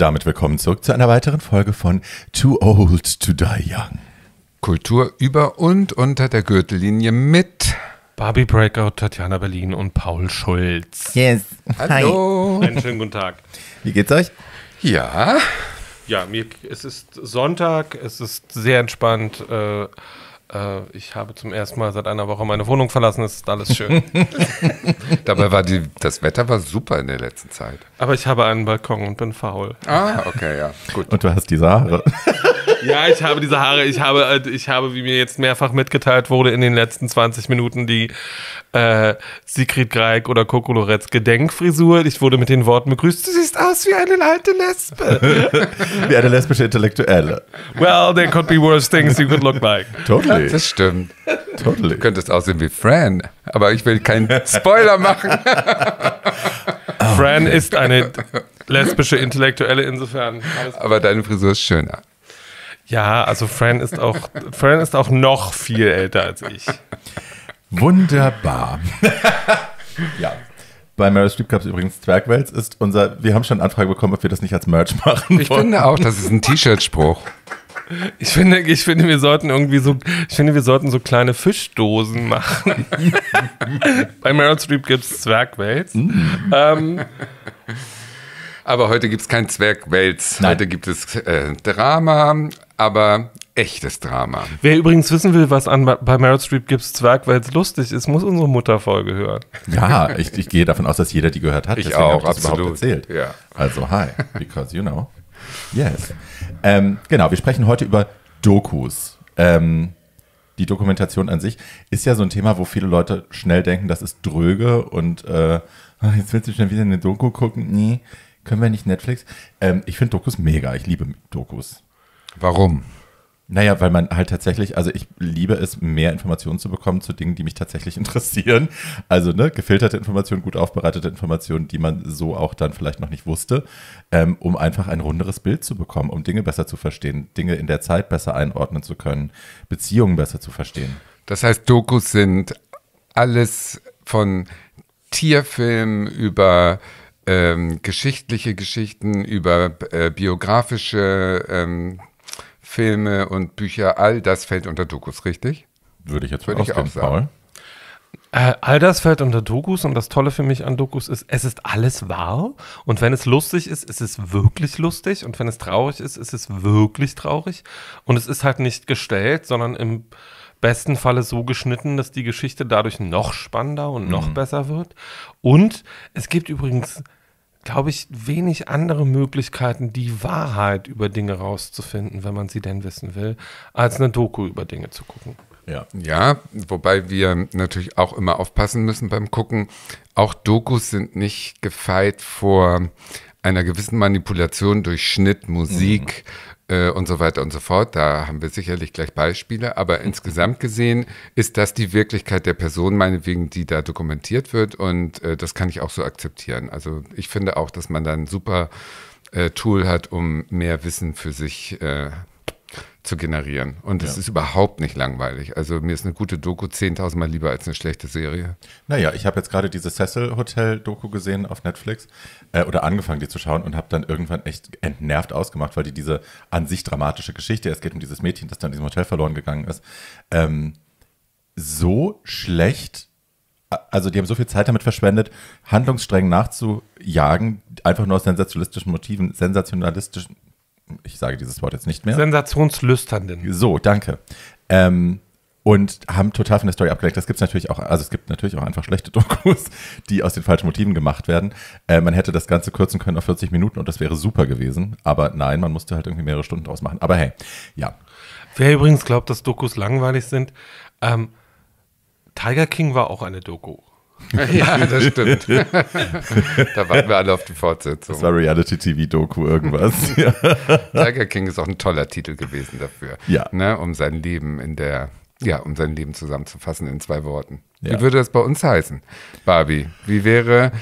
damit willkommen zurück zu einer weiteren Folge von Too Old to Die Young. Kultur über und unter der Gürtellinie mit Barbie Breakout, Tatjana Berlin und Paul Schulz. Yes. Hallo. Hi. Einen schönen guten Tag. Wie geht's euch? Ja. Ja, mir, es ist Sonntag, es ist sehr entspannt. Äh, äh, ich habe zum ersten Mal seit einer Woche meine Wohnung verlassen, es ist alles schön. Dabei war die, das Wetter war super in der letzten Zeit. Aber ich habe einen Balkon und bin faul. Ah, okay, ja, gut. Und du hast die Haare. Ja, ich habe diese Haare, ich habe, äh, ich habe, wie mir jetzt mehrfach mitgeteilt wurde, in den letzten 20 Minuten die äh, Sigrid Greig oder Coco Loretz Gedenkfrisur. Ich wurde mit den Worten begrüßt, du siehst aus wie eine alte Lesbe. wie eine lesbische Intellektuelle. Well, there could be worse things you could look like. Totally. Das stimmt. Totally. Du könntest aussehen wie Fran, aber ich will keinen Spoiler machen. Fran ist eine lesbische Intellektuelle insofern. Aber deine Frisur ist schöner. Ja, also Fran ist auch, Fran ist auch noch viel älter als ich. Wunderbar. ja. Bei Meryl Streep gab es übrigens Zwergwels, ist unser, wir haben schon eine Anfrage bekommen, ob wir das nicht als Merch machen Ich wollen. finde auch, das ist ein T-Shirt-Spruch. Ich finde, ich finde, wir sollten irgendwie so, ich finde, wir sollten so kleine Fischdosen machen. Bei Meryl Streep gibt es Zwergwels. Mm. Ähm, aber heute gibt es kein Zwergwels. Heute gibt es äh, Drama, aber echtes Drama. Wer übrigens wissen will, was an, bei Meryl Streep gibt, Zwerg, weil es lustig ist, muss unsere Mutterfolge hören. Ja, ich, ich, gehe davon aus, dass jeder die gehört hat. Ich Deswegen auch, ich das absolut. überhaupt erzählt. Ja. Also, hi, because you know. Yes. Ähm, genau, wir sprechen heute über Dokus. Ähm, die Dokumentation an sich ist ja so ein Thema, wo viele Leute schnell denken, das ist dröge und äh, jetzt willst du schon wieder eine Doku gucken. Nee, können wir nicht Netflix. Ähm, ich finde Dokus mega. Ich liebe Dokus. Warum? Naja, weil man halt tatsächlich, also ich liebe es, mehr Informationen zu bekommen zu Dingen, die mich tatsächlich interessieren. Also ne, gefilterte Informationen, gut aufbereitete Informationen, die man so auch dann vielleicht noch nicht wusste, ähm, um einfach ein runderes Bild zu bekommen, um Dinge besser zu verstehen, Dinge in der Zeit besser einordnen zu können, Beziehungen besser zu verstehen. Das heißt, Dokus sind alles von Tierfilmen über ähm, geschichtliche Geschichten, über äh, biografische ähm Filme und Bücher, all das fällt unter Dokus, richtig? Würde ich jetzt Würde ich auch sagen. Äh, all das fällt unter Dokus und das Tolle für mich an Dokus ist, es ist alles wahr und wenn es lustig ist, ist es wirklich lustig und wenn es traurig ist, ist es wirklich traurig und es ist halt nicht gestellt, sondern im besten Falle so geschnitten, dass die Geschichte dadurch noch spannender und noch mhm. besser wird und es gibt übrigens glaube ich, wenig andere Möglichkeiten, die Wahrheit über Dinge rauszufinden, wenn man sie denn wissen will, als eine Doku über Dinge zu gucken. Ja. ja, wobei wir natürlich auch immer aufpassen müssen beim Gucken. Auch Dokus sind nicht gefeit vor einer gewissen Manipulation durch Schnitt, Musik, mhm. Äh, und so weiter und so fort. Da haben wir sicherlich gleich Beispiele. Aber mhm. insgesamt gesehen ist das die Wirklichkeit der Person, meinetwegen, die da dokumentiert wird. Und äh, das kann ich auch so akzeptieren. Also ich finde auch, dass man da ein super äh, Tool hat, um mehr Wissen für sich äh, zu generieren. Und es ja. ist überhaupt nicht langweilig. Also mir ist eine gute Doku 10.000 Mal lieber als eine schlechte Serie. Naja, ich habe jetzt gerade diese Cecil Hotel Doku gesehen auf Netflix äh, oder angefangen, die zu schauen und habe dann irgendwann echt entnervt ausgemacht, weil die diese an sich dramatische Geschichte, es geht um dieses Mädchen, das dann in diesem Hotel verloren gegangen ist, ähm, so schlecht also die haben so viel Zeit damit verschwendet, Handlungssträngen nachzujagen, einfach nur aus sensationalistischen Motiven, sensationalistischen, ich sage dieses Wort jetzt nicht mehr. Sensationslüsternden. So, danke. Ähm, und haben total von der Story abgelenkt. Das gibt es natürlich auch, also es gibt natürlich auch einfach schlechte Dokus, die aus den falschen Motiven gemacht werden. Äh, man hätte das Ganze kürzen können auf 40 Minuten und das wäre super gewesen. Aber nein, man musste halt irgendwie mehrere Stunden draus machen. Aber hey, ja. Wer übrigens glaubt, dass Dokus langweilig sind, ähm, Tiger King war auch eine Doku. Ja, das stimmt. da warten wir alle auf die Fortsetzung. Das war Reality-TV-Doku irgendwas. Tiger King ist auch ein toller Titel gewesen dafür. Ja. Ne, um sein Leben in der, ja, um sein Leben zusammenzufassen in zwei Worten. Ja. Wie würde das bei uns heißen, Barbie? Wie wäre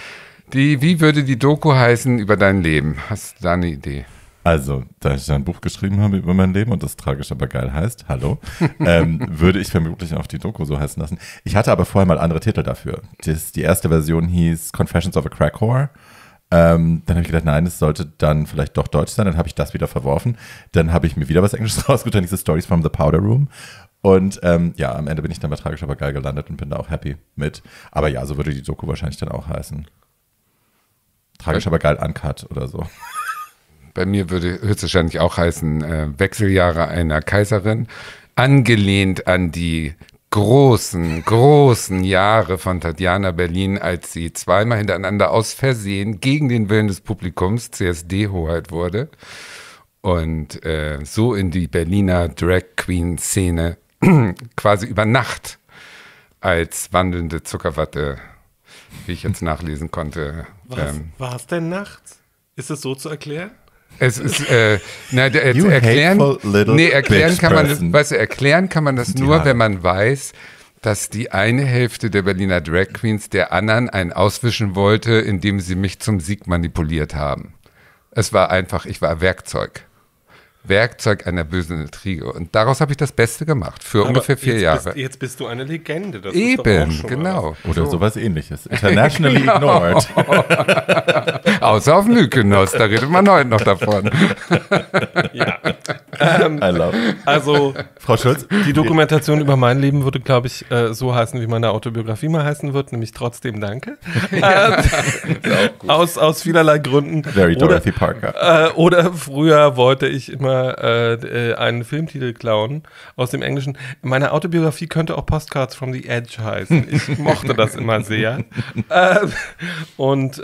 die, wie würde die Doku heißen über dein Leben? Hast du da eine Idee? Also, da ich ein Buch geschrieben habe über mein Leben und das tragisch aber geil heißt, hallo, ähm, würde ich vermutlich auch die Doku so heißen lassen. Ich hatte aber vorher mal andere Titel dafür. Das, die erste Version hieß Confessions of a Crack Whore. Ähm, dann habe ich gedacht, nein, es sollte dann vielleicht doch deutsch sein. Dann habe ich das wieder verworfen. Dann habe ich mir wieder was Englisches rausgetan, diese Stories from the Powder Room. Und ähm, ja, am Ende bin ich dann bei Tragisch aber geil gelandet und bin da auch happy mit. Aber ja, so würde die Doku wahrscheinlich dann auch heißen. Tragisch äh. aber geil uncut oder so. Bei mir würde höchstwahrscheinlich auch heißen äh, Wechseljahre einer Kaiserin, angelehnt an die großen, großen Jahre von Tatjana Berlin, als sie zweimal hintereinander aus Versehen gegen den Willen des Publikums CSD-Hoheit wurde und äh, so in die Berliner Drag Queen-Szene quasi über Nacht als wandelnde Zuckerwatte, wie ich jetzt nachlesen konnte. Was ähm, war es denn nachts? Ist es so zu erklären? Es ist, äh, na, jetzt erklären, nee, erklären kann man, weißt du, erklären kann man das nur, Haare. wenn man weiß, dass die eine Hälfte der Berliner Drag Queens der anderen einen auswischen wollte, indem sie mich zum Sieg manipuliert haben. Es war einfach, ich war Werkzeug. Werkzeug einer bösen Intrige. Und daraus habe ich das Beste gemacht, für Aber ungefähr vier jetzt Jahre. Bist, jetzt bist du eine Legende. Das Eben, genau. Oder so. sowas ähnliches. Internationally genau. ignored. Außer auf Mykonos, da redet man heute noch davon. ja. Ähm, I love. Also, Frau Schulz, die Dokumentation über mein Leben würde, glaube ich, äh, so heißen, wie meine Autobiografie mal heißen wird, nämlich trotzdem Danke. Ja, äh, aus, aus vielerlei Gründen. Very Dorothy oder, Parker. Äh, oder früher wollte ich immer äh, einen Filmtitel klauen aus dem Englischen. Meine Autobiografie könnte auch Postcards from the Edge heißen. Ich mochte das immer sehr. und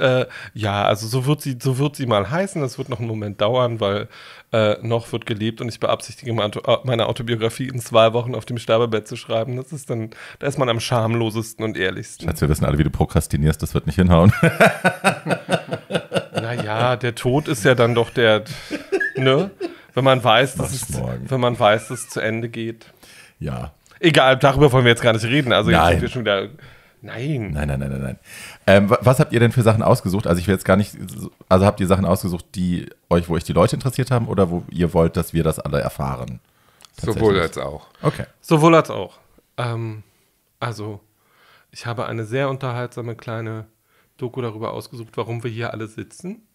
ja, also so wird sie, so wird sie mal heißen. Das wird noch einen Moment dauern, weil äh, noch wird gelebt und ich beabsichtige, äh, meine Autobiografie in zwei Wochen auf dem Sterbebett zu schreiben. Das ist dann, da ist man am schamlosesten und ehrlichsten. Schatz, wir wissen alle, wie du prokrastinierst, das wird nicht hinhauen. naja, der Tod ist ja dann doch der, ne? Wenn man weiß, dass es, wenn man weiß, dass es zu Ende geht. Ja. Egal, darüber wollen wir jetzt gar nicht reden. Also jetzt sind wir schon wieder Nein. Nein, nein, nein, nein, nein. Ähm, was habt ihr denn für Sachen ausgesucht? Also ich will jetzt gar nicht, also habt ihr Sachen ausgesucht, die euch, wo euch die Leute interessiert haben oder wo ihr wollt, dass wir das alle erfahren? Sowohl als auch. Okay. Sowohl als auch. Ähm, also ich habe eine sehr unterhaltsame kleine Doku darüber ausgesucht, warum wir hier alle sitzen.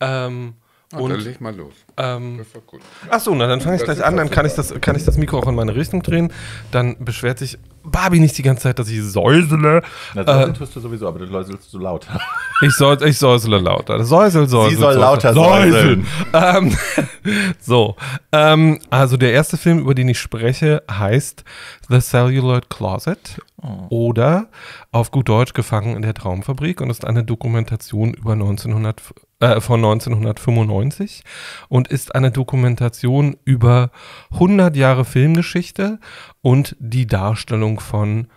Ähm, und, dann leg mal los. Ähm, das war gut. Ach dann fange ich gleich an. Dann kann ich, das, kann ich das Mikro auch in meine Richtung drehen. Dann beschwert sich Barbie nicht die ganze Zeit, dass ich säusele. Na, säuseln äh, tust du sowieso, aber du säuselst so laut. ich, säus, ich säusele lauter. Säusel, säusel. Sie soll säusel. lauter säuseln. säuseln. Ähm, so, ähm, also der erste Film, über den ich spreche, heißt The Celluloid Closet oh. oder auf gut Deutsch Gefangen in der Traumfabrik und ist eine Dokumentation über 1900 äh, von 1995 und ist eine Dokumentation über 100 Jahre Filmgeschichte und die Darstellung von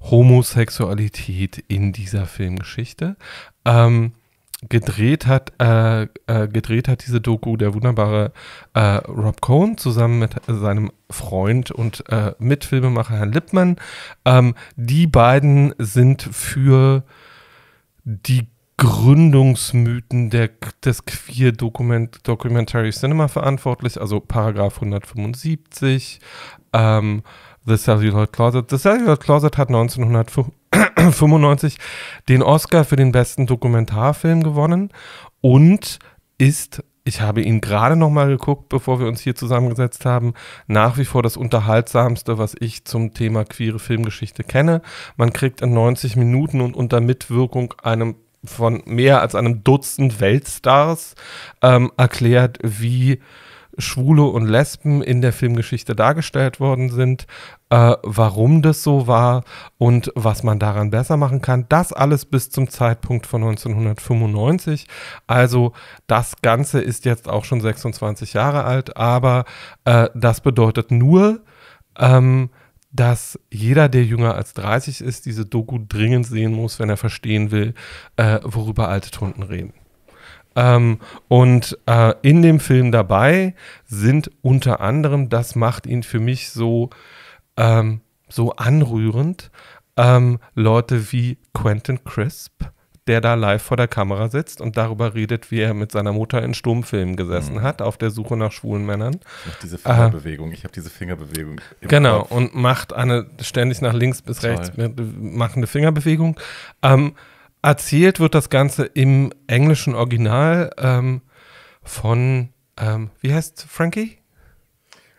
Homosexualität in dieser Filmgeschichte. Ähm, gedreht hat, äh, äh, gedreht hat diese Doku der wunderbare äh, Rob Cohen zusammen mit seinem Freund und äh, Mitfilmemacher Herrn Lippmann. Ähm, die beiden sind für die Gründungsmythen der, des Queer Documentary Cinema verantwortlich, also Paragraph 175, ähm, The Celluloid Closet. The Celluloid Closet hat 1995 den Oscar für den besten Dokumentarfilm gewonnen und ist ich habe ihn gerade nochmal geguckt, bevor wir uns hier zusammengesetzt haben. Nach wie vor das unterhaltsamste, was ich zum Thema queere Filmgeschichte kenne. Man kriegt in 90 Minuten und unter Mitwirkung einem von mehr als einem Dutzend Weltstars ähm, erklärt, wie Schwule und Lesben in der Filmgeschichte dargestellt worden sind, äh, warum das so war und was man daran besser machen kann. Das alles bis zum Zeitpunkt von 1995. Also das Ganze ist jetzt auch schon 26 Jahre alt, aber äh, das bedeutet nur, ähm, dass jeder, der jünger als 30 ist, diese Doku dringend sehen muss, wenn er verstehen will, äh, worüber alte Hunden reden. Ähm, und äh, in dem Film dabei sind unter anderem, das macht ihn für mich so, ähm, so anrührend, ähm, Leute wie Quentin Crisp, der da live vor der Kamera sitzt und darüber redet, wie er mit seiner Mutter in Sturmfilmen gesessen mhm. hat, auf der Suche nach schwulen Männern. Ich diese Fingerbewegung, ich habe diese Fingerbewegung. Genau, Kopf. und macht eine ständig nach links bis Toll. rechts ne, machende Fingerbewegung. Ähm, erzählt wird das Ganze im englischen Original ähm, von, ähm, wie heißt Frankie?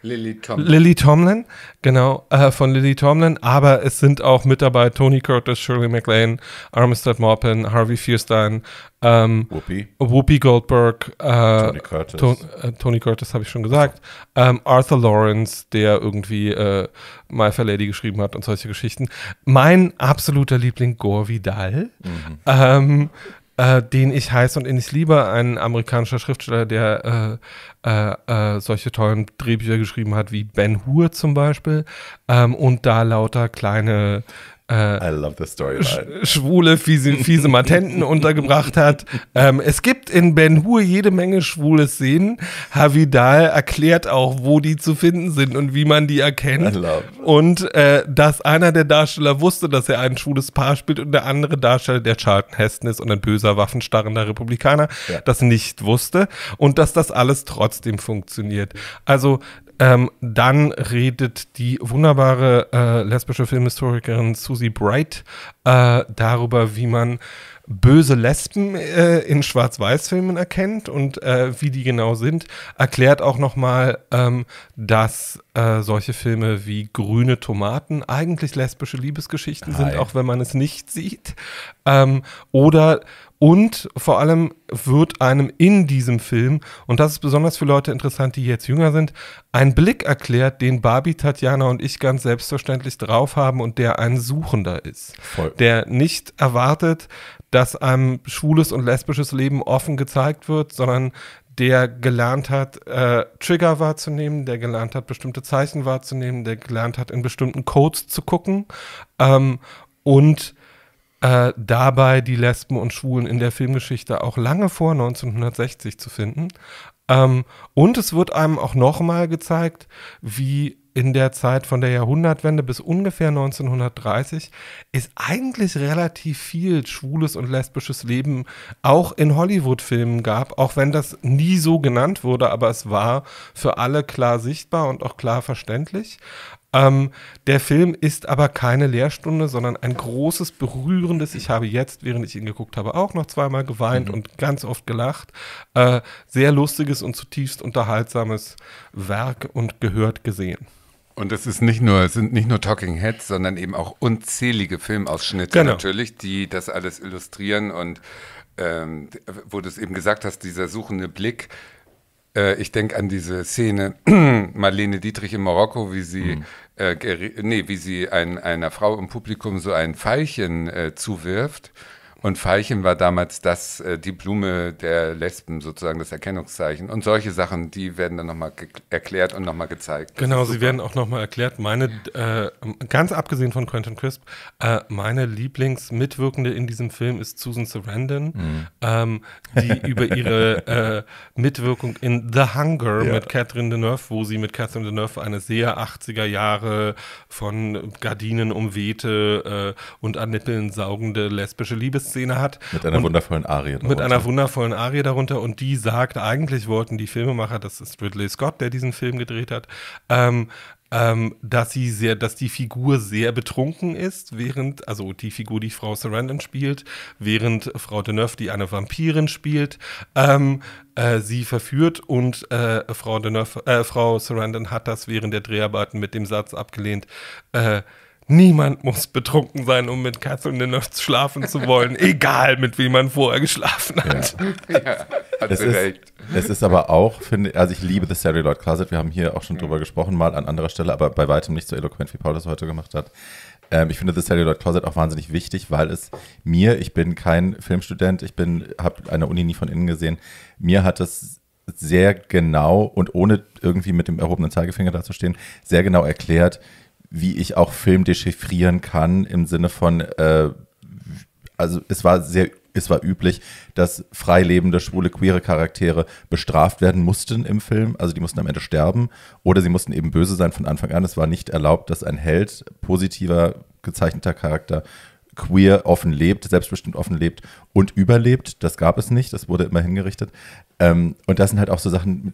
Lily Tomlin. Lily Tomlin, genau, äh, von Lily Tomlin. Aber es sind auch mit dabei Tony Curtis, Shirley MacLaine, Armistead Maupin, Harvey Fierstein, ähm, Whoopi. Whoopi Goldberg, äh, Tony Curtis, to äh, Tony Curtis habe ich schon gesagt, ähm, Arthur Lawrence, der irgendwie äh, My Fair Lady geschrieben hat und solche Geschichten. Mein absoluter Liebling Gore Vidal. Mhm. Ähm, äh, den ich heiße und den ich liebe, ein amerikanischer Schriftsteller, der äh, äh, äh, solche tollen Drehbücher geschrieben hat, wie Ben Hur zum Beispiel, ähm, und da lauter kleine äh, I love the story sch schwule, fiese, fiese Matenten untergebracht hat. Ähm, es gibt in Ben Hur jede Menge schwule Szenen. Havidal erklärt auch, wo die zu finden sind und wie man die erkennt. Und äh, dass einer der Darsteller wusste, dass er ein schwules Paar spielt und der andere Darsteller, der Charlton Heston ist und ein böser, waffenstarrender Republikaner, ja. das nicht wusste und dass das alles trotzdem funktioniert. Also ähm, dann redet die wunderbare äh, lesbische Filmhistorikerin Susie Bright äh, darüber, wie man böse Lesben äh, in Schwarz-Weiß-Filmen erkennt und äh, wie die genau sind. Erklärt auch nochmal, ähm, dass äh, solche Filme wie Grüne Tomaten eigentlich lesbische Liebesgeschichten Hi. sind, auch wenn man es nicht sieht. Ähm, oder und vor allem wird einem in diesem Film, und das ist besonders für Leute interessant, die jetzt jünger sind, ein Blick erklärt, den Barbie, Tatjana und ich ganz selbstverständlich drauf haben und der ein Suchender ist. Voll. Der nicht erwartet, dass einem schwules und lesbisches Leben offen gezeigt wird, sondern der gelernt hat, äh, Trigger wahrzunehmen, der gelernt hat, bestimmte Zeichen wahrzunehmen, der gelernt hat, in bestimmten Codes zu gucken ähm, und äh, dabei die Lesben und Schwulen in der Filmgeschichte auch lange vor 1960 zu finden. Ähm, und es wird einem auch nochmal gezeigt, wie in der Zeit von der Jahrhundertwende bis ungefähr 1930 ist eigentlich relativ viel schwules und lesbisches Leben auch in Hollywood-Filmen gab, auch wenn das nie so genannt wurde, aber es war für alle klar sichtbar und auch klar verständlich. Ähm, der Film ist aber keine Lehrstunde, sondern ein großes, berührendes. Ich habe jetzt, während ich ihn geguckt habe, auch noch zweimal geweint mhm. und ganz oft gelacht. Äh, sehr lustiges und zutiefst unterhaltsames Werk und gehört gesehen. Und es ist nicht nur, es sind nicht nur Talking Heads, sondern eben auch unzählige Filmausschnitte genau. natürlich, die das alles illustrieren und ähm, wo du es eben gesagt hast, dieser suchende Blick. Äh, ich denke an diese Szene Marlene Dietrich in Marokko, wie sie mhm äh, nee, wie sie ein, einer Frau im Publikum so ein Pfeilchen äh, zuwirft und Veilchen war damals das, äh, die Blume der Lesben, sozusagen das Erkennungszeichen. Und solche Sachen, die werden dann nochmal erklärt und nochmal gezeigt. Das genau, sie werden auch nochmal erklärt. Meine, äh, ganz abgesehen von Quentin Crisp, äh, meine Lieblingsmitwirkende in diesem Film ist Susan Sarandon, mhm. ähm, die über ihre äh, Mitwirkung in The Hunger ja. mit Catherine Deneuve, wo sie mit Catherine Deneuve eine sehr 80er Jahre von Gardinen umwehte äh, und an Nippeln saugende lesbische Liebesszene Szene hat. Mit einer wundervollen Arie. Darunter. Mit einer wundervollen Arie darunter. Und die sagt, eigentlich wollten die Filmemacher, das ist Ridley Scott, der diesen Film gedreht hat, ähm, ähm, dass sie sehr, dass die Figur sehr betrunken ist, während, also die Figur, die Frau Sarandon spielt, während Frau Deneuve, die eine Vampirin spielt, ähm, äh, sie verführt und äh, Frau, Deneuve, äh, Frau Sarandon hat das während der Dreharbeiten mit dem Satz abgelehnt, äh, Niemand muss betrunken sein, um mit Catherine Deneuve schlafen zu wollen, egal mit wem man vorher geschlafen hat. Ja, ja hat es, ist, recht. es ist aber auch, finde also ich liebe The Sarah Lloyd Closet, wir haben hier auch schon drüber gesprochen, mal an anderer Stelle, aber bei weitem nicht so eloquent, wie Paul das heute gemacht hat. Ähm, ich finde The Cellular Closet auch wahnsinnig wichtig, weil es mir, ich bin kein Filmstudent, ich habe eine Uni nie von innen gesehen, mir hat es sehr genau und ohne irgendwie mit dem erhobenen Zeigefinger dazustehen, sehr genau erklärt, wie ich auch Film dechiffrieren kann, im Sinne von, äh, also es war sehr es war üblich, dass freilebende, schwule, queere Charaktere bestraft werden mussten im Film. Also die mussten am Ende sterben oder sie mussten eben böse sein von Anfang an. Es war nicht erlaubt, dass ein Held, positiver gezeichneter Charakter, queer offen lebt, selbstbestimmt offen lebt und überlebt. Das gab es nicht, das wurde immer hingerichtet. Ähm, und das sind halt auch so Sachen,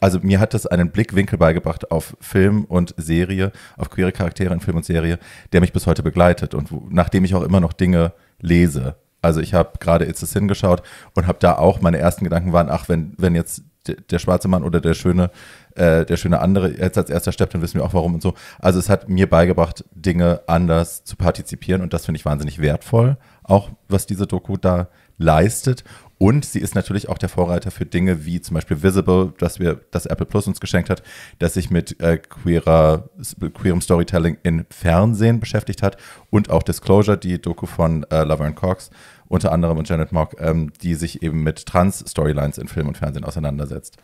also mir hat das einen Blickwinkel beigebracht auf Film und Serie, auf queere Charaktere in Film und Serie, der mich bis heute begleitet und wo, nachdem ich auch immer noch Dinge lese. Also ich habe gerade It's a Sin geschaut und habe da auch meine ersten Gedanken waren, ach, wenn, wenn jetzt der schwarze Mann oder der schöne, äh, der schöne andere jetzt als erster steppt, dann wissen wir auch warum und so. Also es hat mir beigebracht, Dinge anders zu partizipieren und das finde ich wahnsinnig wertvoll, auch was diese Doku da leistet. Und sie ist natürlich auch der Vorreiter für Dinge wie zum Beispiel Visible, das wir, das Apple Plus uns geschenkt hat, das sich mit äh, queerer, queerem Storytelling in Fernsehen beschäftigt hat und auch Disclosure, die Doku von äh, Laverne Cox unter anderem und Janet Mock, ähm, die sich eben mit Trans-Storylines in Film und Fernsehen auseinandersetzt.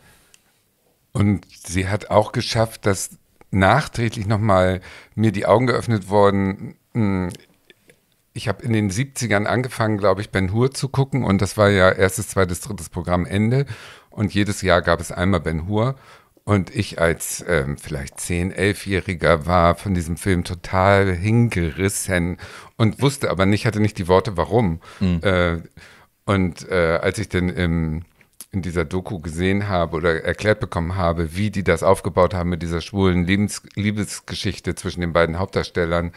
Und sie hat auch geschafft, dass nachträglich nochmal mir die Augen geöffnet worden hm, ich habe in den 70ern angefangen, glaube ich, Ben Hur zu gucken und das war ja erstes, zweites, drittes Programm Ende und jedes Jahr gab es einmal Ben Hur und ich als ähm, vielleicht 10, 11-Jähriger war von diesem Film total hingerissen und wusste aber nicht, hatte nicht die Worte, warum. Mhm. Äh, und äh, als ich dann in dieser Doku gesehen habe oder erklärt bekommen habe, wie die das aufgebaut haben mit dieser schwulen Liebes Liebesgeschichte zwischen den beiden Hauptdarstellern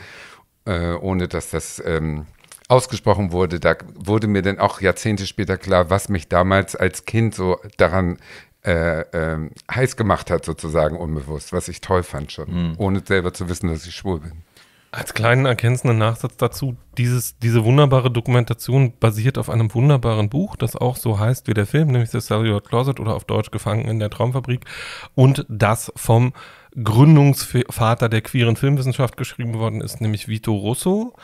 äh, ohne dass das ähm, ausgesprochen wurde. Da wurde mir dann auch Jahrzehnte später klar, was mich damals als Kind so daran äh, äh, heiß gemacht hat, sozusagen unbewusst, was ich toll fand schon, mhm. ohne selber zu wissen, dass ich schwul bin. Als kleinen ergänzenden Nachsatz dazu, dieses, diese wunderbare Dokumentation basiert auf einem wunderbaren Buch, das auch so heißt wie der Film, nämlich The Cellular Closet oder auf Deutsch Gefangen in der Traumfabrik und das vom Gründungsvater der queeren Filmwissenschaft geschrieben worden ist, nämlich Vito Russo,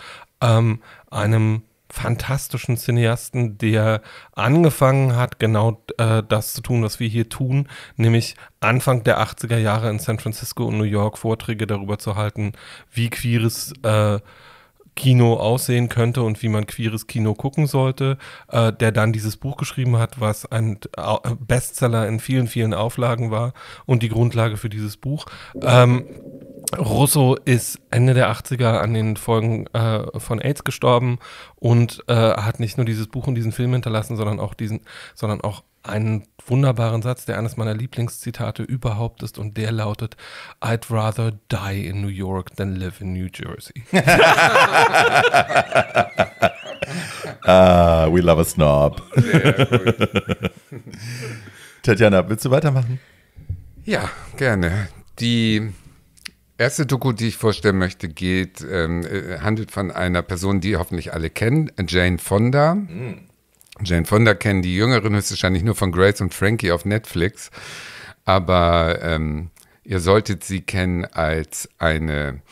ähm, einem fantastischen Cineasten, der angefangen hat, genau äh, das zu tun, was wir hier tun, nämlich Anfang der 80er Jahre in San Francisco und New York Vorträge darüber zu halten, wie queeres äh, Kino aussehen könnte und wie man queeres Kino gucken sollte, äh, der dann dieses Buch geschrieben hat, was ein äh, Bestseller in vielen, vielen Auflagen war und die Grundlage für dieses Buch. Ähm, Russo ist Ende der 80er an den Folgen äh, von AIDS gestorben und äh, hat nicht nur dieses Buch und diesen Film hinterlassen, sondern auch diesen, sondern auch einen wunderbaren Satz, der eines meiner Lieblingszitate überhaupt ist und der lautet, I'd rather die in New York than live in New Jersey. ah, we love a snob. Tatjana, willst du weitermachen? Ja, gerne. Die erste Doku, die ich vorstellen möchte, geht, ähm, äh, handelt von einer Person, die hoffentlich alle kennen, Jane Fonda. Mm Jane Fonda kennen die Jüngeren höchstwahrscheinlich nur von Grace und Frankie auf Netflix. Aber ähm, ihr solltet sie kennen als eine,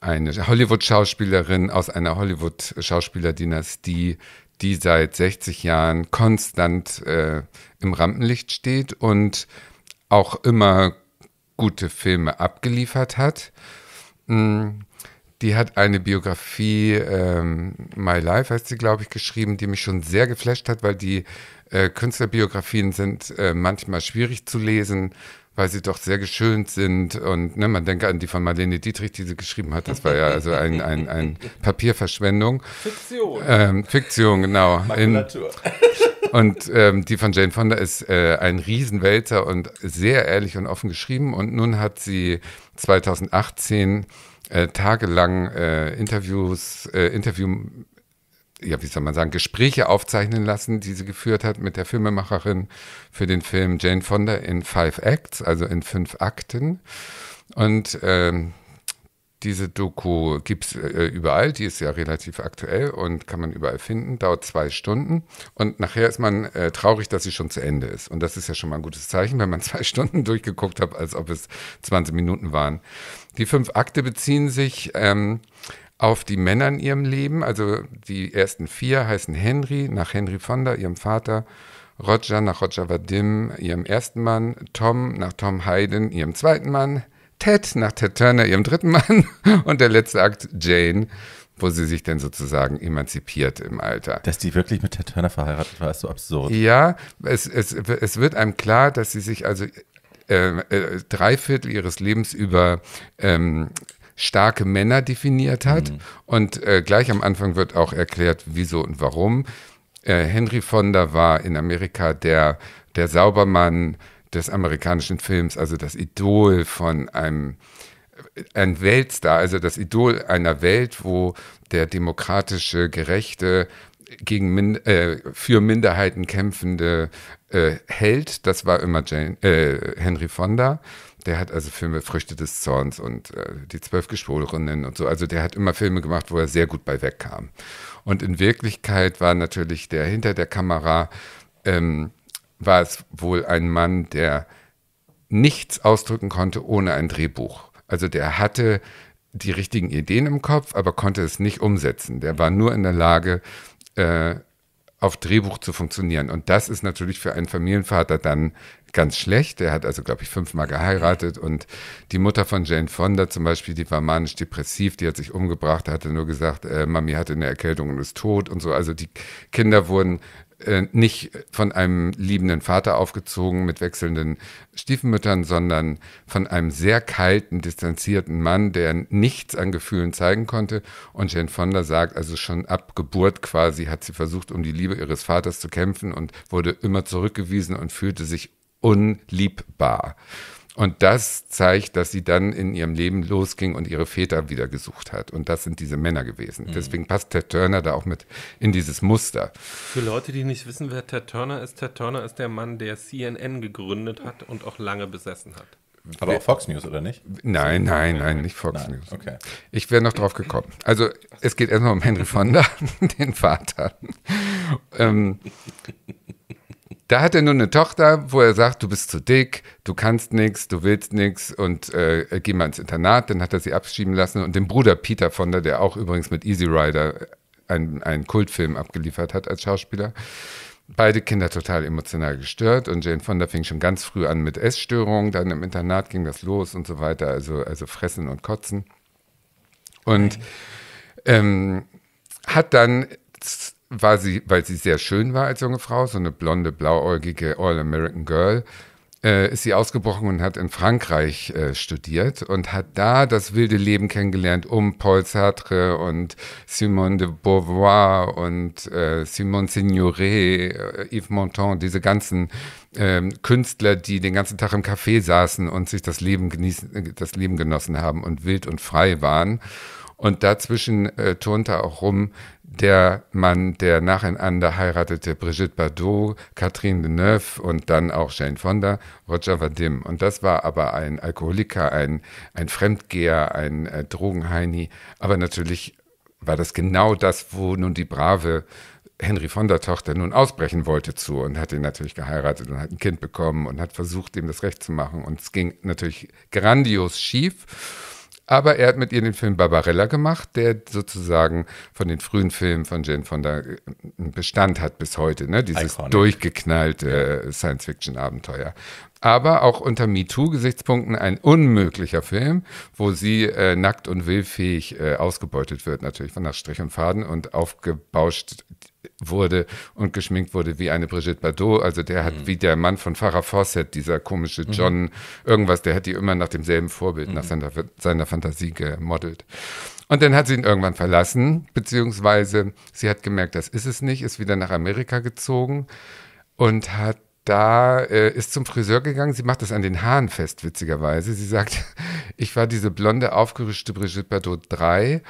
eine Hollywood-Schauspielerin aus einer Hollywood-Schauspielerdynastie, die seit 60 Jahren konstant äh, im Rampenlicht steht und auch immer gute Filme abgeliefert hat. Mhm die hat eine Biografie, ähm, My Life heißt sie, glaube ich, geschrieben, die mich schon sehr geflasht hat, weil die äh, Künstlerbiografien sind äh, manchmal schwierig zu lesen, weil sie doch sehr geschönt sind. Und ne, man denke an die von Marlene Dietrich, die sie geschrieben hat. Das war ja also ein, ein, ein Papierverschwendung. Fiktion. Ähm, Fiktion, genau. In, und ähm, die von Jane Fonda ist äh, ein Riesenwälzer und sehr ehrlich und offen geschrieben. Und nun hat sie 2018 äh, tagelang äh, Interviews, äh, Interview, ja, wie soll man sagen, Gespräche aufzeichnen lassen, die sie geführt hat mit der Filmemacherin für den Film Jane Fonda in Five Acts, also in fünf Akten. Und ähm, diese Doku gibt es äh, überall, die ist ja relativ aktuell und kann man überall finden, dauert zwei Stunden. Und nachher ist man äh, traurig, dass sie schon zu Ende ist. Und das ist ja schon mal ein gutes Zeichen, wenn man zwei Stunden durchgeguckt hat, als ob es 20 Minuten waren. Die fünf Akte beziehen sich ähm, auf die Männer in ihrem Leben. Also die ersten vier heißen Henry, nach Henry Fonda, ihrem Vater, Roger nach Roger Vadim, ihrem ersten Mann, Tom nach Tom Hayden, ihrem zweiten Mann, Ted nach Ted Turner, ihrem dritten Mann und der letzte Akt Jane, wo sie sich dann sozusagen emanzipiert im Alter. Dass die wirklich mit Ted Turner verheiratet war, ist so absurd. Ja, es, es, es wird einem klar, dass sie sich also äh, äh drei Viertel ihres Lebens über ähm, starke Männer definiert hat. Mhm. Und äh, gleich am Anfang wird auch erklärt, wieso und warum. Äh, Henry Fonda war in Amerika der, der Saubermann des amerikanischen Films, also das Idol von einem äh, ein Weltstar, also das Idol einer Welt, wo der demokratische, gerechte, gegen äh, für Minderheiten kämpfende äh, Held, das war immer Jane, äh, Henry Fonda. Der hat also Filme Früchte des Zorns und äh, Die Zwölf Geschworenen und so. Also der hat immer Filme gemacht, wo er sehr gut bei wegkam. Und in Wirklichkeit war natürlich der hinter der Kamera, ähm, war es wohl ein Mann, der nichts ausdrücken konnte ohne ein Drehbuch. Also der hatte die richtigen Ideen im Kopf, aber konnte es nicht umsetzen. Der war nur in der Lage, äh, auf Drehbuch zu funktionieren. Und das ist natürlich für einen Familienvater dann ganz schlecht. Er hat also, glaube ich, fünfmal geheiratet und die Mutter von Jane Fonda zum Beispiel, die war manisch-depressiv, die hat sich umgebracht, hatte nur gesagt, äh, Mami hatte eine Erkältung und ist tot und so. Also die Kinder wurden äh, nicht von einem liebenden Vater aufgezogen mit wechselnden Stiefmüttern, sondern von einem sehr kalten, distanzierten Mann, der nichts an Gefühlen zeigen konnte. Und Jane Fonda sagt, also schon ab Geburt quasi hat sie versucht, um die Liebe ihres Vaters zu kämpfen und wurde immer zurückgewiesen und fühlte sich unliebbar. Und das zeigt, dass sie dann in ihrem Leben losging und ihre Väter wieder gesucht hat. Und das sind diese Männer gewesen. Mhm. Deswegen passt Ted Turner da auch mit in dieses Muster. Für Leute, die nicht wissen, wer Ted Turner ist, Ted Turner ist der Mann, der CNN gegründet hat und auch lange besessen hat. Aber auch Fox News, oder nicht? Nein, nein, nein, nicht Fox nein, News. Okay. Ich wäre noch drauf gekommen. Also, es geht erstmal um Henry Fonda, den Vater. Ähm, da hat er nur eine Tochter, wo er sagt, du bist zu dick, du kannst nichts, du willst nichts und äh, geh mal ins Internat. Dann hat er sie abschieben lassen und den Bruder Peter von der, der auch übrigens mit Easy Rider einen, einen Kultfilm abgeliefert hat als Schauspieler. Beide Kinder total emotional gestört und Jane Fonda fing schon ganz früh an mit Essstörungen, dann im Internat ging das los und so weiter, also, also fressen und kotzen. Und ähm, hat dann war sie, weil sie sehr schön war als junge Frau, so eine blonde, blauäugige All-American Girl, äh, ist sie ausgebrochen und hat in Frankreich äh, studiert und hat da das wilde Leben kennengelernt um Paul Sartre und Simone de Beauvoir und äh, Simone Signoret, äh, Yves Montand, diese ganzen ähm, Künstler, die den ganzen Tag im Café saßen und sich das Leben, genießen, äh, das Leben genossen haben und wild und frei waren. Und dazwischen äh, turnte auch rum der Mann, der nacheinander heiratete Brigitte Bardot, Catherine Deneuve und dann auch Jane Fonda, Roger Vadim. Und das war aber ein Alkoholiker, ein, ein Fremdgeher, ein äh, Drogenheini. Aber natürlich war das genau das, wo nun die brave Henry Fonda Tochter nun ausbrechen wollte zu und hat ihn natürlich geheiratet und hat ein Kind bekommen und hat versucht, ihm das Recht zu machen. Und es ging natürlich grandios schief. Aber er hat mit ihr den Film Barbarella gemacht, der sozusagen von den frühen Filmen von Jane Fonda äh, Bestand hat bis heute. Ne? Dieses Iconic. durchgeknallte ja. Äh, Science-Fiction-Abenteuer. Aber auch unter MeToo-Gesichtspunkten ein unmöglicher Film, wo sie äh, nackt und willfähig äh, ausgebeutet wird, natürlich von nach Strich und Faden und aufgebauscht wurde und geschminkt wurde wie eine Brigitte Bardot. Also der hat mhm. wie der Mann von Farah Fawcett, dieser komische mhm. John, mhm. irgendwas, der hat die immer nach demselben Vorbild, mhm. nach seiner, seiner Fantasie gemodelt. Und dann hat sie ihn irgendwann verlassen, beziehungsweise sie hat gemerkt, das ist es nicht, ist wieder nach Amerika gezogen und hat da äh, ist zum Friseur gegangen. Sie macht das an den Haaren fest, witzigerweise. Sie sagt, ich war diese blonde, aufgerüschte Brigitte Bardot 3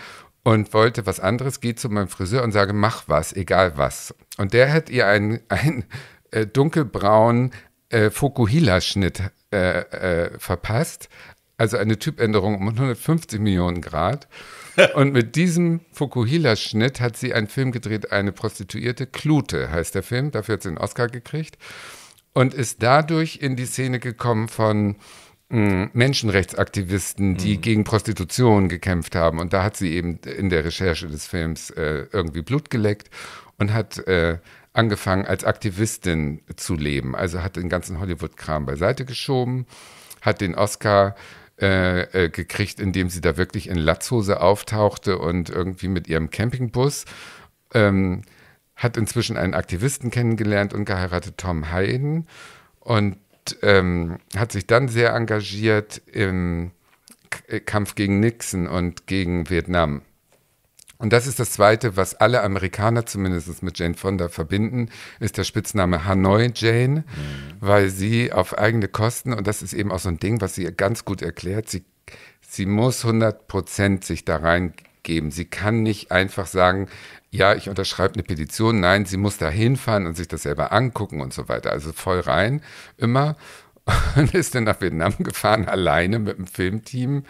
und wollte was anderes, gehe zu meinem Friseur und sage, mach was, egal was. Und der hat ihr einen, einen äh, dunkelbraunen äh, Fukuhila-Schnitt äh, äh verpasst, also eine Typänderung um 150 Millionen Grad. Und mit diesem Fukuhila-Schnitt hat sie einen Film gedreht, eine Prostituierte, Klute heißt der Film, dafür hat sie den Oscar gekriegt und ist dadurch in die Szene gekommen von Mm, Menschenrechtsaktivisten, die mhm. gegen Prostitution gekämpft haben. Und da hat sie eben in der Recherche des Films äh, irgendwie Blut geleckt und hat äh, angefangen, als Aktivistin zu leben. Also hat den ganzen Hollywood-Kram beiseite geschoben, hat den Oscar äh, äh gekriegt, indem sie da wirklich in Latzhose auftauchte und irgendwie mit ihrem Campingbus. Ähm, hat inzwischen einen Aktivisten kennengelernt und geheiratet, Tom Hayden. Und ähm, hat sich dann sehr engagiert im äh, Kampf gegen Nixon und gegen Vietnam. Und das ist das Zweite, was alle Amerikaner zumindest mit Jane Fonda verbinden, ist der Spitzname Hanoi Jane, mhm. weil sie auf eigene Kosten, und das ist eben auch so ein Ding, was sie ganz gut erklärt, sie, sie muss 100 Prozent sich da reingeben. Sie kann nicht einfach sagen, ja, ich unterschreibe eine Petition, nein, sie muss da hinfahren und sich das selber angucken und so weiter. Also voll rein immer. Und ist dann nach Vietnam gefahren, alleine mit dem Filmteam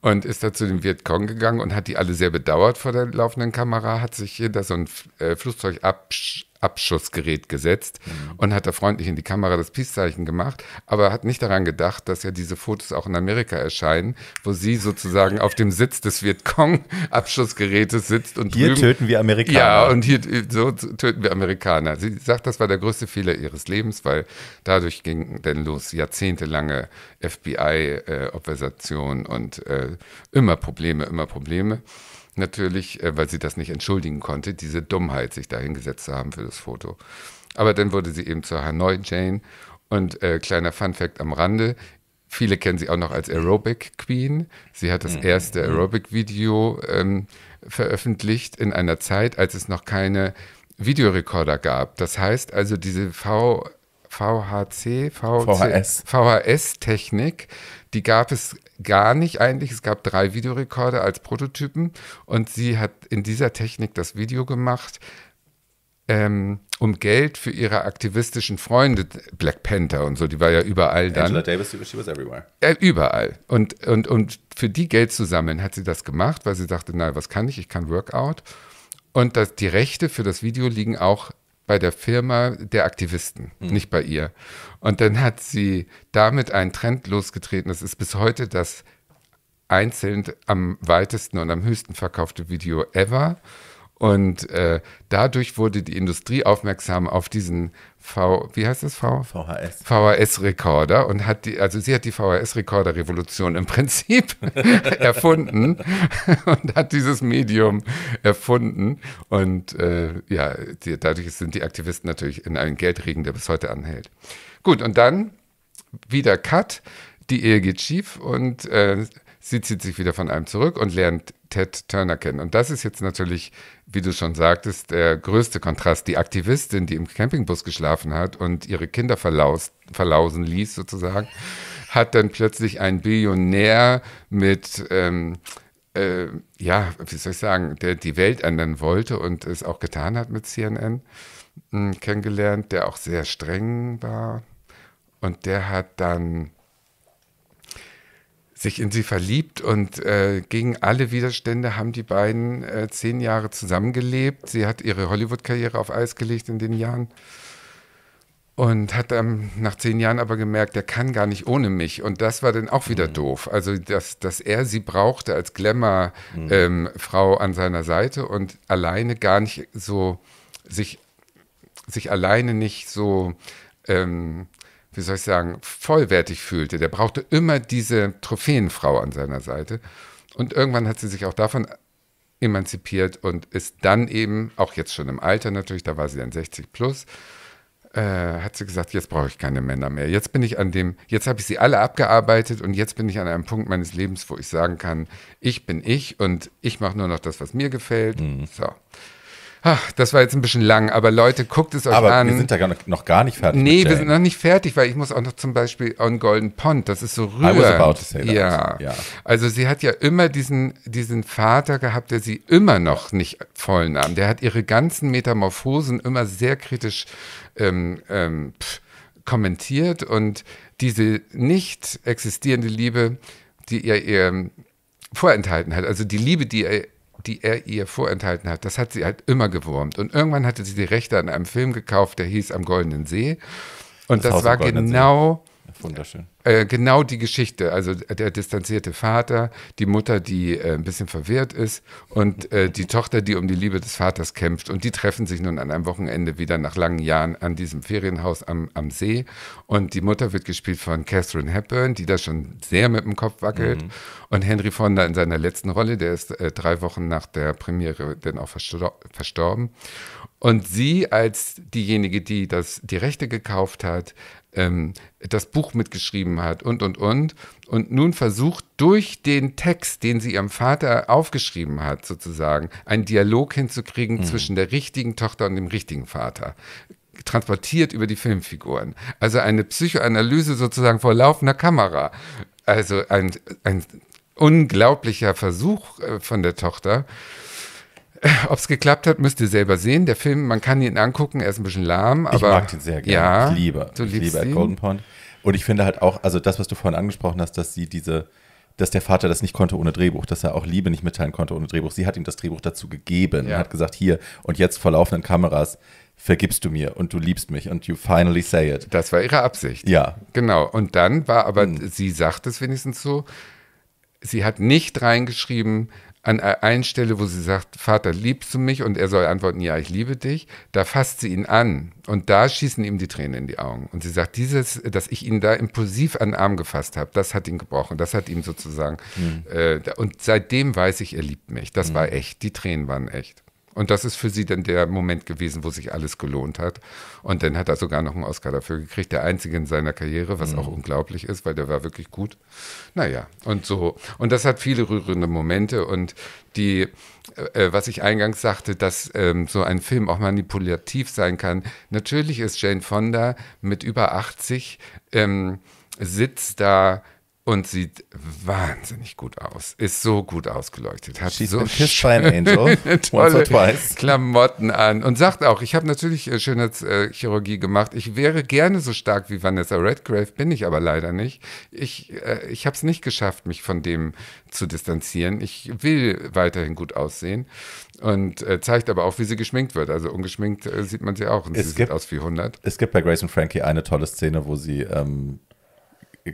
und ist da zu dem Vietcong gegangen und hat die alle sehr bedauert vor der laufenden Kamera, hat sich hier da so ein äh, Flugzeug absch Abschussgerät gesetzt mhm. und hat da freundlich in die Kamera das Peace-Zeichen gemacht, aber hat nicht daran gedacht, dass ja diese Fotos auch in Amerika erscheinen, wo sie sozusagen auf dem Sitz des Vietcong-Abschussgerätes sitzt und hier drüben, töten wir Amerikaner. Ja, und hier so töten wir Amerikaner. Sie sagt, das war der größte Fehler ihres Lebens, weil dadurch ging denn los jahrzehntelange FBI-Observation äh, und äh, immer Probleme, immer Probleme natürlich, äh, weil sie das nicht entschuldigen konnte, diese Dummheit, sich dahingesetzt zu haben für das Foto. Aber dann wurde sie eben zur Hanoi Jane. Und äh, kleiner Fun Fact am Rande, viele kennen sie auch noch als Aerobic Queen. Sie hat das mhm. erste mhm. Aerobic-Video ähm, veröffentlicht in einer Zeit, als es noch keine Videorekorder gab. Das heißt also, diese v VHC, VC, VHS-Technik, VHS die gab es gar nicht eigentlich. Es gab drei Videorekorder als Prototypen und sie hat in dieser Technik das Video gemacht, ähm, um Geld für ihre aktivistischen Freunde, Black Panther und so, die war ja überall dann. Angela Davis, she was everywhere. Äh, überall. Und, und, und für die Geld zu sammeln, hat sie das gemacht, weil sie dachte, na, was kann ich? Ich kann Workout. Und das, die Rechte für das Video liegen auch bei der Firma der Aktivisten, mhm. nicht bei ihr. Und dann hat sie damit einen Trend losgetreten. Das ist bis heute das einzeln am weitesten und am höchsten verkaufte Video ever. Und äh, dadurch wurde die Industrie aufmerksam auf diesen V, wie heißt das V? VHS. VHS-Rekorder und hat die, also sie hat die VHS-Rekorder-Revolution im Prinzip erfunden und hat dieses Medium erfunden. Und äh, ja, die, dadurch sind die Aktivisten natürlich in einen Geldregen, der bis heute anhält. Gut, und dann wieder Cut. Die Ehe geht schief und äh, Sie zieht sich wieder von einem zurück und lernt Ted Turner kennen. Und das ist jetzt natürlich, wie du schon sagtest, der größte Kontrast. Die Aktivistin, die im Campingbus geschlafen hat und ihre Kinder verlaus verlausen ließ, sozusagen, hat dann plötzlich einen Billionär mit. Ähm, äh, ja, wie soll ich sagen, der die Welt ändern wollte und es auch getan hat mit CNN hm, kennengelernt, der auch sehr streng war. Und der hat dann sich in sie verliebt und äh, gegen alle Widerstände haben die beiden äh, zehn Jahre zusammengelebt. Sie hat ihre Hollywood-Karriere auf Eis gelegt in den Jahren und hat dann nach zehn Jahren aber gemerkt, der kann gar nicht ohne mich. Und das war dann auch wieder mhm. doof. Also, dass, dass er sie brauchte als Glamour-Frau mhm. ähm, an seiner Seite und alleine gar nicht so, sich, sich alleine nicht so. Ähm, wie soll ich sagen, vollwertig fühlte. Der brauchte immer diese Trophäenfrau an seiner Seite. Und irgendwann hat sie sich auch davon emanzipiert und ist dann eben, auch jetzt schon im Alter natürlich, da war sie dann 60 plus, äh, hat sie gesagt, jetzt brauche ich keine Männer mehr. Jetzt bin ich an dem, jetzt habe ich sie alle abgearbeitet und jetzt bin ich an einem Punkt meines Lebens, wo ich sagen kann, ich bin ich und ich mache nur noch das, was mir gefällt. Mhm. So. Ach, das war jetzt ein bisschen lang, aber Leute, guckt es euch aber an. Aber wir sind da noch gar nicht fertig. Nee, wir sind noch nicht fertig, weil ich muss auch noch zum Beispiel On Golden Pond, das ist so rührend. I was about to say that. Ja. ja. Also sie hat ja immer diesen, diesen Vater gehabt, der sie immer noch nicht voll nahm. Der hat ihre ganzen Metamorphosen immer sehr kritisch ähm, ähm, pff, kommentiert und diese nicht existierende Liebe, die ihr, ihr ähm, vorenthalten hat, also die Liebe, die er die er ihr vorenthalten hat, das hat sie halt immer gewurmt. Und irgendwann hatte sie die Rechte an einem Film gekauft, der hieß Am Goldenen See. Und das, das war genau Wunderschön. Äh, genau die Geschichte. Also äh, der distanzierte Vater, die Mutter, die äh, ein bisschen verwirrt ist und äh, die Tochter, die um die Liebe des Vaters kämpft. Und die treffen sich nun an einem Wochenende wieder nach langen Jahren an diesem Ferienhaus am, am See. Und die Mutter wird gespielt von Catherine Hepburn, die da schon sehr mit dem Kopf wackelt. Mhm. Und Henry Fonda in seiner letzten Rolle, der ist äh, drei Wochen nach der Premiere dann auch verstor verstorben. Und sie als diejenige, die das, die Rechte gekauft hat, ähm, das Buch mitgeschrieben hat und, und, und. Und nun versucht durch den Text, den sie ihrem Vater aufgeschrieben hat, sozusagen, einen Dialog hinzukriegen mhm. zwischen der richtigen Tochter und dem richtigen Vater transportiert über die Filmfiguren. Also eine Psychoanalyse sozusagen vor laufender Kamera. Also ein, ein unglaublicher Versuch äh, von der Tochter. Ob es geklappt hat, müsst ihr selber sehen. Der Film, man kann ihn angucken, er ist ein bisschen lahm, aber. Ich mag den sehr gerne. Ja, ich liebe. Du ich liebe ihn. Golden Pond. Und ich finde halt auch, also das, was du vorhin angesprochen hast, dass sie diese, dass der Vater das nicht konnte ohne Drehbuch, dass er auch Liebe nicht mitteilen konnte ohne Drehbuch. Sie hat ihm das Drehbuch dazu gegeben ja. und hat gesagt, hier und jetzt vor laufenden Kameras vergibst du mir und du liebst mich und you finally say it. Das war ihre Absicht. Ja. Genau. Und dann war aber, hm. sie sagt es wenigstens so, sie hat nicht reingeschrieben, an einer Stelle, wo sie sagt, Vater, liebst du mich? Und er soll antworten, ja, ich liebe dich. Da fasst sie ihn an und da schießen ihm die Tränen in die Augen. Und sie sagt, dieses, dass ich ihn da impulsiv an den Arm gefasst habe, das hat ihn gebrochen, das hat ihm sozusagen. Mhm. Äh, und seitdem weiß ich, er liebt mich. Das mhm. war echt, die Tränen waren echt. Und das ist für sie dann der Moment gewesen, wo sich alles gelohnt hat. Und dann hat er sogar noch einen Oscar dafür gekriegt, der einzige in seiner Karriere, was mhm. auch unglaublich ist, weil der war wirklich gut. Naja, und so. Und das hat viele rührende Momente. Und die, äh, äh was ich eingangs sagte, dass ähm, so ein Film auch manipulativ sein kann. Natürlich ist Jane Fonda mit über 80, ähm, sitzt da und sieht wahnsinnig gut aus. Ist so gut ausgeleuchtet. Hat She's so schöne, tolle Klamotten an und sagt auch, ich habe natürlich äh, Schönheitschirurgie gemacht. Ich wäre gerne so stark wie Vanessa Redgrave, bin ich aber leider nicht. Ich, äh, ich habe es nicht geschafft, mich von dem zu distanzieren. Ich will weiterhin gut aussehen und äh, zeigt aber auch, wie sie geschminkt wird. Also ungeschminkt äh, sieht man sie auch und es sie gibt, sieht aus wie 100. Es gibt bei Grace und Frankie eine tolle Szene, wo sie ähm,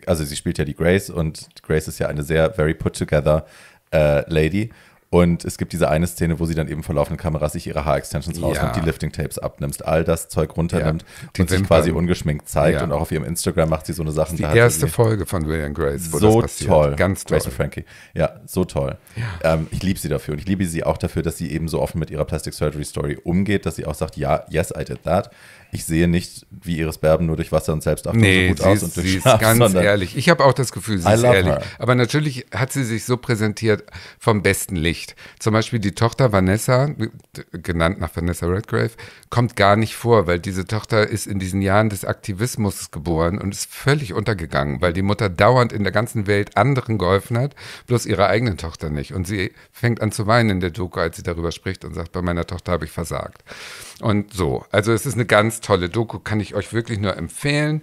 also sie spielt ja die Grace und Grace ist ja eine sehr very put together äh, Lady. Und es gibt diese eine Szene, wo sie dann eben vor laufenden Kameras sich ihre Haarextensions ja. rausnimmt, die Lifting-Tapes abnimmt, all das Zeug runternimmt ja, und Wimpern. sich quasi ungeschminkt zeigt. Ja. Und auch auf ihrem Instagram macht sie so eine Sache. Die erste Folge von William Grace, wo so das passiert. toll. Ganz toll. Grace und Frankie. Ja, so toll. Ähm, ich liebe sie dafür. Und ich liebe sie auch dafür, dass sie eben so offen mit ihrer Plastic Surgery Story umgeht, dass sie auch sagt, ja, yes, I did that ich sehe nicht, wie Iris Berben nur durch Wasser und selbst nee, so gut aus ist, und durch sie Schlaf, ist ganz ehrlich. Ich habe auch das Gefühl, sie I ist ehrlich. Her. Aber natürlich hat sie sich so präsentiert vom besten Licht. Zum Beispiel die Tochter Vanessa, genannt nach Vanessa Redgrave, kommt gar nicht vor, weil diese Tochter ist in diesen Jahren des Aktivismus geboren und ist völlig untergegangen, weil die Mutter dauernd in der ganzen Welt anderen geholfen hat, bloß ihrer eigenen Tochter nicht. Und sie fängt an zu weinen in der Doku, als sie darüber spricht und sagt, bei meiner Tochter habe ich versagt. Und so, also es ist eine ganz tolle Doku, kann ich euch wirklich nur empfehlen.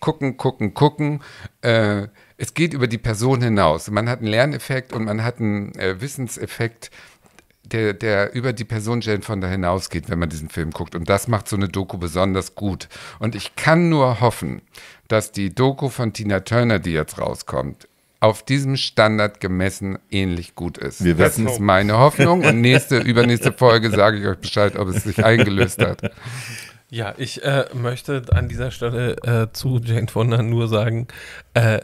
Gucken, gucken, gucken. Äh, es geht über die Person hinaus. Man hat einen Lerneffekt und man hat einen äh, Wissenseffekt, der, der, über die Person Jane Fonda hinausgeht, wenn man diesen Film guckt. Und das macht so eine Doku besonders gut. Und ich kann nur hoffen, dass die Doku von Tina Turner, die jetzt rauskommt, auf diesem Standard gemessen ähnlich gut ist. Wir das ist meine Hoffnung und nächste, übernächste Folge sage ich euch Bescheid, ob es sich eingelöst hat. Ja, ich äh, möchte an dieser Stelle äh, zu Jane Fonda nur sagen, äh,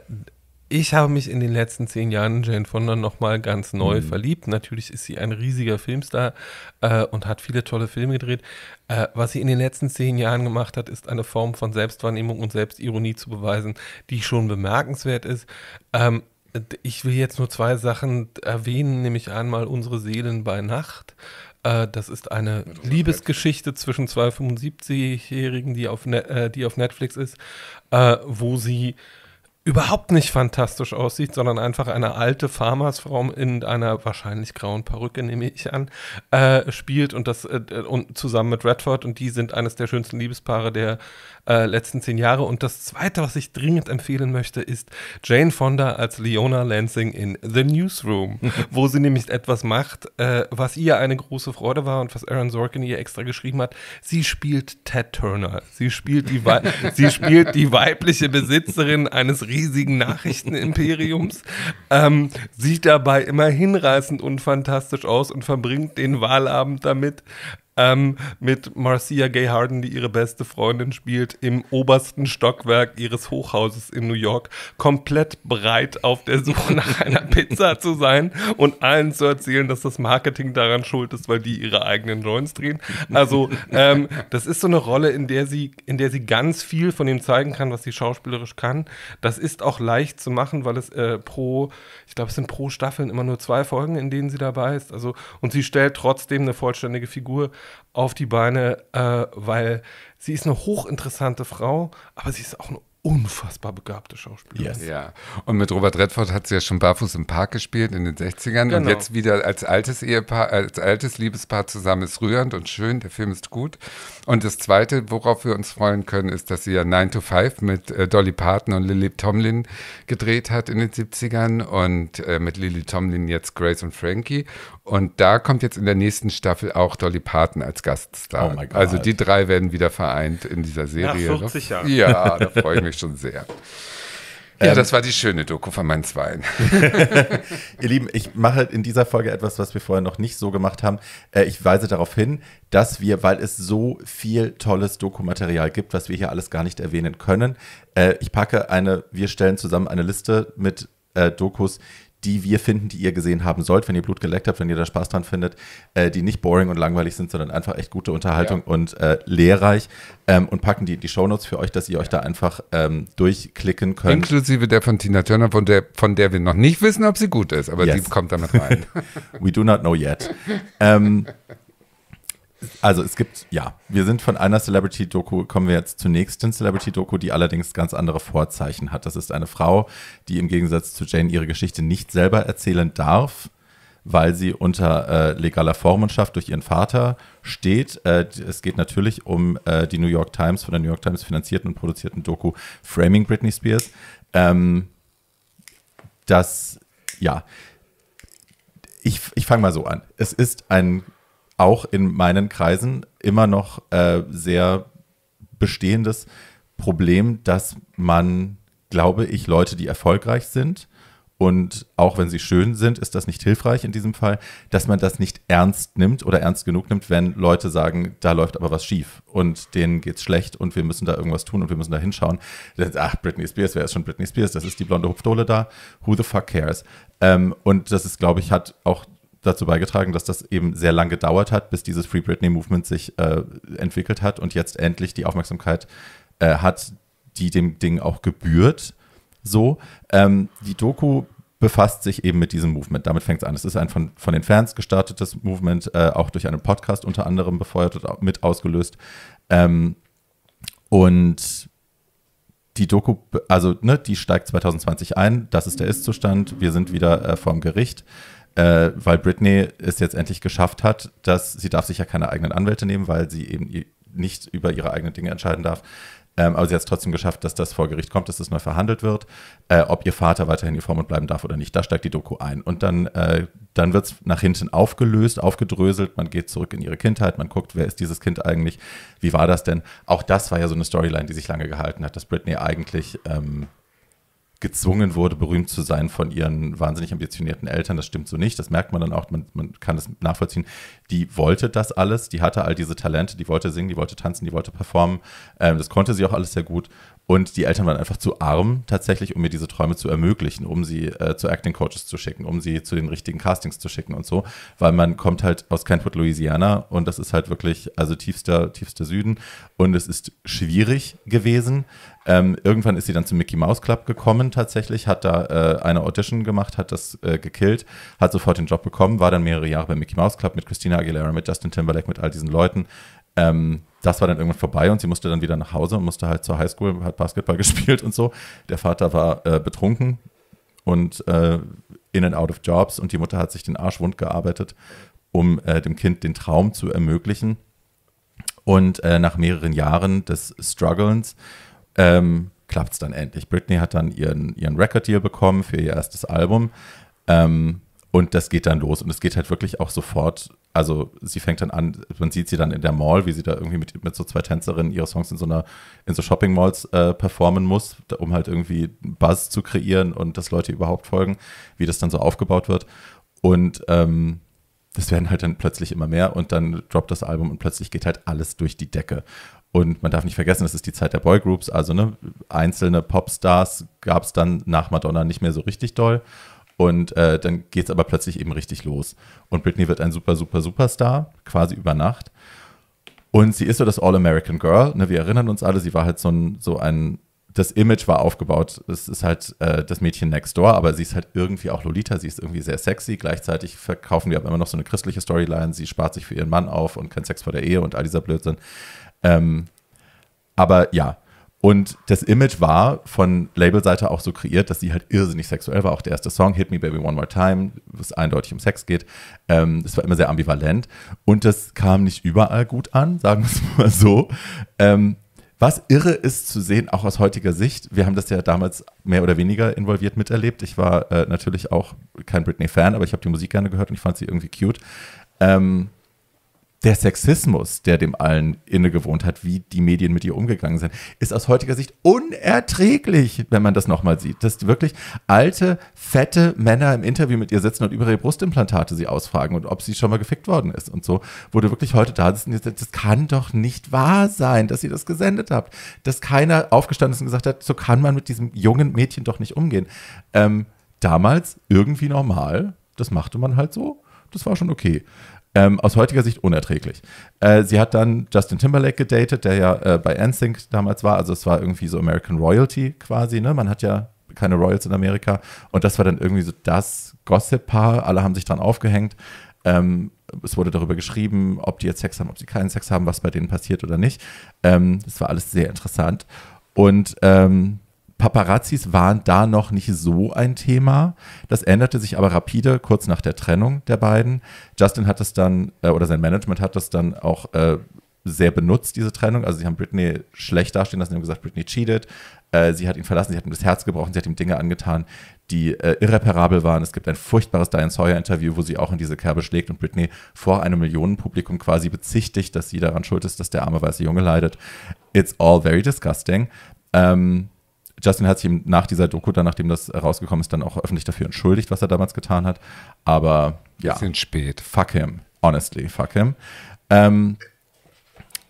ich habe mich in den letzten zehn Jahren Jane Fonda nochmal ganz neu mhm. verliebt. Natürlich ist sie ein riesiger Filmstar äh, und hat viele tolle Filme gedreht. Äh, was sie in den letzten zehn Jahren gemacht hat, ist eine Form von Selbstwahrnehmung und Selbstironie zu beweisen, die schon bemerkenswert ist. Ähm, ich will jetzt nur zwei Sachen erwähnen, nämlich einmal unsere Seelen bei Nacht. Äh, das ist eine Liebesgeschichte zwischen zwei 75-Jährigen, die, auf ne-, äh, die auf Netflix ist, äh, wo sie überhaupt nicht fantastisch aussieht, sondern einfach eine alte Farmersfrau in einer wahrscheinlich grauen Perücke, nehme ich an, äh, spielt und das äh, und zusammen mit Redford und die sind eines der schönsten Liebespaare der äh, letzten zehn Jahre. Und das zweite, was ich dringend empfehlen möchte, ist Jane Fonda als Leona Lansing in The Newsroom, wo sie nämlich etwas macht, äh, was ihr eine große Freude war und was Aaron Sorkin ihr extra geschrieben hat. Sie spielt Ted Turner. Sie spielt die, Wei sie spielt die weibliche Besitzerin eines riesigen riesigen Nachrichtenimperiums, ähm, sieht dabei immer hinreißend und fantastisch aus und verbringt den Wahlabend damit, ähm, mit Marcia Gay Harden, die ihre beste Freundin spielt, im obersten Stockwerk ihres Hochhauses in New York, komplett breit auf der Suche nach einer Pizza zu sein und allen zu erzählen, dass das Marketing daran schuld ist, weil die ihre eigenen Joints drehen. Also ähm, das ist so eine Rolle, in der sie, in der sie ganz viel von dem zeigen kann, was sie schauspielerisch kann. Das ist auch leicht zu machen, weil es äh, pro, ich glaube, es sind pro Staffeln immer nur zwei Folgen, in denen sie dabei ist. Also und sie stellt trotzdem eine vollständige Figur auf die Beine, äh, weil sie ist eine hochinteressante Frau, aber sie ist auch eine unfassbar begabte Schauspielerin. Yes. Ja. Und mit Robert Redford hat sie ja schon Barfuß im Park gespielt in den 60ern genau. und jetzt wieder als altes Ehepaar, als altes Liebespaar zusammen ist rührend und schön, der Film ist gut. Und das zweite, worauf wir uns freuen können, ist, dass sie ja 9 to 5 mit äh, Dolly Parton und Lily Tomlin gedreht hat in den 70ern und äh, mit Lily Tomlin jetzt Grace und Frankie und da kommt jetzt in der nächsten Staffel auch Dolly Parton als Gaststar. Oh also die drei werden wieder vereint in dieser Serie. Nach ne? 40 Jahren. Ja, da freue ich mich schon sehr. Ja, ähm, das war die schöne Doku von meinen Zweien. Ihr Lieben, ich mache halt in dieser Folge etwas, was wir vorher noch nicht so gemacht haben. Äh, ich weise darauf hin, dass wir, weil es so viel tolles Dokumaterial gibt, was wir hier alles gar nicht erwähnen können, äh, ich packe eine, wir stellen zusammen eine Liste mit äh, Dokus, die wir finden, die ihr gesehen haben sollt, wenn ihr Blut geleckt habt, wenn ihr da Spaß dran findet, äh, die nicht boring und langweilig sind, sondern einfach echt gute Unterhaltung ja. und äh, lehrreich. Ähm, und packen die, in die Shownotes für euch, dass ihr euch da einfach ähm, durchklicken könnt. Inklusive der von Tina Turner, von der, von der wir noch nicht wissen, ob sie gut ist, aber yes. die kommt damit rein. We do not know yet. ähm, also es gibt, ja, wir sind von einer Celebrity-Doku, kommen wir jetzt zur nächsten Celebrity-Doku, die allerdings ganz andere Vorzeichen hat. Das ist eine Frau, die im Gegensatz zu Jane ihre Geschichte nicht selber erzählen darf, weil sie unter äh, legaler Vormundschaft durch ihren Vater steht. Äh, es geht natürlich um äh, die New York Times, von der New York Times finanzierten und produzierten Doku Framing Britney Spears. Ähm, das, ja, ich, ich fange mal so an. Es ist ein auch in meinen Kreisen immer noch äh, sehr bestehendes Problem, dass man, glaube ich, Leute, die erfolgreich sind, und auch wenn sie schön sind, ist das nicht hilfreich in diesem Fall, dass man das nicht ernst nimmt oder ernst genug nimmt, wenn Leute sagen, da läuft aber was schief und denen geht's schlecht und wir müssen da irgendwas tun und wir müssen da hinschauen. Ach, Britney Spears, wer ist schon Britney Spears? Das ist die blonde Hupfdole da. Who the fuck cares? Ähm, und das ist, glaube ich, hat auch dazu beigetragen, dass das eben sehr lange gedauert hat, bis dieses Free Britney-Movement sich äh, entwickelt hat und jetzt endlich die Aufmerksamkeit äh, hat, die dem Ding auch gebührt. So, ähm, die Doku befasst sich eben mit diesem Movement. Damit fängt es an. Es ist ein von, von den Fans gestartetes Movement, äh, auch durch einen Podcast unter anderem befeuert und mit ausgelöst. Ähm, und die Doku, also ne, die steigt 2020 ein. Das ist der Ist-Zustand. Wir sind wieder äh, vorm Gericht äh, weil Britney es jetzt endlich geschafft hat, dass sie darf sich ja keine eigenen Anwälte nehmen, weil sie eben nicht über ihre eigenen Dinge entscheiden darf. Ähm, aber sie hat es trotzdem geschafft, dass das vor Gericht kommt, dass das neu verhandelt wird, äh, ob ihr Vater weiterhin ihr Vormund bleiben darf oder nicht. Da steigt die Doku ein. Und dann, äh, dann wird es nach hinten aufgelöst, aufgedröselt. Man geht zurück in ihre Kindheit, man guckt, wer ist dieses Kind eigentlich, wie war das denn? Auch das war ja so eine Storyline, die sich lange gehalten hat, dass Britney eigentlich ähm, gezwungen wurde, berühmt zu sein von ihren wahnsinnig ambitionierten Eltern. Das stimmt so nicht. Das merkt man dann auch. Man, man kann das nachvollziehen. Die wollte das alles. Die hatte all diese Talente. Die wollte singen, die wollte tanzen, die wollte performen. Ähm, das konnte sie auch alles sehr gut. Und die Eltern waren einfach zu arm, tatsächlich, um mir diese Träume zu ermöglichen, um sie äh, zu Acting Coaches zu schicken, um sie zu den richtigen Castings zu schicken und so. Weil man kommt halt aus Kentwood, Louisiana und das ist halt wirklich, also tiefster, tiefster Süden. Und es ist schwierig gewesen. Ähm, irgendwann ist sie dann zum Mickey Mouse Club gekommen tatsächlich, hat da äh, eine Audition gemacht, hat das äh, gekillt, hat sofort den Job bekommen, war dann mehrere Jahre beim Mickey Mouse Club mit Christina Aguilera, mit Justin Timberlake, mit all diesen Leuten. Ähm, das war dann irgendwann vorbei und sie musste dann wieder nach Hause und musste halt zur Highschool, hat Basketball gespielt und so. Der Vater war äh, betrunken und äh, in and out of jobs und die Mutter hat sich den Arsch wund gearbeitet, um äh, dem Kind den Traum zu ermöglichen. Und äh, nach mehreren Jahren des Strugglens ähm, klappt es dann endlich. Britney hat dann ihren, ihren Record-Deal bekommen für ihr erstes Album. Ähm, und das geht dann los. Und es geht halt wirklich auch sofort. Also, sie fängt dann an, man sieht sie dann in der Mall, wie sie da irgendwie mit, mit so zwei Tänzerinnen ihre Songs in so einer, in so Shopping Malls äh, performen muss, um halt irgendwie Buzz zu kreieren und dass Leute überhaupt folgen, wie das dann so aufgebaut wird. Und ähm, das werden halt dann plötzlich immer mehr und dann droppt das Album und plötzlich geht halt alles durch die Decke. Und man darf nicht vergessen, das ist die Zeit der Boygroups, also ne, einzelne Popstars gab es dann nach Madonna nicht mehr so richtig doll. Und äh, dann geht es aber plötzlich eben richtig los. Und Britney wird ein super, super, superstar, quasi über Nacht. Und sie ist so das All-American Girl. Ne? Wir erinnern uns alle, sie war halt so ein, so ein, das Image war aufgebaut. Es ist halt äh, das Mädchen next door, aber sie ist halt irgendwie auch Lolita. Sie ist irgendwie sehr sexy. Gleichzeitig verkaufen wir aber immer noch so eine christliche Storyline. Sie spart sich für ihren Mann auf und kein Sex vor der Ehe und all dieser Blödsinn. Ähm, aber ja. Und das Image war von Labelseite auch so kreiert, dass sie halt irrsinnig sexuell war. Auch der erste Song, Hit Me Baby One More Time, wo es eindeutig um Sex geht. Ähm, das war immer sehr ambivalent. Und das kam nicht überall gut an, sagen wir es mal so. Ähm, was irre ist zu sehen, auch aus heutiger Sicht, wir haben das ja damals mehr oder weniger involviert miterlebt. Ich war äh, natürlich auch kein Britney-Fan, aber ich habe die Musik gerne gehört und ich fand sie irgendwie cute. Ähm, der Sexismus, der dem allen innegewohnt hat, wie die Medien mit ihr umgegangen sind, ist aus heutiger Sicht unerträglich, wenn man das nochmal sieht. Dass wirklich alte, fette Männer im Interview mit ihr sitzen und über ihre Brustimplantate sie ausfragen und ob sie schon mal gefickt worden ist und so, wurde wirklich heute da sitzen und gesagt, das kann doch nicht wahr sein, dass ihr das gesendet habt. Dass keiner aufgestanden ist und gesagt hat, so kann man mit diesem jungen Mädchen doch nicht umgehen. Ähm, damals irgendwie normal, das machte man halt so das war schon okay. Ähm, aus heutiger Sicht unerträglich. Äh, sie hat dann Justin Timberlake gedatet, der ja äh, bei NSYNC damals war. Also es war irgendwie so American Royalty quasi. Ne? Man hat ja keine Royals in Amerika. Und das war dann irgendwie so das Gossip-Paar. Alle haben sich dran aufgehängt. Ähm, es wurde darüber geschrieben, ob die jetzt Sex haben, ob sie keinen Sex haben, was bei denen passiert oder nicht. Ähm, das war alles sehr interessant. Und ähm, Paparazzis waren da noch nicht so ein Thema. Das änderte sich aber rapide, kurz nach der Trennung der beiden. Justin hat es dann, äh, oder sein Management hat das dann auch äh, sehr benutzt, diese Trennung. Also sie haben Britney schlecht dastehen lassen, sie haben gesagt, Britney cheated. Äh, sie hat ihn verlassen, sie hat ihm das Herz gebrochen, sie hat ihm Dinge angetan, die äh, irreparabel waren. Es gibt ein furchtbares Diane Sawyer-Interview, wo sie auch in diese Kerbe schlägt und Britney vor einem Millionenpublikum quasi bezichtigt, dass sie daran schuld ist, dass der arme weiße Junge leidet. It's all very disgusting. Ähm, Justin hat sich nach dieser Doku, dann nachdem das rausgekommen ist, dann auch öffentlich dafür entschuldigt, was er damals getan hat. Aber ja. Bisschen spät. Fuck him. Honestly, fuck him. Ähm,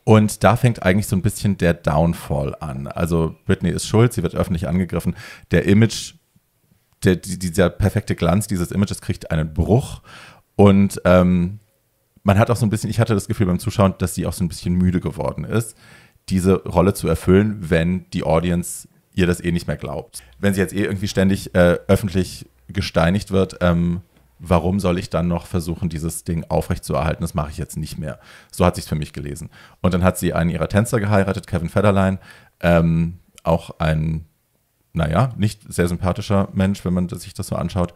und da fängt eigentlich so ein bisschen der Downfall an. Also Britney ist schuld, sie wird öffentlich angegriffen. Der Image, der, dieser perfekte Glanz dieses Images kriegt einen Bruch. Und ähm, man hat auch so ein bisschen, ich hatte das Gefühl beim Zuschauen, dass sie auch so ein bisschen müde geworden ist, diese Rolle zu erfüllen, wenn die Audience ihr das eh nicht mehr glaubt. Wenn sie jetzt eh irgendwie ständig äh, öffentlich gesteinigt wird, ähm, warum soll ich dann noch versuchen, dieses Ding aufrechtzuerhalten? Das mache ich jetzt nicht mehr. So hat sich für mich gelesen. Und dann hat sie einen ihrer Tänzer geheiratet, Kevin Federlein. ähm, auch ein, naja, nicht sehr sympathischer Mensch, wenn man sich das so anschaut.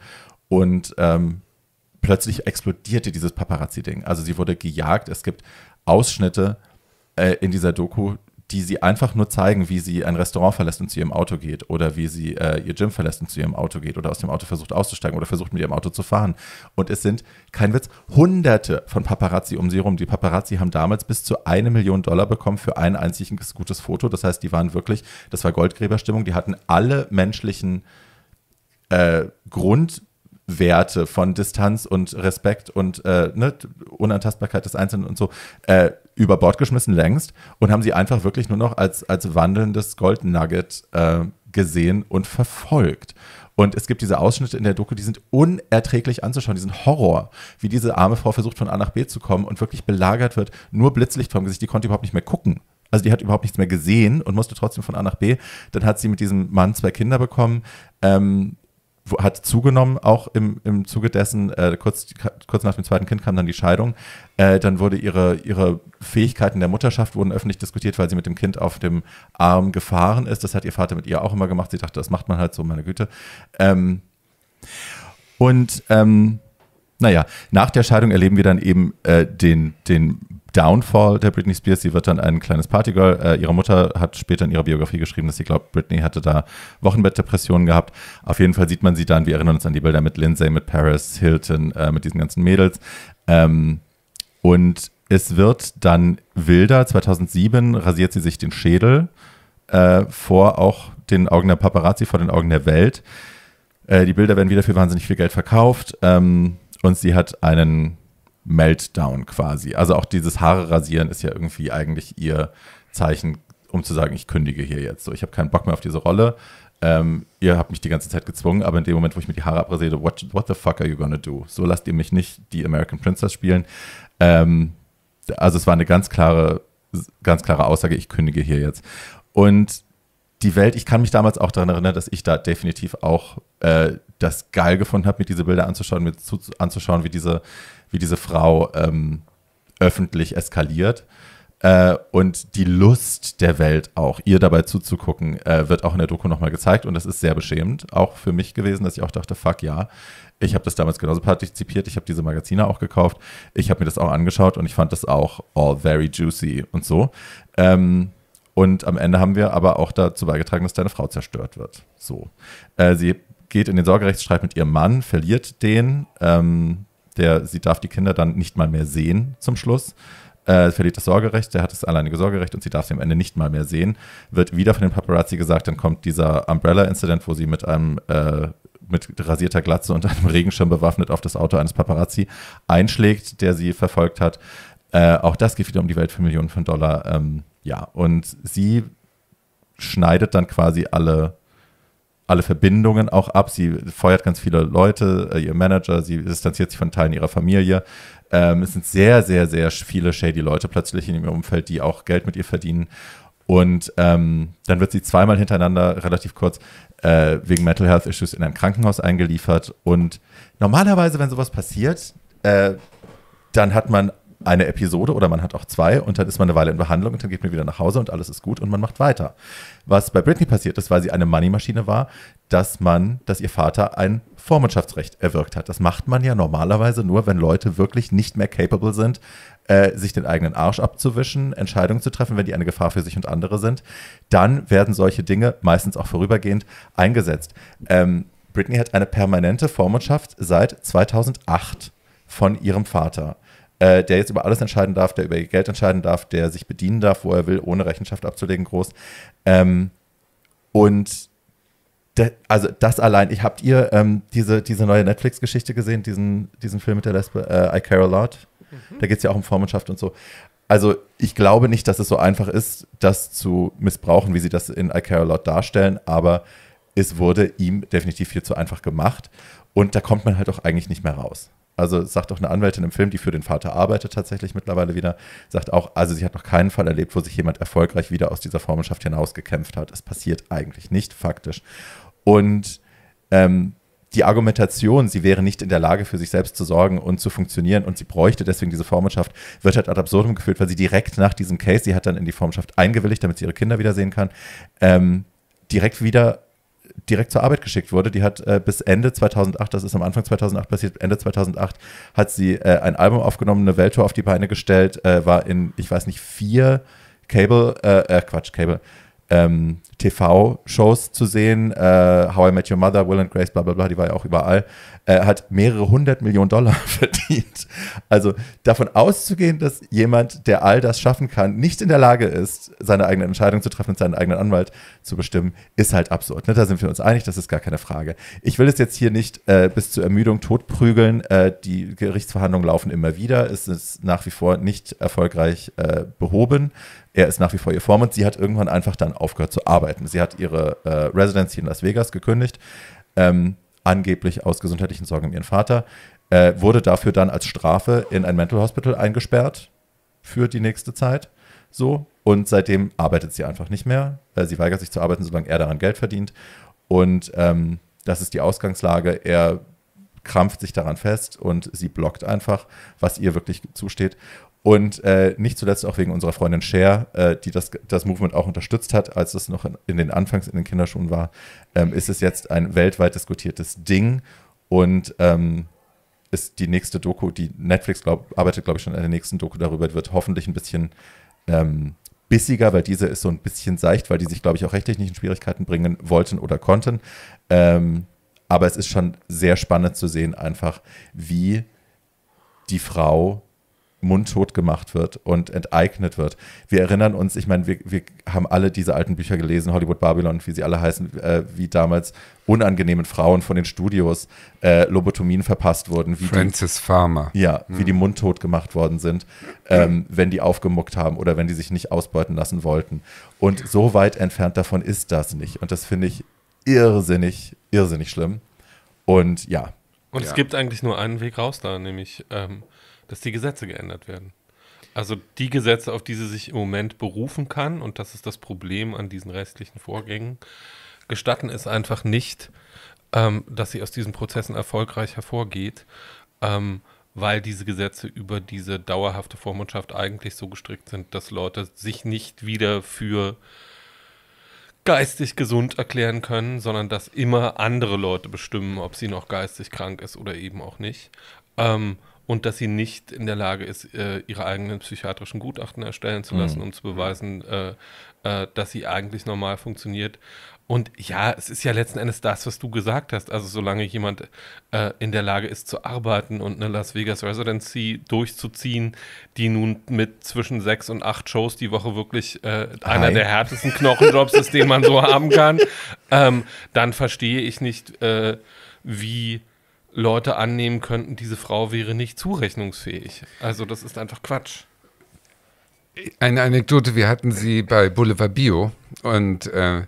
Und ähm, plötzlich explodierte dieses Paparazzi-Ding. Also sie wurde gejagt. Es gibt Ausschnitte äh, in dieser Doku die sie einfach nur zeigen, wie sie ein Restaurant verlässt und zu ihrem Auto geht oder wie sie äh, ihr Gym verlässt und zu ihrem Auto geht oder aus dem Auto versucht auszusteigen oder versucht mit ihrem Auto zu fahren. Und es sind, kein Witz, hunderte von Paparazzi um sie herum. Die Paparazzi haben damals bis zu eine Million Dollar bekommen für ein einziges gutes Foto. Das heißt, die waren wirklich, das war Goldgräberstimmung, die hatten alle menschlichen äh, Grund, Werte von Distanz und Respekt und äh, ne, Unantastbarkeit des Einzelnen und so äh, über Bord geschmissen längst und haben sie einfach wirklich nur noch als, als wandelndes Gold Nugget äh, gesehen und verfolgt. Und es gibt diese Ausschnitte in der Doku, die sind unerträglich anzuschauen, die sind Horror, wie diese arme Frau versucht von A nach B zu kommen und wirklich belagert wird, nur Blitzlicht vom Gesicht, die konnte überhaupt nicht mehr gucken. Also die hat überhaupt nichts mehr gesehen und musste trotzdem von A nach B. Dann hat sie mit diesem Mann zwei Kinder bekommen. Ähm, hat zugenommen, auch im, im Zuge dessen, äh, kurz, kurz nach dem zweiten Kind kam dann die Scheidung. Äh, dann wurde ihre, ihre Fähigkeiten der Mutterschaft wurden öffentlich diskutiert, weil sie mit dem Kind auf dem Arm gefahren ist. Das hat ihr Vater mit ihr auch immer gemacht. Sie dachte, das macht man halt so, meine Güte. Ähm, und ähm, naja, nach der Scheidung erleben wir dann eben äh, den, den Downfall der Britney Spears. Sie wird dann ein kleines Partygirl. Äh, ihre Mutter hat später in ihrer Biografie geschrieben, dass sie glaubt, Britney hatte da Wochenbettdepressionen gehabt. Auf jeden Fall sieht man sie dann, wir erinnern uns an die Bilder mit Lindsay, mit Paris, Hilton, äh, mit diesen ganzen Mädels. Ähm, und es wird dann wilder. 2007 rasiert sie sich den Schädel äh, vor auch den Augen der Paparazzi, vor den Augen der Welt. Äh, die Bilder werden wieder für wahnsinnig viel Geld verkauft. Ähm, und sie hat einen Meltdown quasi. Also auch dieses Haare rasieren ist ja irgendwie eigentlich ihr Zeichen, um zu sagen, ich kündige hier jetzt. So, ich habe keinen Bock mehr auf diese Rolle. Ähm, ihr habt mich die ganze Zeit gezwungen, aber in dem Moment, wo ich mir die Haare abrasiere, what, what the fuck are you gonna do? So lasst ihr mich nicht die American Princess spielen. Ähm, also es war eine ganz klare, ganz klare Aussage, ich kündige hier jetzt. Und die Welt, ich kann mich damals auch daran erinnern, dass ich da definitiv auch äh, das geil gefunden habe, mir diese Bilder anzuschauen, mir zu, anzuschauen, wie diese wie diese Frau ähm, öffentlich eskaliert. Äh, und die Lust der Welt auch, ihr dabei zuzugucken, äh, wird auch in der Doku nochmal gezeigt. Und das ist sehr beschämend, auch für mich gewesen, dass ich auch dachte, fuck ja, ich habe das damals genauso partizipiert, ich habe diese Magazine auch gekauft, ich habe mir das auch angeschaut und ich fand das auch all very juicy und so. Ähm, und am Ende haben wir aber auch dazu beigetragen, dass deine Frau zerstört wird. So. Äh, sie geht in den Sorgerechtsstreit mit ihrem Mann, verliert den, ähm, der, sie darf die Kinder dann nicht mal mehr sehen zum Schluss. Äh, verliert das Sorgerecht, der hat das alleinige Sorgerecht und sie darf sie am Ende nicht mal mehr sehen. Wird wieder von den Paparazzi gesagt, dann kommt dieser Umbrella-Incident, wo sie mit einem äh, mit rasierter Glatze und einem Regenschirm bewaffnet auf das Auto eines Paparazzi einschlägt, der sie verfolgt hat. Äh, auch das geht wieder um die Welt für Millionen von Dollar. Ähm, ja, und sie schneidet dann quasi alle alle Verbindungen auch ab. Sie feuert ganz viele Leute, äh, ihr Manager, sie distanziert sich von Teilen ihrer Familie. Ähm, es sind sehr, sehr, sehr viele shady Leute plötzlich in ihrem Umfeld, die auch Geld mit ihr verdienen. Und ähm, dann wird sie zweimal hintereinander, relativ kurz, äh, wegen Mental Health Issues in ein Krankenhaus eingeliefert. Und normalerweise, wenn sowas passiert, äh, dann hat man eine Episode oder man hat auch zwei und dann ist man eine Weile in Behandlung und dann geht man wieder nach Hause und alles ist gut und man macht weiter. Was bei Britney passiert ist, weil sie eine Moneymaschine war, dass man, dass ihr Vater ein Vormundschaftsrecht erwirkt hat. Das macht man ja normalerweise nur, wenn Leute wirklich nicht mehr capable sind, äh, sich den eigenen Arsch abzuwischen, Entscheidungen zu treffen, wenn die eine Gefahr für sich und andere sind. Dann werden solche Dinge meistens auch vorübergehend eingesetzt. Ähm, Britney hat eine permanente Vormundschaft seit 2008 von ihrem Vater äh, der jetzt über alles entscheiden darf, der über ihr Geld entscheiden darf, der sich bedienen darf, wo er will, ohne Rechenschaft abzulegen, groß. Ähm, und de, also das allein, ich habt ihr ähm, diese, diese neue Netflix-Geschichte gesehen, diesen, diesen Film mit der Lesbe, äh, I Care a Lot? Mhm. Da geht es ja auch um Vormundschaft und so. Also ich glaube nicht, dass es so einfach ist, das zu missbrauchen, wie sie das in I Care a Lot darstellen, aber es wurde ihm definitiv viel zu einfach gemacht. Und da kommt man halt auch eigentlich nicht mehr raus. Also sagt auch eine Anwältin im Film, die für den Vater arbeitet tatsächlich mittlerweile wieder, sagt auch, also sie hat noch keinen Fall erlebt, wo sich jemand erfolgreich wieder aus dieser Vormundschaft hinausgekämpft hat. Es passiert eigentlich nicht faktisch. Und ähm, die Argumentation, sie wäre nicht in der Lage, für sich selbst zu sorgen und zu funktionieren und sie bräuchte deswegen diese Vormundschaft, wird halt ad absurdum geführt, weil sie direkt nach diesem Case, sie hat dann in die Vormundschaft eingewilligt, damit sie ihre Kinder wiedersehen kann, ähm, direkt wieder direkt zur Arbeit geschickt wurde. Die hat äh, bis Ende 2008, das ist am Anfang 2008 passiert, Ende 2008 hat sie äh, ein Album aufgenommen, eine Welttour auf die Beine gestellt, äh, war in, ich weiß nicht, vier Cable, äh, äh Quatsch, Cable, ähm, TV-Shows zu sehen. Äh, How I Met Your Mother, Will and Grace, bla bla bla, die war ja auch überall. Äh, hat mehrere hundert Millionen Dollar verdient. Also davon auszugehen, dass jemand, der all das schaffen kann, nicht in der Lage ist, seine eigene Entscheidung zu treffen und seinen eigenen Anwalt zu bestimmen, ist halt absurd. Ne? Da sind wir uns einig, das ist gar keine Frage. Ich will es jetzt hier nicht äh, bis zur Ermüdung totprügeln. Äh, die Gerichtsverhandlungen laufen immer wieder. Es ist nach wie vor nicht erfolgreich äh, behoben. Er ist nach wie vor ihr Vormund. Sie hat irgendwann einfach dann aufgehört zu arbeiten. Sie hat ihre äh, Residency in Las Vegas gekündigt, ähm, angeblich aus gesundheitlichen Sorgen um ihren Vater, äh, wurde dafür dann als Strafe in ein Mental Hospital eingesperrt für die nächste Zeit. So. Und seitdem arbeitet sie einfach nicht mehr. Äh, sie weigert sich zu arbeiten, solange er daran Geld verdient. Und ähm, das ist die Ausgangslage. Er krampft sich daran fest und sie blockt einfach, was ihr wirklich zusteht. Und äh, nicht zuletzt auch wegen unserer Freundin Cher, äh, die das, das Movement auch unterstützt hat, als es noch in, in den Anfangs in den Kinderschuhen war, ähm, ist es jetzt ein weltweit diskutiertes Ding und ähm, ist die nächste Doku, die Netflix glaub, arbeitet, glaube ich, schon an der nächsten Doku darüber, wird hoffentlich ein bisschen ähm, bissiger, weil diese ist so ein bisschen seicht, weil die sich, glaube ich, auch rechtlich nicht in Schwierigkeiten bringen wollten oder konnten. Ähm, aber es ist schon sehr spannend zu sehen, einfach wie die Frau mundtot gemacht wird und enteignet wird. Wir erinnern uns, ich meine, wir, wir haben alle diese alten Bücher gelesen, Hollywood Babylon, wie sie alle heißen, äh, wie damals unangenehmen Frauen von den Studios äh, Lobotomien verpasst wurden. Wie Francis die, Farmer. Ja, mhm. wie die hm. mundtot gemacht worden sind, ähm, wenn die aufgemuckt haben oder wenn die sich nicht ausbeuten lassen wollten. Und so weit entfernt davon ist das nicht. Und das finde ich irrsinnig, irrsinnig schlimm. Und ja. Und ja. es gibt eigentlich nur einen Weg raus da, nämlich ähm, dass die Gesetze geändert werden. Also die Gesetze, auf die sie sich im Moment berufen kann, und das ist das Problem an diesen restlichen Vorgängen, gestatten es einfach nicht, ähm, dass sie aus diesen Prozessen erfolgreich hervorgeht, ähm, weil diese Gesetze über diese dauerhafte Vormundschaft eigentlich so gestrickt sind, dass Leute sich nicht wieder für geistig gesund erklären können, sondern dass immer andere Leute bestimmen, ob sie noch geistig krank ist oder eben auch nicht. Ähm, und dass sie nicht in der Lage ist, äh, ihre eigenen psychiatrischen Gutachten erstellen zu lassen, mhm. um zu beweisen, äh, äh, dass sie eigentlich normal funktioniert. Und ja, es ist ja letzten Endes das, was du gesagt hast. Also solange jemand äh, in der Lage ist zu arbeiten und eine Las Vegas Residency durchzuziehen, die nun mit zwischen sechs und acht Shows die Woche wirklich äh, einer der härtesten Knochenjobs ist, den man so haben kann, ähm, dann verstehe ich nicht, äh, wie Leute annehmen könnten, diese Frau wäre nicht zurechnungsfähig. Also das ist einfach Quatsch. Eine Anekdote, wir hatten sie bei Boulevard Bio und äh,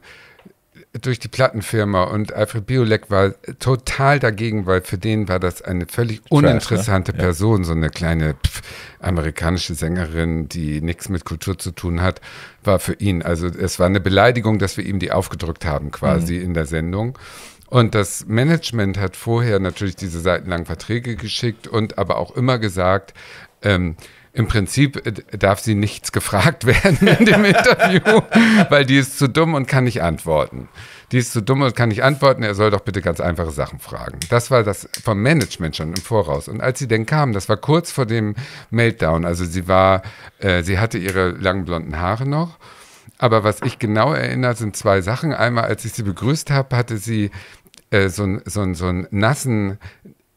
durch die Plattenfirma und Alfred Biolek war total dagegen, weil für den war das eine völlig ne? uninteressante ne? Person, ja. so eine kleine pf, amerikanische Sängerin, die nichts mit Kultur zu tun hat, war für ihn. Also es war eine Beleidigung, dass wir ihm die aufgedrückt haben quasi mhm. in der Sendung. Und das Management hat vorher natürlich diese seitenlangen Verträge geschickt und aber auch immer gesagt, ähm, im Prinzip äh, darf sie nichts gefragt werden in dem Interview, weil die ist zu dumm und kann nicht antworten. Die ist zu dumm und kann nicht antworten, er soll doch bitte ganz einfache Sachen fragen. Das war das vom Management schon im Voraus. Und als sie denn kam, das war kurz vor dem Meltdown, also sie war, äh, sie hatte ihre langen blonden Haare noch aber was ich genau erinnere, sind zwei Sachen. Einmal, als ich sie begrüßt habe, hatte sie äh, so, so, so einen nassen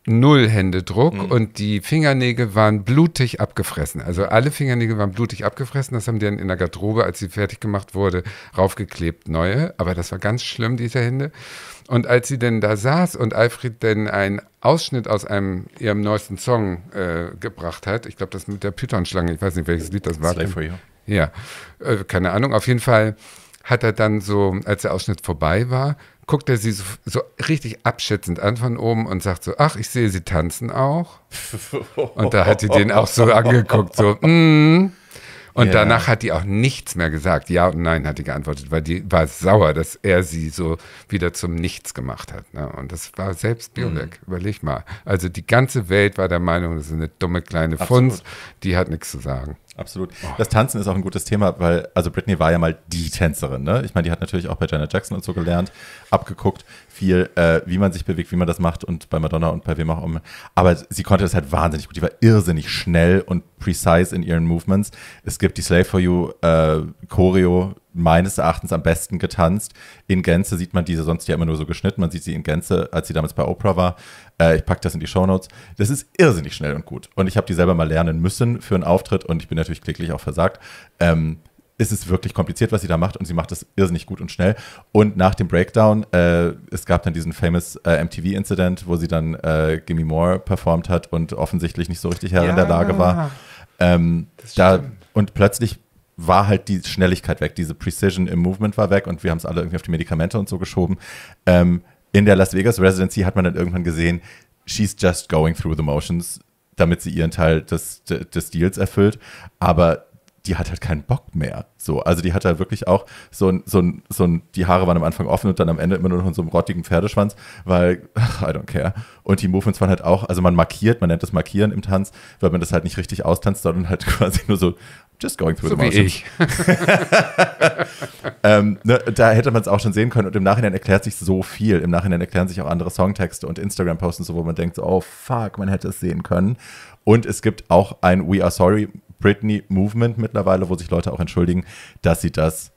Null-Händedruck mhm. und die Fingernägel waren blutig abgefressen. Also alle Fingernägel waren blutig abgefressen. Das haben die dann in der Garderobe, als sie fertig gemacht wurde, raufgeklebt, neue. Aber das war ganz schlimm, diese Hände. Und als sie denn da saß und Alfred denn einen Ausschnitt aus einem ihrem neuesten Song äh, gebracht hat, ich glaube, das mit der Python-Schlange, ich weiß nicht, welches Lied das war. Slave for you. Ja, äh, keine Ahnung. Auf jeden Fall hat er dann so, als der Ausschnitt vorbei war, guckt er sie so, so, richtig abschätzend an von oben und sagt so, ach, ich sehe, sie tanzen auch. Und da hat sie den auch so angeguckt, so, mm. Und yeah. danach hat die auch nichts mehr gesagt. Ja und nein hat die geantwortet, weil die war sauer, dass er sie so wieder zum Nichts gemacht hat. Ne? Und das war selbst Biolek. Mhm. Überleg mal. Also die ganze Welt war der Meinung, das ist eine dumme kleine Funst, die hat nichts zu sagen absolut. Das Tanzen ist auch ein gutes Thema, weil, also Britney war ja mal die Tänzerin, ne? Ich meine, die hat natürlich auch bei Janet Jackson und so gelernt, abgeguckt, viel, äh, wie man sich bewegt, wie man das macht und bei Madonna und bei wem auch immer. Aber sie konnte das halt wahnsinnig gut. Die war irrsinnig schnell und precise in ihren Movements. Es gibt die Slave for You äh, Choreo, meines Erachtens am besten getanzt. In Gänze sieht man diese, sonst ja immer nur so geschnitten. Man sieht sie in Gänze, als sie damals bei Oprah war. Äh, ich packe das in die Shownotes. Das ist irrsinnig schnell und gut. Und ich habe die selber mal lernen müssen für einen Auftritt und ich bin natürlich klicklich auch versagt. Ähm, es ist wirklich kompliziert, was sie da macht und sie macht das irrsinnig gut und schnell. Und nach dem Breakdown, äh, es gab dann diesen famous äh, MTV-Incident, wo sie dann äh, Gimme More performt hat und offensichtlich nicht so richtig ja, in der Lage war. Ähm, da, und plötzlich war halt die Schnelligkeit weg, diese Precision im Movement war weg und wir haben es alle irgendwie auf die Medikamente und so geschoben. Ähm, in der Las Vegas Residency hat man dann irgendwann gesehen, she's just going through the motions, damit sie ihren Teil des, des Deals erfüllt. Aber die hat halt keinen Bock mehr. So, also die hat halt wirklich auch so ein, so ein, so ein, die Haare waren am Anfang offen und dann am Ende immer nur noch in so einem rottigen Pferdeschwanz, weil, ach, I don't care. Und die Movements waren halt auch, also man markiert, man nennt das Markieren im Tanz, weil man das halt nicht richtig austanzt, sondern halt quasi nur so Just going through so the motions. Wie ich. ähm, ne, da hätte man es auch schon sehen können und im Nachhinein erklärt sich so viel. Im Nachhinein erklären sich auch andere Songtexte und Instagram-Posts, so, wo man denkt, so, oh fuck, man hätte es sehen können. Und es gibt auch ein We Are Sorry Britney Movement mittlerweile, wo sich Leute auch entschuldigen, dass sie das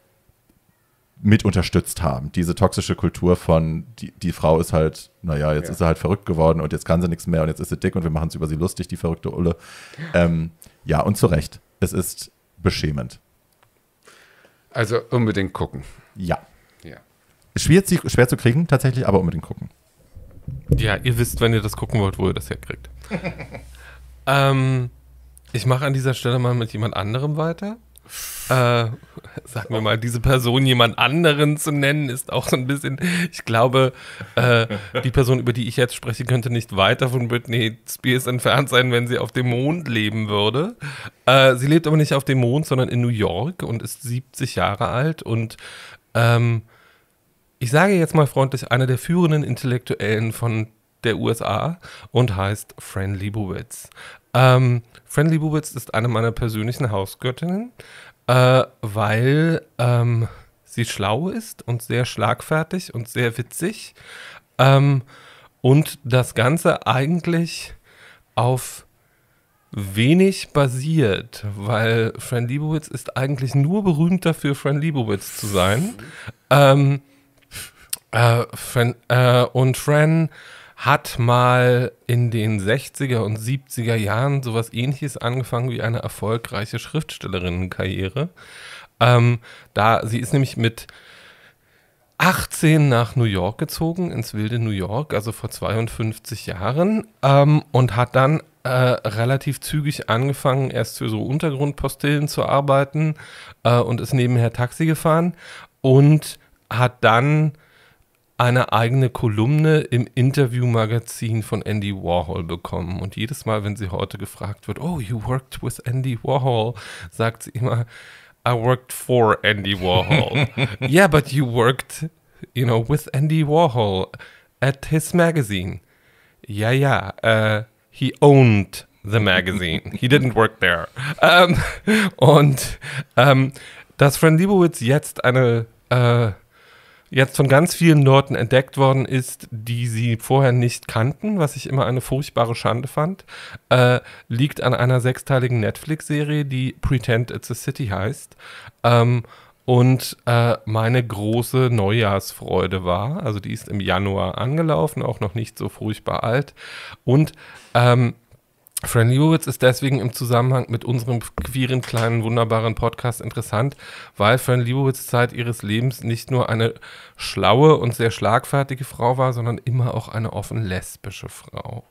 mit unterstützt haben. Diese toxische Kultur von, die, die Frau ist halt, naja, jetzt ja. ist sie halt verrückt geworden und jetzt kann sie nichts mehr und jetzt ist sie dick und wir machen es über sie lustig, die verrückte Ulle. Ähm, ja, und zu Recht. Es ist beschämend. Also unbedingt gucken. Ja. ja. Schwer, schwer zu kriegen, tatsächlich, aber unbedingt gucken. Ja, ihr wisst, wenn ihr das gucken wollt, wo ihr das herkriegt. ähm, ich mache an dieser Stelle mal mit jemand anderem weiter äh, sagen wir mal, diese Person jemand anderen zu nennen, ist auch so ein bisschen, ich glaube, äh, die Person, über die ich jetzt spreche, könnte nicht weiter von Britney Spears entfernt sein, wenn sie auf dem Mond leben würde. Äh, sie lebt aber nicht auf dem Mond, sondern in New York und ist 70 Jahre alt und ähm, ich sage jetzt mal freundlich, einer der führenden Intellektuellen von der USA und heißt Fran Lebowitz. Ähm, Fran Lebowitz ist eine meiner persönlichen Hausgöttinnen äh, weil ähm, sie schlau ist und sehr schlagfertig und sehr witzig. Ähm, und das Ganze eigentlich auf wenig basiert, weil Fran Lebowitz ist eigentlich nur berühmt dafür, Fran Lebowitz zu sein. Ähm, äh, Fran, äh, und Fran hat mal in den 60er und 70er Jahren sowas ähnliches angefangen wie eine erfolgreiche Schriftstellerinnenkarriere. Ähm, da, sie ist nämlich mit 18 nach New York gezogen, ins wilde New York, also vor 52 Jahren, ähm, und hat dann äh, relativ zügig angefangen, erst für so Untergrundpostillen zu arbeiten äh, und ist nebenher Taxi gefahren und hat dann eine eigene Kolumne im Interviewmagazin von Andy Warhol bekommen. Und jedes Mal, wenn sie heute gefragt wird, oh, you worked with Andy Warhol, sagt sie immer, I worked for Andy Warhol. yeah, but you worked, you know, with Andy Warhol at his magazine. Ja, ja, uh, he owned the magazine. he didn't work there. Um, und um, dass Fran Lebowitz jetzt eine äh, jetzt von ganz vielen Leuten entdeckt worden ist, die sie vorher nicht kannten, was ich immer eine furchtbare Schande fand, äh, liegt an einer sechsteiligen Netflix-Serie, die Pretend It's a City heißt. Ähm, und äh, meine große Neujahrsfreude war, also die ist im Januar angelaufen, auch noch nicht so furchtbar alt. Und ähm, Fran Lewis ist deswegen im Zusammenhang mit unserem queeren, kleinen, wunderbaren Podcast interessant, weil Fran Lewis Zeit ihres Lebens nicht nur eine schlaue und sehr schlagfertige Frau war, sondern immer auch eine offen lesbische Frau.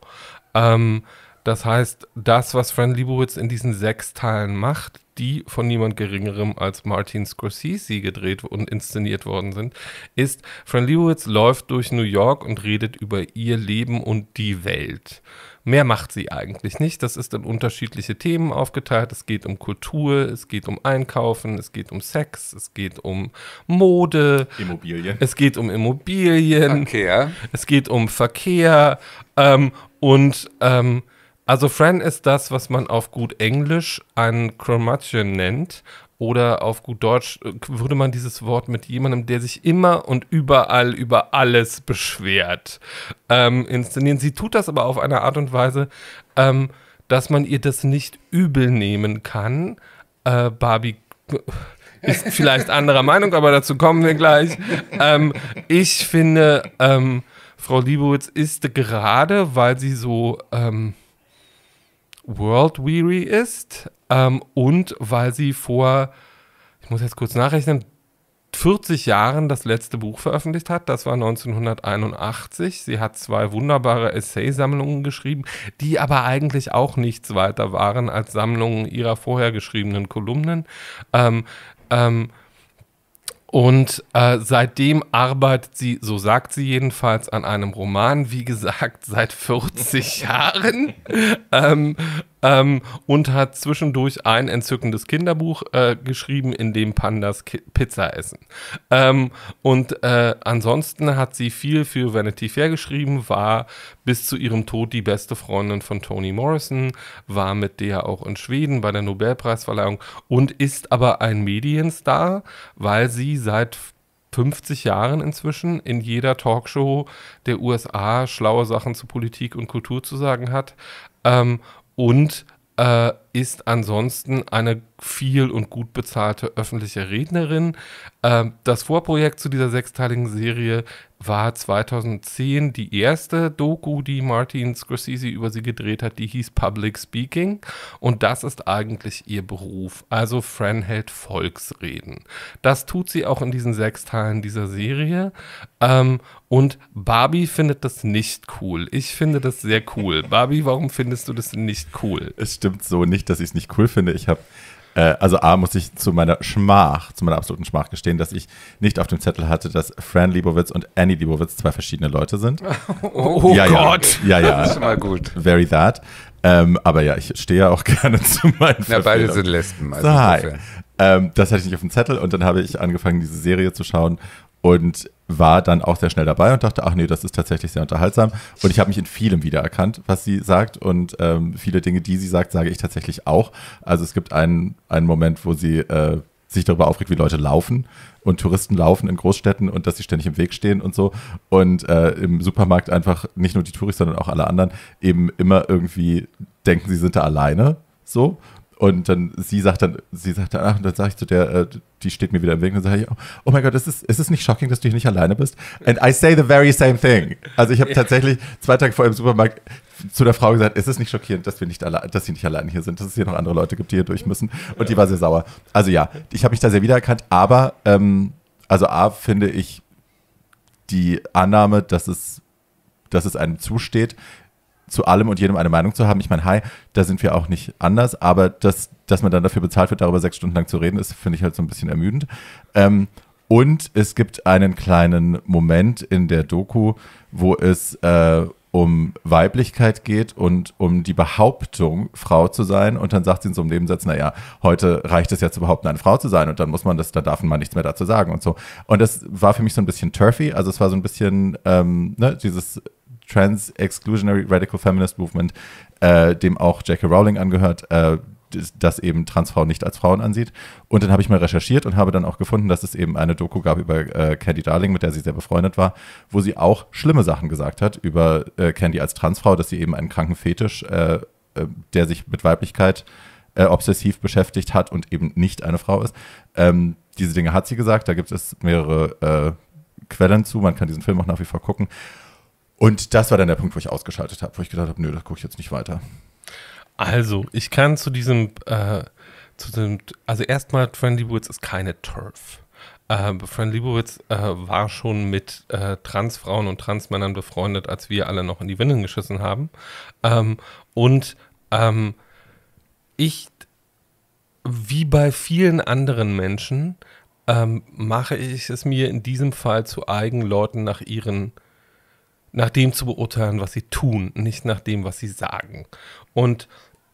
Ähm, das heißt, das, was Fran Lebowitz in diesen sechs Teilen macht, die von niemand Geringerem als Martin Scorsese gedreht und inszeniert worden sind, ist, Fran Lebowitz läuft durch New York und redet über ihr Leben und die Welt. Mehr macht sie eigentlich nicht. Das ist in unterschiedliche Themen aufgeteilt. Es geht um Kultur, es geht um Einkaufen, es geht um Sex, es geht um Mode. Immobilien. Es geht um Immobilien. Verkehr. Es geht um Verkehr. Ähm, und ähm, also Fran ist das, was man auf gut Englisch einen Chromatchen nennt. Oder auf gut Deutsch äh, würde man dieses Wort mit jemandem, der sich immer und überall über alles beschwert, ähm, inszenieren. Sie tut das aber auf eine Art und Weise, ähm, dass man ihr das nicht übel nehmen kann. Äh, Barbie äh, ist vielleicht anderer Meinung, aber dazu kommen wir gleich. Ähm, ich finde, ähm, Frau Liebowitz ist gerade, weil sie so ähm, world weary ist, ähm, und weil sie vor, ich muss jetzt kurz nachrechnen, 40 Jahren das letzte Buch veröffentlicht hat. Das war 1981. Sie hat zwei wunderbare Essay-Sammlungen geschrieben, die aber eigentlich auch nichts weiter waren als Sammlungen ihrer vorher geschriebenen Kolumnen. Ähm, ähm, und äh, seitdem arbeitet sie, so sagt sie jedenfalls, an einem Roman, wie gesagt, seit 40 Jahren. Ähm, ähm, und hat zwischendurch ein entzückendes Kinderbuch äh, geschrieben, in dem Pandas Ki Pizza essen. Ähm, und äh, ansonsten hat sie viel für Vanity Fair geschrieben, war bis zu ihrem Tod die beste Freundin von Toni Morrison, war mit der auch in Schweden bei der Nobelpreisverleihung und ist aber ein Medienstar, weil sie seit 50 Jahren inzwischen in jeder Talkshow der USA schlaue Sachen zu Politik und Kultur zu sagen hat. Ähm, und äh, ist ansonsten eine viel und gut bezahlte öffentliche Rednerin. Ähm, das Vorprojekt zu dieser sechsteiligen Serie war 2010 die erste Doku, die Martin Scorsese über sie gedreht hat, die hieß Public Speaking. Und das ist eigentlich ihr Beruf. Also Fran hält Volksreden. Das tut sie auch in diesen sechs Teilen dieser Serie. Ähm, und Barbie findet das nicht cool. Ich finde das sehr cool. Barbie, warum findest du das nicht cool? Es stimmt so nicht nicht, dass ich es nicht cool finde. Ich habe, äh, also A, muss ich zu meiner Schmach, zu meiner absoluten Schmach gestehen, dass ich nicht auf dem Zettel hatte, dass Fran Liebowitz und Annie Liebowitz zwei verschiedene Leute sind. Oh, oh ja, Gott! Ja, ja, Das ist mal gut. Very that. Ähm, aber ja, ich stehe ja auch gerne zu meinen Ja, beide sind Lesben. Also so, hi. Ähm, das hatte ich nicht auf dem Zettel und dann habe ich angefangen, diese Serie zu schauen und war dann auch sehr schnell dabei und dachte, ach nee, das ist tatsächlich sehr unterhaltsam. Und ich habe mich in vielem wiedererkannt, was sie sagt. Und ähm, viele Dinge, die sie sagt, sage ich tatsächlich auch. Also es gibt einen, einen Moment, wo sie äh, sich darüber aufregt, wie Leute laufen und Touristen laufen in Großstädten und dass sie ständig im Weg stehen und so. Und äh, im Supermarkt einfach nicht nur die Touristen, sondern auch alle anderen eben immer irgendwie denken, sie sind da alleine. So. Und dann, sie sagt dann, sie sagt dann, ach, und dann sage ich zu der, äh, die steht mir wieder im Weg. Und dann sage ich, oh, oh mein Gott, ist es, ist es nicht shocking, dass du hier nicht alleine bist? And I say the very same thing. Also ich habe ja. tatsächlich zwei Tage vorher im Supermarkt zu der Frau gesagt, ist es nicht schockierend, dass wir nicht allein, dass sie nicht alleine hier sind, dass es hier noch andere Leute gibt, die hier durch müssen. Und ja. die war sehr sauer. Also ja, ich habe mich da sehr wiedererkannt, aber ähm, also A finde ich die Annahme, dass es, dass es einem zusteht, zu allem und jedem eine Meinung zu haben. Ich meine, hi, da sind wir auch nicht anders, aber dass dass man dann dafür bezahlt wird, darüber sechs Stunden lang zu reden, ist, finde ich halt so ein bisschen ermüdend. Ähm, und es gibt einen kleinen Moment in der Doku, wo es äh, um Weiblichkeit geht und um die Behauptung, Frau zu sein. Und dann sagt sie in so einem Nebensatz, naja, heute reicht es ja zu behaupten, eine Frau zu sein. Und dann muss man das, da darf man nichts mehr dazu sagen und so. Und das war für mich so ein bisschen turfy. Also es war so ein bisschen ähm, ne, dieses Trans-Exclusionary Radical Feminist Movement, äh, dem auch J.K. Rowling angehört, äh, das eben Transfrauen nicht als Frauen ansieht. Und dann habe ich mal recherchiert und habe dann auch gefunden, dass es eben eine Doku gab über äh, Candy Darling, mit der sie sehr befreundet war, wo sie auch schlimme Sachen gesagt hat über äh, Candy als Transfrau, dass sie eben einen kranken Fetisch, äh, äh der sich mit Weiblichkeit äh, obsessiv beschäftigt hat und eben nicht eine Frau ist. Ähm, diese Dinge hat sie gesagt, da gibt es mehrere äh, Quellen zu, man kann diesen Film auch nach wie vor gucken. Und das war dann der Punkt, wo ich ausgeschaltet habe, wo ich gedacht habe, nö, das gucke ich jetzt nicht weiter. Also, ich kann zu diesem, äh, zu dem, also erstmal, Fran Lebowitz ist keine Turf. Äh, Fran Lebowitz äh, war schon mit äh, Transfrauen und Transmännern befreundet, als wir alle noch in die Windeln geschissen haben. Ähm, und ähm, ich, wie bei vielen anderen Menschen, ähm, mache ich es mir in diesem Fall zu eigen, Leuten nach ihren nach dem zu beurteilen, was sie tun, nicht nach dem, was sie sagen. Und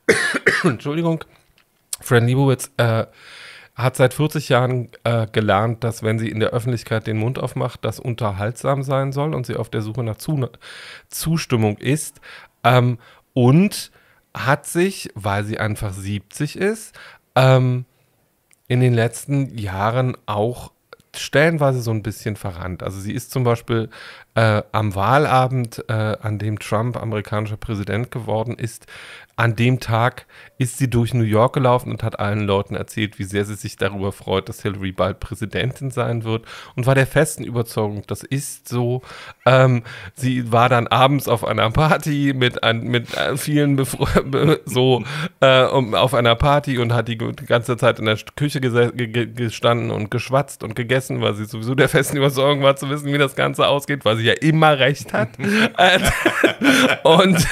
Entschuldigung, Fran Lebowitz äh, hat seit 40 Jahren äh, gelernt, dass wenn sie in der Öffentlichkeit den Mund aufmacht, das unterhaltsam sein soll und sie auf der Suche nach Zu Zustimmung ist. Ähm, und hat sich, weil sie einfach 70 ist, ähm, in den letzten Jahren auch stellenweise so ein bisschen verrannt. Also sie ist zum Beispiel äh, am Wahlabend, äh, an dem Trump amerikanischer Präsident geworden ist, an dem Tag ist sie durch New York gelaufen und hat allen Leuten erzählt, wie sehr sie sich darüber freut, dass Hillary bald Präsidentin sein wird und war der festen Überzeugung, das ist so. Ähm, sie war dann abends auf einer Party mit, ein, mit äh, vielen Befre so äh, um, auf einer Party und hat die ganze Zeit in der Küche gestanden und geschwatzt und gegessen, weil sie sowieso der festen Überzeugung war zu wissen, wie das Ganze ausgeht, weil sie ja immer recht hat. Äh, und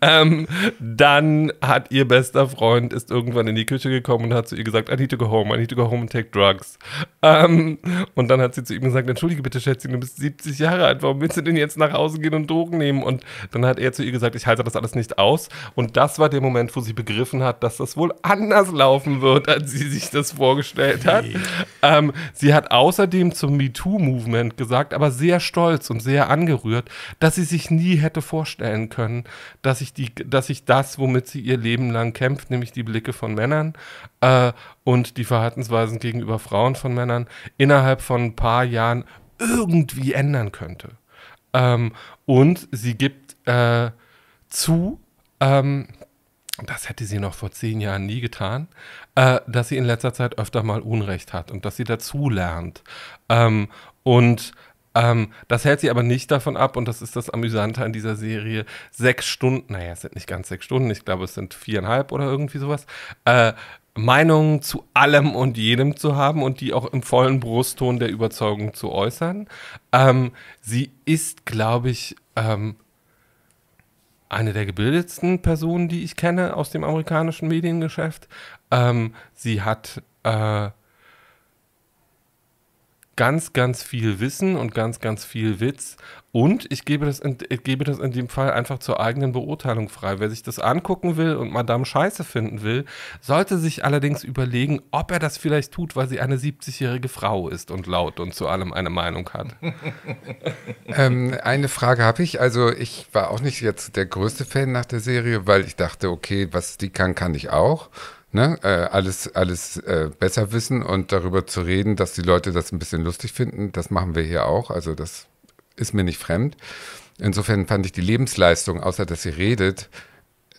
ähm, dann dann hat ihr bester Freund ist irgendwann in die Küche gekommen und hat zu ihr gesagt, I need to go home, I need to go home and take drugs. Ähm, und dann hat sie zu ihm gesagt, entschuldige bitte, Schätzchen, du bist 70 Jahre alt, warum willst du denn jetzt nach Hause gehen und Drogen nehmen? Und dann hat er zu ihr gesagt, ich halte das alles nicht aus. Und das war der Moment, wo sie begriffen hat, dass das wohl anders laufen wird, als sie sich das vorgestellt hat. Nee. Ähm, sie hat außerdem zum MeToo-Movement gesagt, aber sehr stolz und sehr angerührt, dass sie sich nie hätte vorstellen können, dass ich, die, dass ich das, womit womit sie ihr Leben lang kämpft, nämlich die Blicke von Männern äh, und die Verhaltensweisen gegenüber Frauen von Männern, innerhalb von ein paar Jahren irgendwie ändern könnte. Ähm, und sie gibt äh, zu, ähm, das hätte sie noch vor zehn Jahren nie getan, äh, dass sie in letzter Zeit öfter mal Unrecht hat und dass sie dazu lernt. Ähm, und ähm, das hält sie aber nicht davon ab, und das ist das Amüsante an dieser Serie, sechs Stunden, naja, es sind nicht ganz sechs Stunden, ich glaube, es sind viereinhalb oder irgendwie sowas, äh, Meinungen zu allem und jedem zu haben und die auch im vollen Brustton der Überzeugung zu äußern. Ähm, sie ist, glaube ich, ähm, eine der gebildetsten Personen, die ich kenne aus dem amerikanischen Mediengeschäft. Ähm, sie hat äh, ganz, ganz viel Wissen und ganz, ganz viel Witz. Und ich gebe das in, gebe das in dem Fall einfach zur eigenen Beurteilung frei. Wer sich das angucken will und Madame Scheiße finden will, sollte sich allerdings überlegen, ob er das vielleicht tut, weil sie eine 70-jährige Frau ist und laut und zu allem eine Meinung hat. ähm, eine Frage habe ich. Also ich war auch nicht jetzt der größte Fan nach der Serie, weil ich dachte, okay, was die kann, kann ich auch ne, äh, alles, alles äh, besser wissen und darüber zu reden, dass die Leute das ein bisschen lustig finden, das machen wir hier auch. Also das ist mir nicht fremd. Insofern fand ich die Lebensleistung, außer dass sie redet,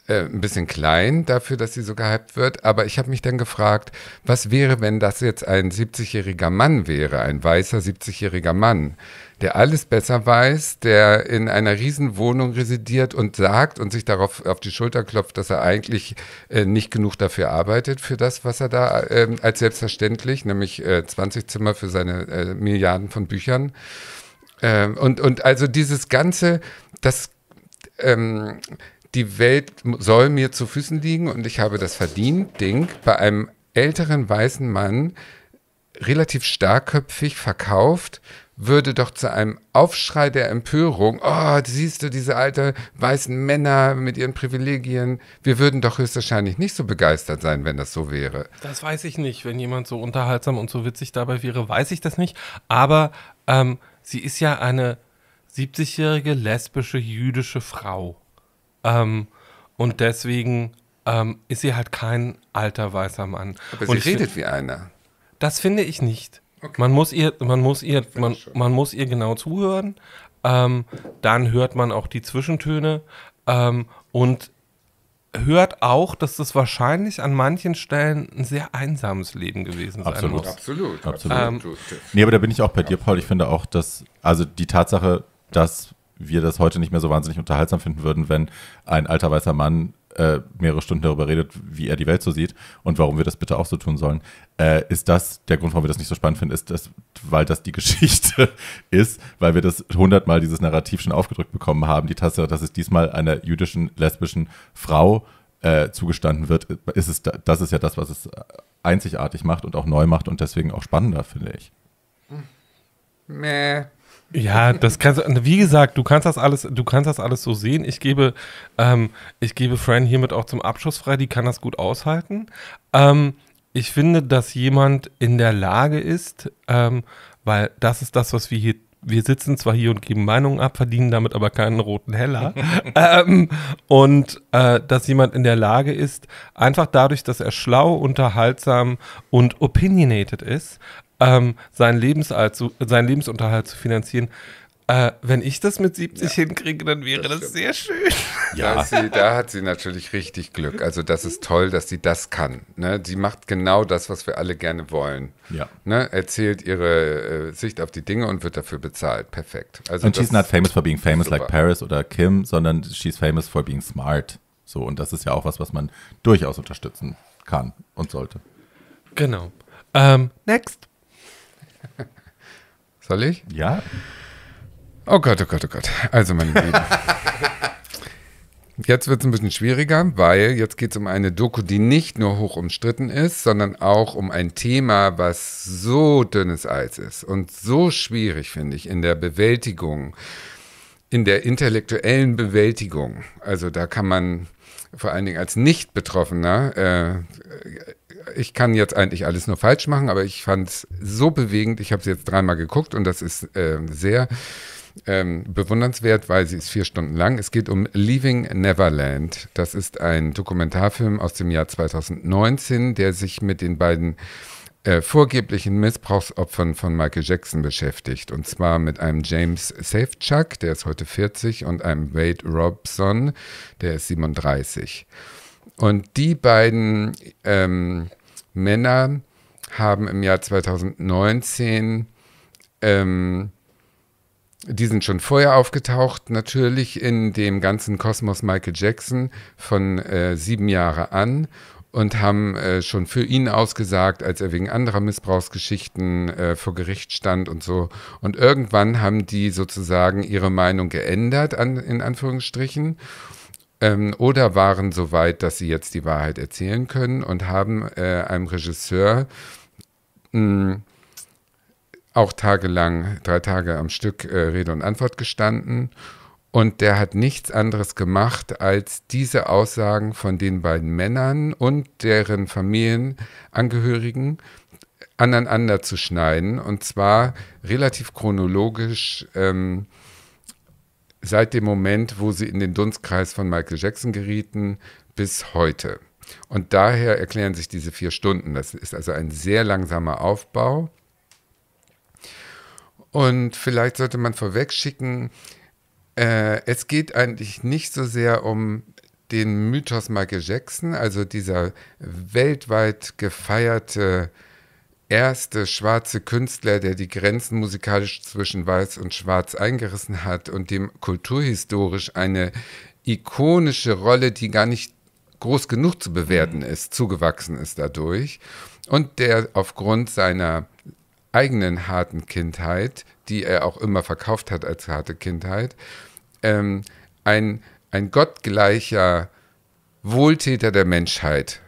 äh, ein bisschen klein dafür, dass sie so gehypt wird. Aber ich habe mich dann gefragt, was wäre, wenn das jetzt ein 70-jähriger Mann wäre, ein weißer 70-jähriger Mann, der alles besser weiß, der in einer Riesenwohnung residiert und sagt und sich darauf auf die Schulter klopft, dass er eigentlich äh, nicht genug dafür arbeitet, für das, was er da äh, als selbstverständlich, nämlich 20 äh, Zimmer für seine äh, Milliarden von Büchern. Ähm, und, und also dieses Ganze, das ähm, die Welt soll mir zu Füßen liegen und ich habe das verdient, Ding, bei einem älteren weißen Mann relativ starkköpfig verkauft, würde doch zu einem Aufschrei der Empörung, oh, siehst du diese alten weißen Männer mit ihren Privilegien, wir würden doch höchstwahrscheinlich nicht so begeistert sein, wenn das so wäre. Das weiß ich nicht. Wenn jemand so unterhaltsam und so witzig dabei wäre, weiß ich das nicht. Aber ähm, sie ist ja eine 70-jährige lesbische jüdische Frau. Ähm, und deswegen ähm, ist sie halt kein alter weißer Mann. Aber und sie redet wie einer. Das finde ich nicht. Okay. Man muss ihr, man muss ihr, man, man muss ihr genau zuhören. Ähm, dann hört man auch die Zwischentöne ähm, und hört auch, dass das wahrscheinlich an manchen Stellen ein sehr einsames Leben gewesen sein absolut. muss. Absolut, absolut. Ähm, absolut. Ähm, nee, aber da bin ich auch bei dir, Paul. Ich finde auch, dass, also die Tatsache, dass wir das heute nicht mehr so wahnsinnig unterhaltsam finden würden, wenn ein alter weißer Mann äh, mehrere Stunden darüber redet, wie er die Welt so sieht und warum wir das bitte auch so tun sollen, äh, ist das der Grund, warum wir das nicht so spannend finden, ist das, weil das die Geschichte ist, weil wir das hundertmal dieses Narrativ schon aufgedrückt bekommen haben, die Tatsache, dass es diesmal einer jüdischen, lesbischen Frau äh, zugestanden wird, ist es, das ist ja das, was es einzigartig macht und auch neu macht und deswegen auch spannender, finde ich. Meh. Ja, das kannst wie gesagt, du kannst das alles, du kannst das alles so sehen. Ich gebe, ähm, ich gebe Fran hiermit auch zum Abschluss frei, die kann das gut aushalten. Ähm, ich finde, dass jemand in der Lage ist, ähm, weil das ist das, was wir hier wir sitzen zwar hier und geben Meinungen ab, verdienen damit aber keinen roten Heller. ähm, und äh, dass jemand in der Lage ist, einfach dadurch, dass er schlau, unterhaltsam und opinionated ist, ähm, seinen, Lebensalt, seinen Lebensunterhalt zu finanzieren. Äh, wenn ich das mit 70 ja. hinkriege, dann wäre das, das sehr schön. Ja, da, sie, da, hat sie natürlich richtig Glück. Also das ist toll, dass sie das kann. Ne? Sie macht genau das, was wir alle gerne wollen. Ja. Ne? Erzählt ihre äh, Sicht auf die Dinge und wird dafür bezahlt. Perfekt. Also und she's not famous for being famous super. like Paris oder Kim, sondern she's famous for being smart. So, und das ist ja auch was, was man durchaus unterstützen kann und sollte. Genau. Um, ähm, next. Soll ich? Ja. Oh Gott, oh Gott, oh Gott. Also, meine Lieben. Jetzt wird es ein bisschen schwieriger, weil jetzt geht es um eine Doku, die nicht nur hoch umstritten ist, sondern auch um ein Thema, was so dünnes Eis ist und so schwierig, finde ich, in der Bewältigung, in der intellektuellen Bewältigung. Also da kann man vor allen Dingen als Nicht-Betroffener äh, ich kann jetzt eigentlich alles nur falsch machen, aber ich fand es so bewegend. Ich habe sie jetzt dreimal geguckt und das ist äh, sehr ähm, bewundernswert, weil sie ist vier Stunden lang. Es geht um Leaving Neverland. Das ist ein Dokumentarfilm aus dem Jahr 2019, der sich mit den beiden äh, vorgeblichen Missbrauchsopfern von Michael Jackson beschäftigt. Und zwar mit einem James Safechuck, der ist heute 40, und einem Wade Robson, der ist 37. Und die beiden ähm, Männer haben im Jahr 2019, ähm, die sind schon vorher aufgetaucht, natürlich in dem ganzen Kosmos Michael Jackson von äh, sieben Jahre an und haben äh, schon für ihn ausgesagt, als er wegen anderer Missbrauchsgeschichten äh, vor Gericht stand und so. Und irgendwann haben die sozusagen ihre Meinung geändert, an, in Anführungsstrichen. Ähm, oder waren so weit, dass sie jetzt die Wahrheit erzählen können und haben äh, einem Regisseur mh, hm, auch tagelang, drei Tage am Stück äh, Rede und Antwort gestanden. Und der hat nichts anderes gemacht, als diese Aussagen von den beiden Männern und deren Familienangehörigen aneinander zu schneiden. Und zwar relativ chronologisch ähm, seit dem Moment, wo sie in den Dunstkreis von Michael Jackson gerieten, bis heute. Und daher erklären sich diese vier Stunden. Das ist also ein sehr langsamer Aufbau. Und vielleicht sollte man vorwegschicken, äh, es geht eigentlich nicht so sehr um den Mythos Michael Jackson, also dieser weltweit gefeierte äh, erste schwarze Künstler, der die Grenzen musikalisch zwischen Weiß und Schwarz eingerissen hat und dem kulturhistorisch eine ikonische Rolle, die gar nicht groß genug zu bewerten mhm. ist, zugewachsen ist dadurch und der aufgrund seiner eigenen harten Kindheit, die er auch immer verkauft hat als harte Kindheit, ähm, ein, ein gottgleicher Wohltäter der Menschheit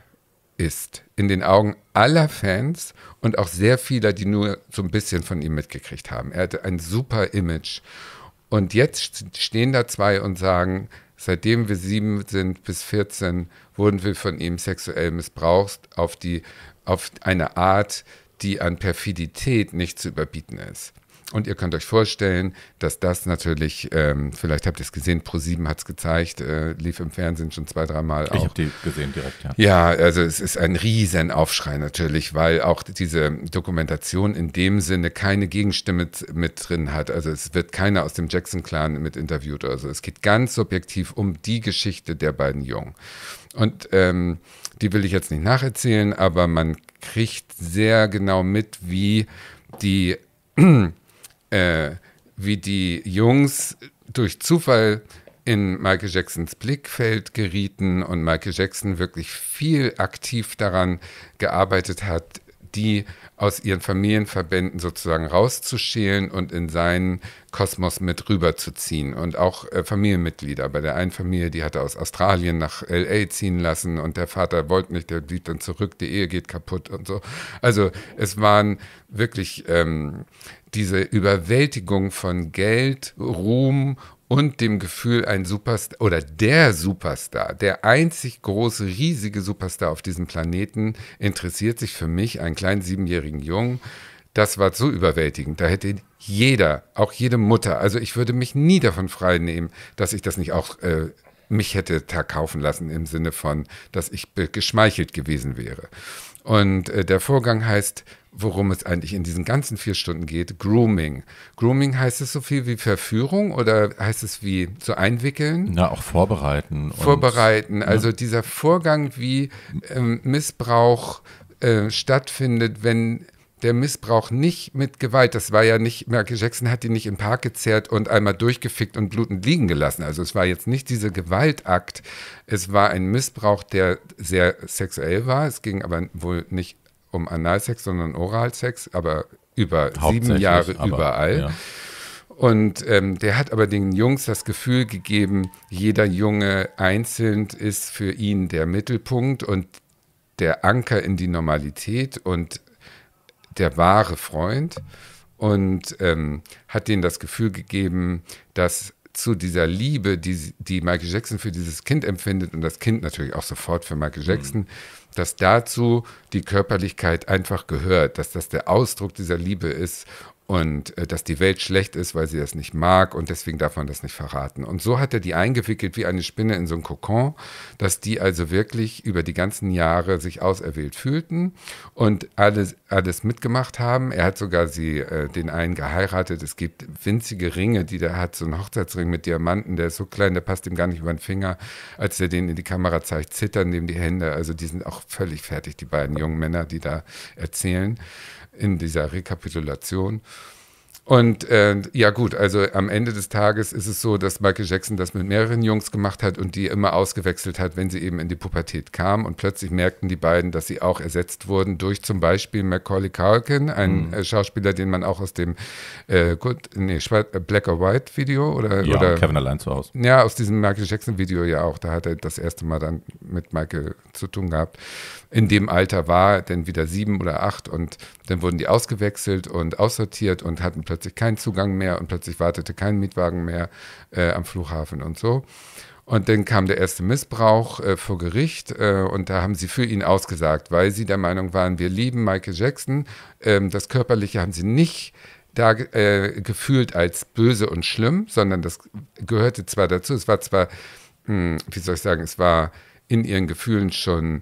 ist, in den Augen aller Fans und auch sehr viele, die nur so ein bisschen von ihm mitgekriegt haben. Er hatte ein super Image. Und jetzt stehen da zwei und sagen, seitdem wir sieben sind bis 14, wurden wir von ihm sexuell missbraucht auf, die, auf eine Art, die an Perfidität nicht zu überbieten ist. Und ihr könnt euch vorstellen, dass das natürlich, ähm, vielleicht habt ihr es gesehen, Pro7 hat es gezeigt, äh, lief im Fernsehen schon zwei, dreimal auch. Ich habe die gesehen direkt, ja. Ja, also es ist ein riesen Aufschrei natürlich, weil auch diese Dokumentation in dem Sinne keine Gegenstimme mit, mit drin hat. Also es wird keiner aus dem Jackson-Clan mit interviewt. Also es geht ganz subjektiv um die Geschichte der beiden Jungen. Und ähm, die will ich jetzt nicht nacherzählen, aber man kriegt sehr genau mit, wie die äh, wie die Jungs durch Zufall in Michael Jacksons Blickfeld gerieten und Michael Jackson wirklich viel aktiv daran gearbeitet hat, die aus ihren Familienverbänden sozusagen rauszuschälen und in seinen Kosmos mit rüberzuziehen. Und auch äh, Familienmitglieder. Bei der einen Familie, die hat er aus Australien nach LA ziehen lassen und der Vater wollte nicht, der blieb dann zurück, die Ehe geht kaputt und so. Also es waren wirklich ähm, diese Überwältigung von Geld, Ruhm und dem Gefühl, ein Superstar oder der Superstar, der einzig große, riesige Superstar auf diesem Planeten, interessiert sich für mich, einen kleinen siebenjährigen Jungen. Das war so überwältigend. Da hätte jeder, auch jede Mutter, also ich würde mich nie davon frei nehmen, dass ich das nicht auch äh, mich hätte verkaufen lassen im Sinne von, dass ich geschmeichelt gewesen wäre. Und äh, der Vorgang heißt, worum es eigentlich in diesen ganzen vier Stunden geht, Grooming. Grooming heißt es so viel wie Verführung oder heißt es wie zu einwickeln? Na, auch vorbereiten. Vorbereiten, und, ne? also ne? dieser Vorgang, wie ähm, Missbrauch äh, stattfindet, wenn der Missbrauch nicht mit Gewalt, das war ja nicht, Michael Jackson hat ihn nicht im Park gezerrt und einmal durchgefickt und blutend liegen gelassen. Also es war jetzt nicht dieser Gewaltakt, es war ein Missbrauch, der sehr sexuell war. Es ging aber wohl nicht um Analsex, sondern Oralsex, aber über sieben Jahre aber, überall. Ja. Und ähm, der hat aber den Jungs das Gefühl gegeben, jeder Junge einzeln ist für ihn der Mittelpunkt und der Anker in die Normalität und der wahre Freund und ähm, hat denen das Gefühl gegeben, dass zu dieser Liebe, die, die Michael Jackson für dieses Kind empfindet und das Kind natürlich auch sofort für Michael Jackson, mhm. dass dazu die Körperlichkeit einfach gehört, dass das der Ausdruck dieser Liebe ist und äh, dass die Welt schlecht ist, weil sie das nicht mag und deswegen darf man das nicht verraten. Und so hat er die eingewickelt wie eine Spinne in so ein Kokon, dass die also wirklich über die ganzen Jahre sich auserwählt fühlten und alles, alles mitgemacht haben. Er hat sogar sie, äh, den einen geheiratet. Es gibt winzige Ringe, die der hat, so einen Hochzeitsring mit Diamanten, der ist so klein, der passt ihm gar nicht über den Finger. Als er den in die Kamera zeigt, zittern dem die Hände. Also die sind auch völlig fertig, die beiden jungen Männer, die da erzählen in dieser Rekapitulation. Und äh, ja gut, also am Ende des Tages ist es so, dass Michael Jackson das mit mehreren Jungs gemacht hat und die immer ausgewechselt hat, wenn sie eben in die Pubertät kamen. Und plötzlich merkten die beiden, dass sie auch ersetzt wurden durch zum Beispiel Macaulay Culkin, ein mhm. Äh, Schauspieler, den man auch aus dem äh, Good, nee, äh, Black or White Video oder, ja, oder Kevin allein zu Hause. Ja, aus diesem Michael Jackson Video ja auch. Da hat er das erste Mal dann mit Michael zu tun gehabt in dem Alter war, dann wieder sieben oder acht und dann wurden die ausgewechselt und aussortiert und hatten plötzlich keinen Zugang mehr und plötzlich wartete kein Mietwagen mehr äh, am Flughafen und so. Und dann kam der erste Missbrauch äh, vor Gericht äh, und da haben sie für ihn ausgesagt, weil sie der Meinung waren, wir lieben Michael Jackson. Ähm, das Körperliche haben sie nicht da äh, gefühlt als böse und schlimm, sondern das gehörte zwar dazu, es war zwar, mh, hm, wie soll ich sagen, es war in ihren Gefühlen schon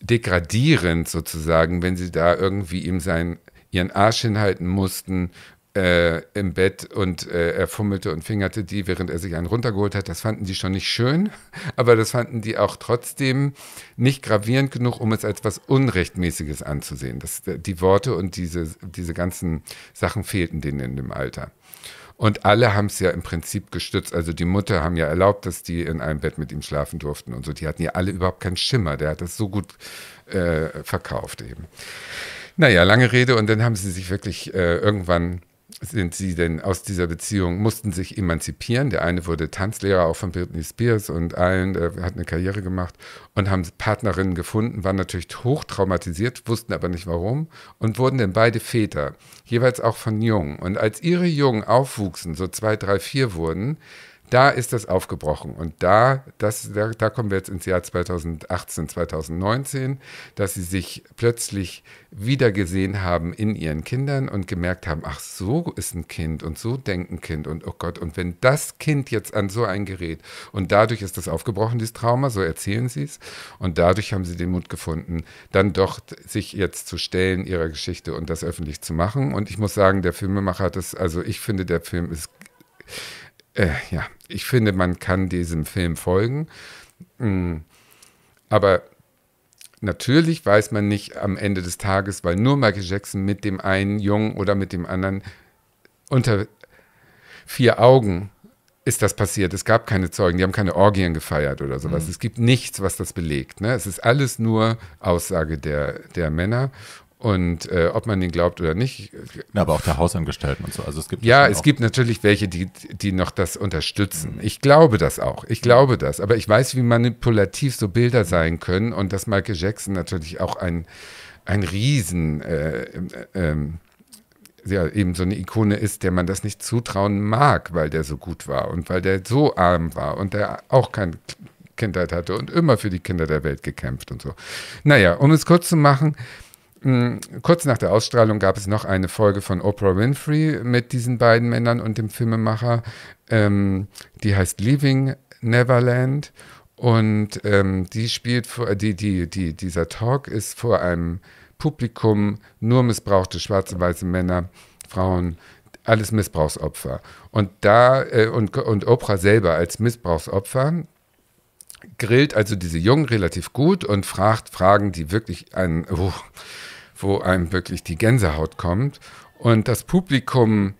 degradierend sozusagen, wenn sie da irgendwie ihm sein, ihren Arsch hinhalten mussten äh, im Bett und äh, er fummelte und fingerte die, während er sich einen runtergeholt hat. Das fanden die schon nicht schön, aber das fanden die auch trotzdem nicht gravierend genug, um es als was Unrechtmäßiges anzusehen. Das, die Worte und diese, diese ganzen Sachen fehlten denen in dem Alter. Und alle haben es ja im Prinzip gestützt. Also die Mutter haben ja erlaubt, dass die in einem Bett mit ihm schlafen durften und so. Die hatten ja alle überhaupt keinen Schimmer. Der hat das so gut äh, verkauft eben. Naja, lange Rede. Und dann haben sie sich wirklich äh, irgendwann sind sie denn aus dieser Beziehung, mussten sich emanzipieren. Der eine wurde Tanzlehrer auch von Britney Spears und allen, äh, hat eine Karriere gemacht und haben Partnerinnen gefunden, waren natürlich hoch traumatisiert, wussten aber nicht warum und wurden dann beide Väter, jeweils auch von Jungen. Und als ihre Jungen aufwuchsen, so zwei, drei, vier wurden, da ist das aufgebrochen. Und da, das, da, da, kommen wir jetzt ins Jahr 2018, 2019, dass sie sich plötzlich wiedergesehen haben in ihren Kindern und gemerkt haben, ach, so ist ein Kind und so denkt ein Kind und oh Gott, und wenn das Kind jetzt an so ein Gerät und dadurch ist das aufgebrochen, dieses Trauma, so erzählen sie es, und dadurch haben sie den Mut gefunden, dann doch sich jetzt zu stellen ihrer Geschichte und das öffentlich zu machen. Und ich muss sagen, der Filmemacher hat das, also ich finde, der Film ist äh, ja, ich finde, man kann diesem Film folgen. Hm. Aber natürlich weiß man nicht am Ende des Tages, weil nur Michael Jackson mit dem einen Jungen oder mit dem anderen unter vier Augen ist das passiert. Es gab keine Zeugen, die haben keine Orgien gefeiert oder sowas. Mhm. Es gibt nichts, was das belegt. Ne? Es ist alles nur Aussage der, der Männer. Und äh, ob man den glaubt oder nicht. Ja, äh, aber auch der Hausangestellten und so. Also es gibt ja, es gibt natürlich welche, die, die noch das unterstützen. Mhm. Ich glaube das auch. Ich glaube das. Aber ich weiß, wie manipulativ so Bilder sein können und dass Michael Jackson natürlich auch ein, ein Riesen, äh, äh, ähm, ja, eben so eine Ikone ist, der man das nicht zutrauen mag, weil der so gut war und weil der so arm war und der auch kein Kindheit hatte und immer für die Kinder der Welt gekämpft und so. Naja, um es kurz zu machen, hm, kurz nach der Ausstrahlung gab es noch eine Folge von Oprah Winfrey mit diesen beiden Männern und dem Filmemacher. Ähm, die heißt Leaving Neverland. Und ähm, die spielt vor, äh, die, die, die, dieser Talk ist vor einem Publikum nur missbrauchte schwarze, weiße Männer, Frauen, alles Missbrauchsopfer. Und da, äh, und, und Oprah selber als Missbrauchsopfer grillt also diese Jungen relativ gut und fragt Fragen, die wirklich einen. Oh, wo einem wirklich die Gänsehaut kommt und das Publikum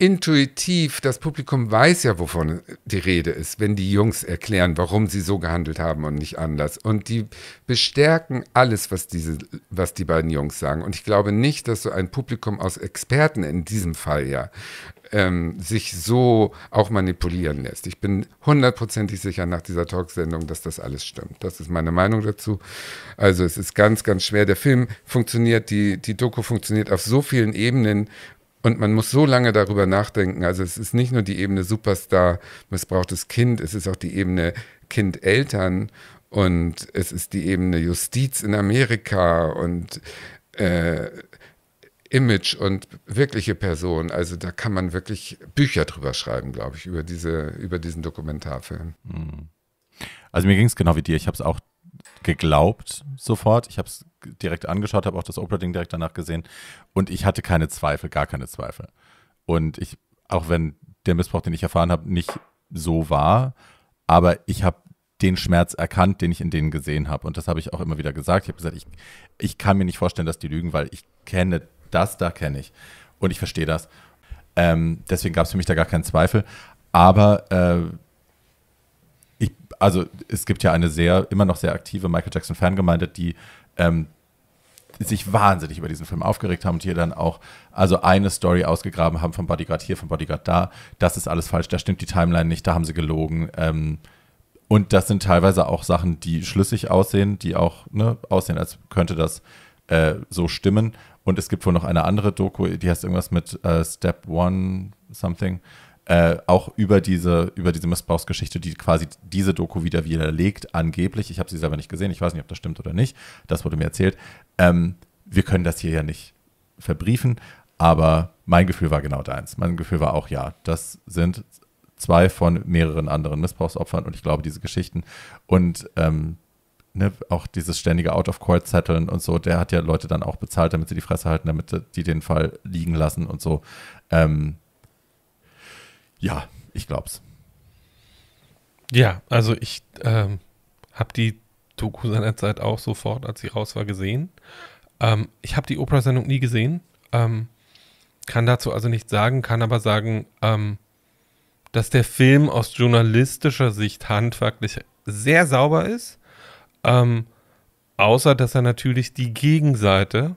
intuitiv, das Publikum weiß ja, wovon die Rede ist, wenn die Jungs erklären, warum sie so gehandelt haben und nicht anders. Und die bestärken alles, was, diese, was die beiden Jungs sagen. Und ich glaube nicht, dass so ein Publikum aus Experten in diesem Fall ja ähm, sich so auch manipulieren lässt. Ich bin hundertprozentig sicher nach dieser Talksendung, dass das alles stimmt. Das ist meine Meinung dazu. Also es ist ganz, ganz schwer. Der Film funktioniert, die, die Doku funktioniert auf so vielen Ebenen, und man muss so lange darüber nachdenken. Also es ist nicht nur die Ebene Superstar, missbrauchtes Kind, es ist auch die Ebene Kind Eltern und es ist die Ebene Justiz in Amerika und äh, Image und wirkliche Person. Also da kann man wirklich Bücher drüber schreiben, glaube ich, über, diese, über diesen Dokumentarfilm. Hm. Also mir ging es genau wie dir. Ich habe es auch geglaubt sofort. Ich habe es direkt angeschaut, habe auch das Oprah-Ding direkt danach gesehen und ich hatte keine Zweifel, gar keine Zweifel. Und ich, auch wenn der Missbrauch, den ich erfahren habe, nicht so war, aber ich habe den Schmerz erkannt, den ich in denen gesehen habe. Und das habe ich auch immer wieder gesagt. Ich habe gesagt, ich, ich kann mir nicht vorstellen, dass die lügen, weil ich kenne das da kenne ich. Und ich verstehe das. Ähm, deswegen gab es für mich da gar keinen Zweifel. Aber äh, ich, also es gibt ja eine sehr, immer noch sehr aktive Michael Jackson-Fangemeinde, die ähm, sich wahnsinnig über diesen Film aufgeregt haben und hier dann auch also eine Story ausgegraben haben von Bodyguard hier, von Bodyguard da. Das ist alles falsch, da stimmt die Timeline nicht, da haben sie gelogen. Ähm, und das sind teilweise auch Sachen, die schlüssig aussehen, die auch ne, aussehen, als könnte das äh, so stimmen. Und es gibt wohl noch eine andere Doku, die heißt irgendwas mit äh, Step One Something. Äh, auch über diese, über diese Missbrauchsgeschichte, die quasi diese Doku wieder widerlegt, angeblich. Ich habe sie selber nicht gesehen, ich weiß nicht, ob das stimmt oder nicht. Das wurde mir erzählt. Ähm, wir können das hier ja nicht verbriefen, aber mein Gefühl war genau deins. Mein Gefühl war auch, ja, das sind zwei von mehreren anderen Missbrauchsopfern und ich glaube, diese Geschichten. Und ähm, ne, auch dieses ständige Out-of-Court-Zetteln und so, der hat ja Leute dann auch bezahlt, damit sie die Fresse halten, damit äh, die den Fall liegen lassen und so. Ähm, ja, ich glaub's. Ja, also ich ähm, habe die Doku seinerzeit auch sofort, als sie raus war, gesehen. Ähm, ich habe die Oprah-Sendung nie gesehen. Ähm, kann dazu also nichts sagen, kann aber sagen, ähm, dass der Film aus journalistischer Sicht handwerklich sehr sauber ist ähm, außer, dass er natürlich die Gegenseite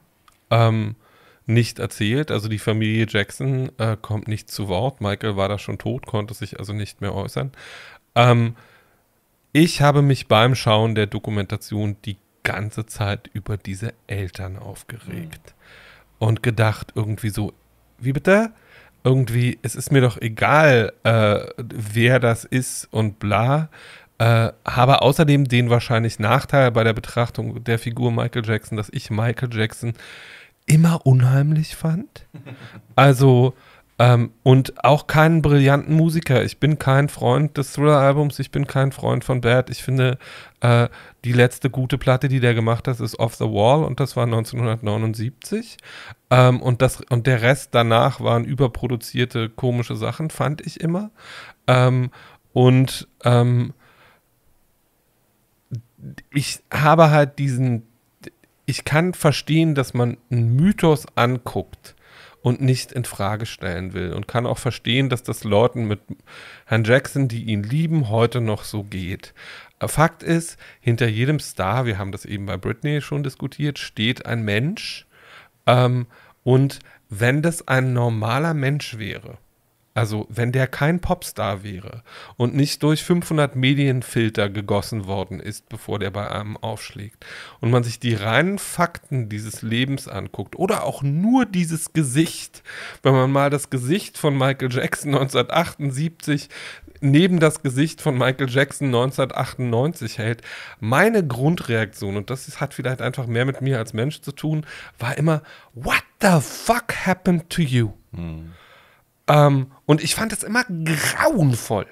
ähm, nicht erzählt. Also die Familie Jackson äh, kommt nicht zu Wort. Michael war da schon tot, konnte sich also nicht mehr äußern. Ähm, ich habe mich beim Schauen der Dokumentation die ganze Zeit über diese Eltern aufgeregt mhm. und gedacht irgendwie so, wie bitte? Irgendwie, es ist mir doch egal, äh, wer das ist und bla. Äh, habe außerdem den wahrscheinlich Nachteil bei der Betrachtung der Figur Michael Jackson, dass ich Michael Jackson immer unheimlich fand. Also, ähm, und auch keinen brillanten Musiker. Ich bin kein Freund des Thriller-Albums, ich bin kein Freund von Bad. Ich finde, äh, die letzte gute Platte, die der gemacht hat, ist Off the Wall und das war 1979. Ähm, und, das, und der Rest danach waren überproduzierte komische Sachen, fand ich immer. Ähm, und ähm, ich habe halt diesen, ich kann verstehen, dass man einen Mythos anguckt und nicht in Frage stellen will und kann auch verstehen, dass das Leuten mit Herrn Jackson, die ihn lieben, heute noch so geht. Fakt ist, hinter jedem Star, wir haben das eben bei Britney schon diskutiert, steht ein Mensch. Ähm, und wenn das ein normaler Mensch wäre, also, wenn der kein Popstar wäre und nicht durch 500 Medienfilter gegossen worden ist, bevor der bei einem aufschlägt, und man sich die reinen Fakten dieses Lebens anguckt oder auch nur dieses Gesicht, wenn man mal das Gesicht von Michael Jackson 1978 neben das Gesicht von Michael Jackson 1998 hält, meine Grundreaktion, und das hat vielleicht einfach mehr mit mir als Mensch zu tun, war immer, What the fuck happened to you? Hm. Ähm, und ich fand das immer grauenvoll.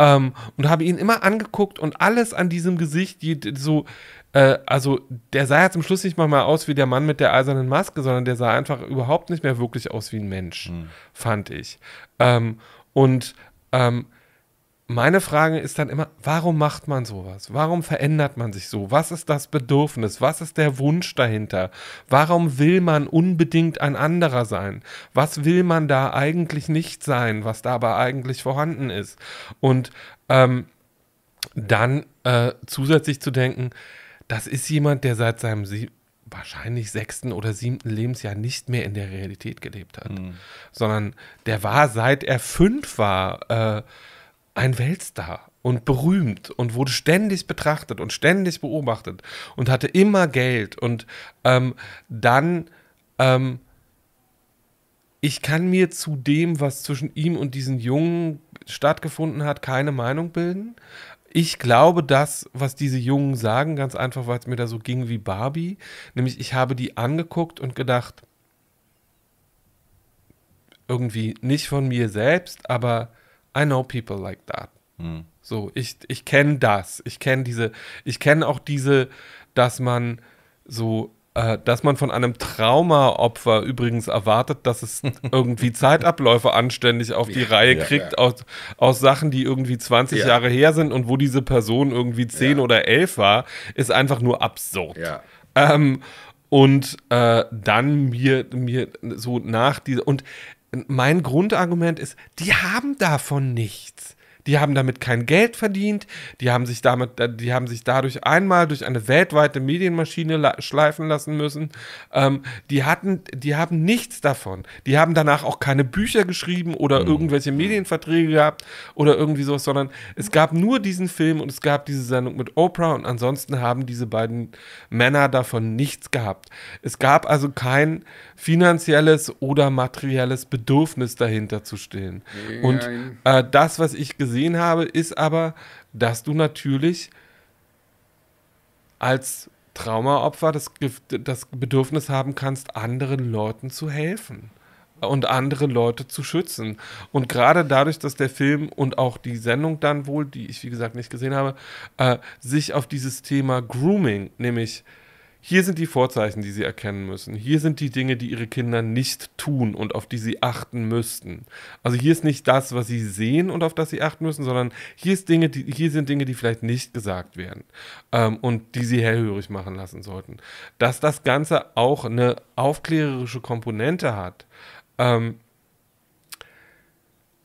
Ähm, und habe ihn immer angeguckt und alles an diesem Gesicht, die, die so, äh, also der sah ja zum Schluss nicht mal aus wie der Mann mit der eisernen Maske, sondern der sah einfach überhaupt nicht mehr wirklich aus wie ein Mensch, mhm. fand ich. Ähm, und ähm, meine Frage ist dann immer, warum macht man sowas? Warum verändert man sich so? Was ist das Bedürfnis? Was ist der Wunsch dahinter? Warum will man unbedingt ein anderer sein? Was will man da eigentlich nicht sein, was da aber eigentlich vorhanden ist? Und ähm, dann äh, zusätzlich zu denken, das ist jemand, der seit seinem Sie wahrscheinlich sechsten oder siebten Lebensjahr nicht mehr in der Realität gelebt hat, mhm. sondern der war, seit er fünf war, äh, ein Weltstar und berühmt und wurde ständig betrachtet und ständig beobachtet und hatte immer Geld und ähm, dann ähm, ich kann mir zu dem, was zwischen ihm und diesen Jungen stattgefunden hat, keine Meinung bilden. Ich glaube das, was diese Jungen sagen, ganz einfach, weil es mir da so ging wie Barbie. Nämlich, ich habe die angeguckt und gedacht, irgendwie nicht von mir selbst, aber I know people like that. Mhm. So, ich, ich kenne das. Ich kenne diese, ich kenne auch diese, dass man so, äh, dass man von einem Traumaopfer übrigens erwartet, dass es irgendwie Zeitabläufe anständig auf die ja, Reihe ja, kriegt ja. Aus, aus Sachen, die irgendwie 20 Jahre her sind und wo diese Person irgendwie 10 oder 11 war, ist einfach nur absurd. Ähm, und äh, dann mir, mir so nach dieser, und mein Grundargument ist, die haben davon nichts die haben damit kein Geld verdient, die haben sich damit, äh, die haben sich dadurch einmal durch eine weltweite Medienmaschine schleifen lassen müssen. Ähm, die hatten, die haben nichts davon. Die haben danach auch keine Bücher geschrieben oder mhm. irgendwelche mhm. Medienverträge gehabt oder irgendwie sowas, sondern es gab nur diesen Film und es gab diese Sendung mit Oprah und ansonsten haben diese beiden Männer davon nichts gehabt. Es gab also kein finanzielles oder materielles Bedürfnis dahinter zu stehen. Nein. Und äh, das, was ich gesehen gesehen habe, ist aber, dass du natürlich als Traumaopfer das, das Bedürfnis haben kannst, anderen Leuten zu helfen und andere Leute zu schützen. Und gerade dadurch, dass der Film und auch die Sendung dann wohl, die ich wie gesagt nicht gesehen habe, äh, sich auf dieses Thema Grooming, nämlich äh, hier sind die Vorzeichen, die Sie erkennen müssen. Hier sind die Dinge, die Ihre Kinder nicht tun und auf die Sie achten müssten. Also hier ist nicht das, was Sie sehen und auf das Sie achten müssen, sondern hier, ist Dinge, die, hier sind Dinge, die vielleicht nicht gesagt werden ähm, und die Sie hellhörig machen lassen sollten. Dass das Ganze auch eine aufklärerische Komponente hat, ähm,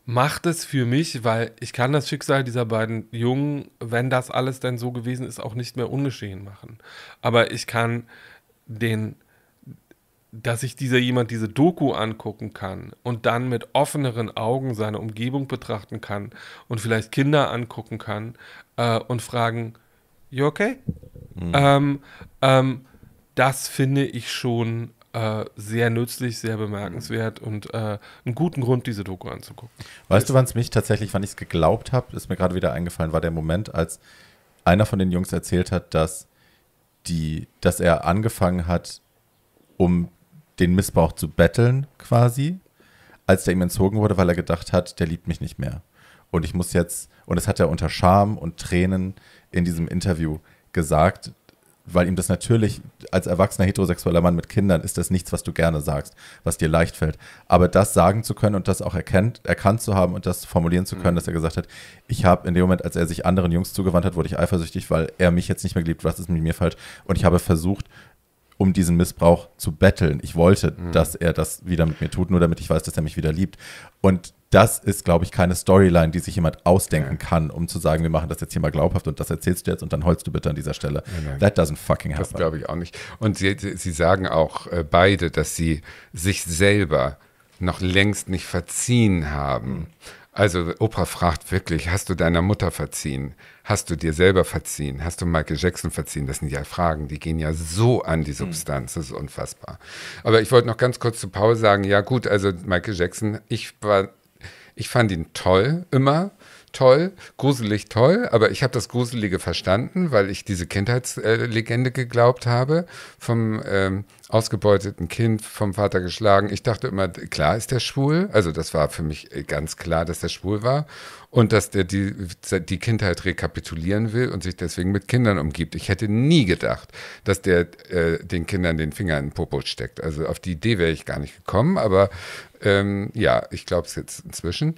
macht es für mich, weil ich kann das Schicksal dieser beiden Jungen, wenn das alles denn so gewesen ist, auch nicht mehr ungeschehen machen. Aber ich kann den, dass ich dieser jemand diese Doku angucken kann und dann mit offeneren Augen seine Umgebung betrachten kann und vielleicht Kinder angucken kann äh, und fragen, you okay? Mhm. Ähm, ähm, das finde ich schon äh, sehr nützlich, sehr bemerkenswert mhm. und äh, einen guten Grund, diese Doku anzugucken. Weißt du, wann es mich tatsächlich, wann ich es geglaubt habe, ist mir gerade wieder eingefallen, war der Moment, als einer von den Jungs erzählt hat, dass, die, dass er angefangen hat, um den Missbrauch zu betteln quasi, als der ihm entzogen wurde, weil er gedacht hat, der liebt mich nicht mehr. Und ich muss jetzt, und das hat er unter Scham und Tränen in diesem Interview gesagt, weil ihm das natürlich als erwachsener heterosexueller Mann mit Kindern ist das nichts, was du gerne sagst, was dir leicht fällt. Aber das sagen zu können und das auch erkennt, erkannt zu haben und das formulieren zu können, mhm. dass er gesagt hat, ich habe in dem Moment, als er sich anderen Jungs zugewandt hat, wurde ich eifersüchtig, weil er mich jetzt nicht mehr liebt, was ist mit mir falsch? Und ich habe versucht, um diesen Missbrauch zu betteln. Ich wollte, mhm. dass er das wieder mit mir tut, nur damit ich weiß, dass er mich wieder liebt. Und das ist, glaube ich, keine Storyline, die sich jemand ausdenken ja. kann, um zu sagen, wir machen das jetzt hier mal glaubhaft und das erzählst du jetzt und dann holst du bitte an dieser Stelle. Nein, That doesn't fucking happen. Das glaube ich auch nicht. Und sie, sie sagen auch äh, beide, dass sie sich selber noch längst nicht verziehen haben. Mhm. Also Opa fragt wirklich, hast du deiner Mutter verziehen? Hast du dir selber verziehen? Hast du Michael Jackson verziehen? Das sind ja Fragen, die gehen ja so an die mhm. Substanz, das ist unfassbar. Aber ich wollte noch ganz kurz zu Paul sagen, ja gut, also Michael Jackson, ich war ich fand ihn toll, immer toll, gruselig toll, aber ich habe das Gruselige verstanden, weil ich diese Kindheitslegende geglaubt habe, vom ähm, ausgebeuteten Kind, vom Vater geschlagen. Ich dachte immer, klar ist der schwul. Also das war für mich äh, ganz klar, dass der schwul war und dass der die, die Kindheit rekapitulieren will und sich deswegen mit Kindern umgibt. Ich hätte nie gedacht, dass der äh, den Kindern den Finger in den Popo steckt. Also auf die Idee wäre ich gar nicht gekommen, aber ähm, ja, ich glaube es jetzt inzwischen.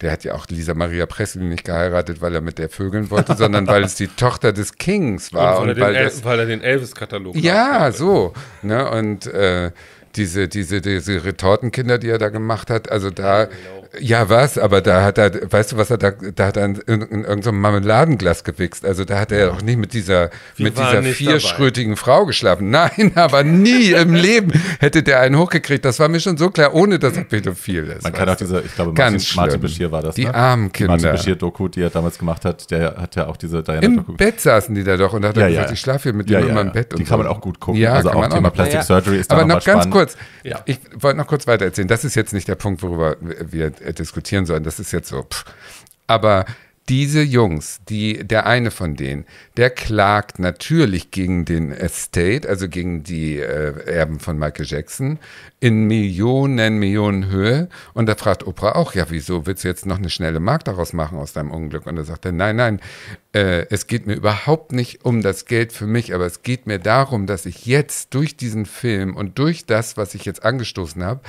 Der hat ja auch Lisa Maria Presley nicht geheiratet, weil er mit der vögeln wollte, sondern weil es die Tochter des Kings war. Und weil, und er, den das, weil er, den Elvis-Katalog Ja, so. Ne? Und äh, diese, diese, diese Retortenkinder, die er da gemacht hat, also da. Hello ja, was? Aber da hat er, weißt du, was er da, da hat er in, in, in irgendeinem so Marmeladenglas gewichst. Also da hat er ja auch nicht mit dieser, Wir mit dieser vierschrötigen dabei. Frau geschlafen. Nein, aber nie im Leben hätte der einen hochgekriegt. Das war mir schon so klar, ohne dass er pädophil ist. Man kann auch diese, ich glaube, Martin, Ganz Martin Bashir war das. Die ne? armen Kinder. Die Martin Bashir-Doku, die er damals gemacht hat, der hat ja auch diese Diana-Doku. Im Bett saßen die da doch und da hat er ja, gesagt, ja. ich schlafe hier mit dem ja, immer im Bett. Die kann so. man auch gut gucken. Ja, also auch Thema auch Plastic Surgery ist da Aber noch, noch ganz spannend. kurz, ich wollte noch kurz weiter erzählen. Das ist jetzt nicht der Punkt, worüber wir äh, diskutieren sollen. Das ist jetzt so. Pff. Aber diese Jungs, die, der eine von denen, der klagt natürlich gegen den Estate, also gegen die äh, Erben von Michael Jackson, in Millionen, Millionen Höhe. Und da fragt Oprah auch, ja, wieso willst du jetzt noch eine schnelle Mark daraus machen aus deinem Unglück? Und er sagte, nein, nein, äh, es geht mir überhaupt nicht um das Geld für mich, aber es geht mir darum, dass ich jetzt durch diesen Film und durch das, was ich jetzt angestoßen habe,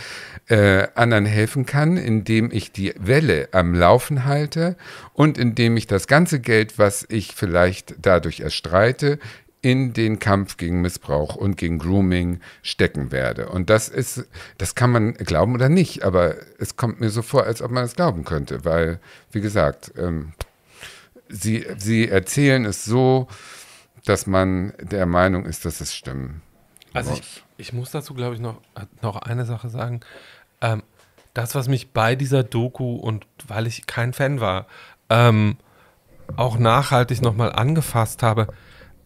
äh, anderen helfen kann, indem ich die Welle am Laufen halte und indem ich das ganze Geld, was ich vielleicht dadurch erstreite, in den Kampf gegen Missbrauch und gegen Grooming stecken werde. Und das ist, das kann man glauben oder nicht, aber es kommt mir so vor, als ob man es glauben könnte, weil, wie gesagt, ähm, sie, sie erzählen es so, dass man der Meinung ist, dass es stimmen. Also Ich, ich muss dazu, glaube ich, noch, noch eine Sache sagen. Ähm, das, was mich bei dieser Doku und weil ich kein Fan war, ähm, auch nachhaltig nochmal angefasst habe,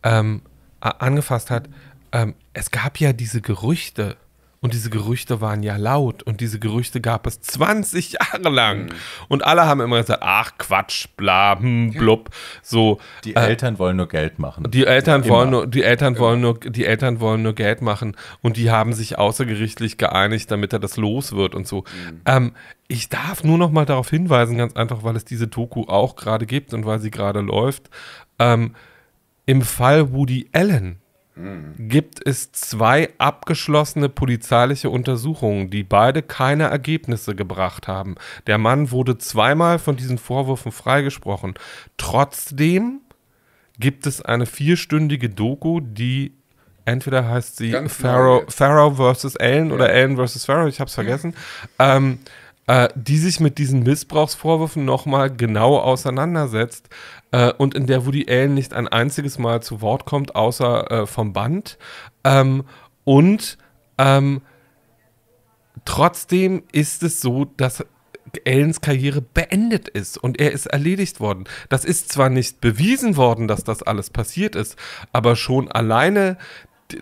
ähm, angefasst hat, ähm, es gab ja diese Gerüchte und diese Gerüchte waren ja laut und diese Gerüchte gab es 20 Jahre lang. Mhm. Und alle haben immer gesagt, ach Quatsch, bla, hm, blub, so. Die äh, Eltern wollen nur Geld machen. Die Eltern immer. wollen nur, die Eltern wollen nur, die Eltern wollen nur Geld machen und die haben sich außergerichtlich geeinigt, damit er das los wird und so. Mhm. Ähm, ich darf nur noch mal darauf hinweisen, ganz einfach, weil es diese Toku auch gerade gibt und weil sie gerade läuft. Ähm, im Fall Woody Allen hm. gibt es zwei abgeschlossene polizeiliche Untersuchungen, die beide keine Ergebnisse gebracht haben. Der Mann wurde zweimal von diesen Vorwürfen freigesprochen. Trotzdem gibt es eine vierstündige Doku, die entweder heißt sie genau Pharaoh, vs. Allen oder Allen vs. Pharaoh, ich habe es vergessen, ja. ähm, äh, die sich mit diesen Missbrauchsvorwürfen nochmal genau auseinandersetzt äh, und in der Woody Allen nicht ein einziges Mal zu Wort kommt, außer äh, vom Band. Ähm, und ähm, trotzdem ist es so, dass Allens Karriere beendet ist und er ist erledigt worden. Das ist zwar nicht bewiesen worden, dass das alles passiert ist, aber schon alleine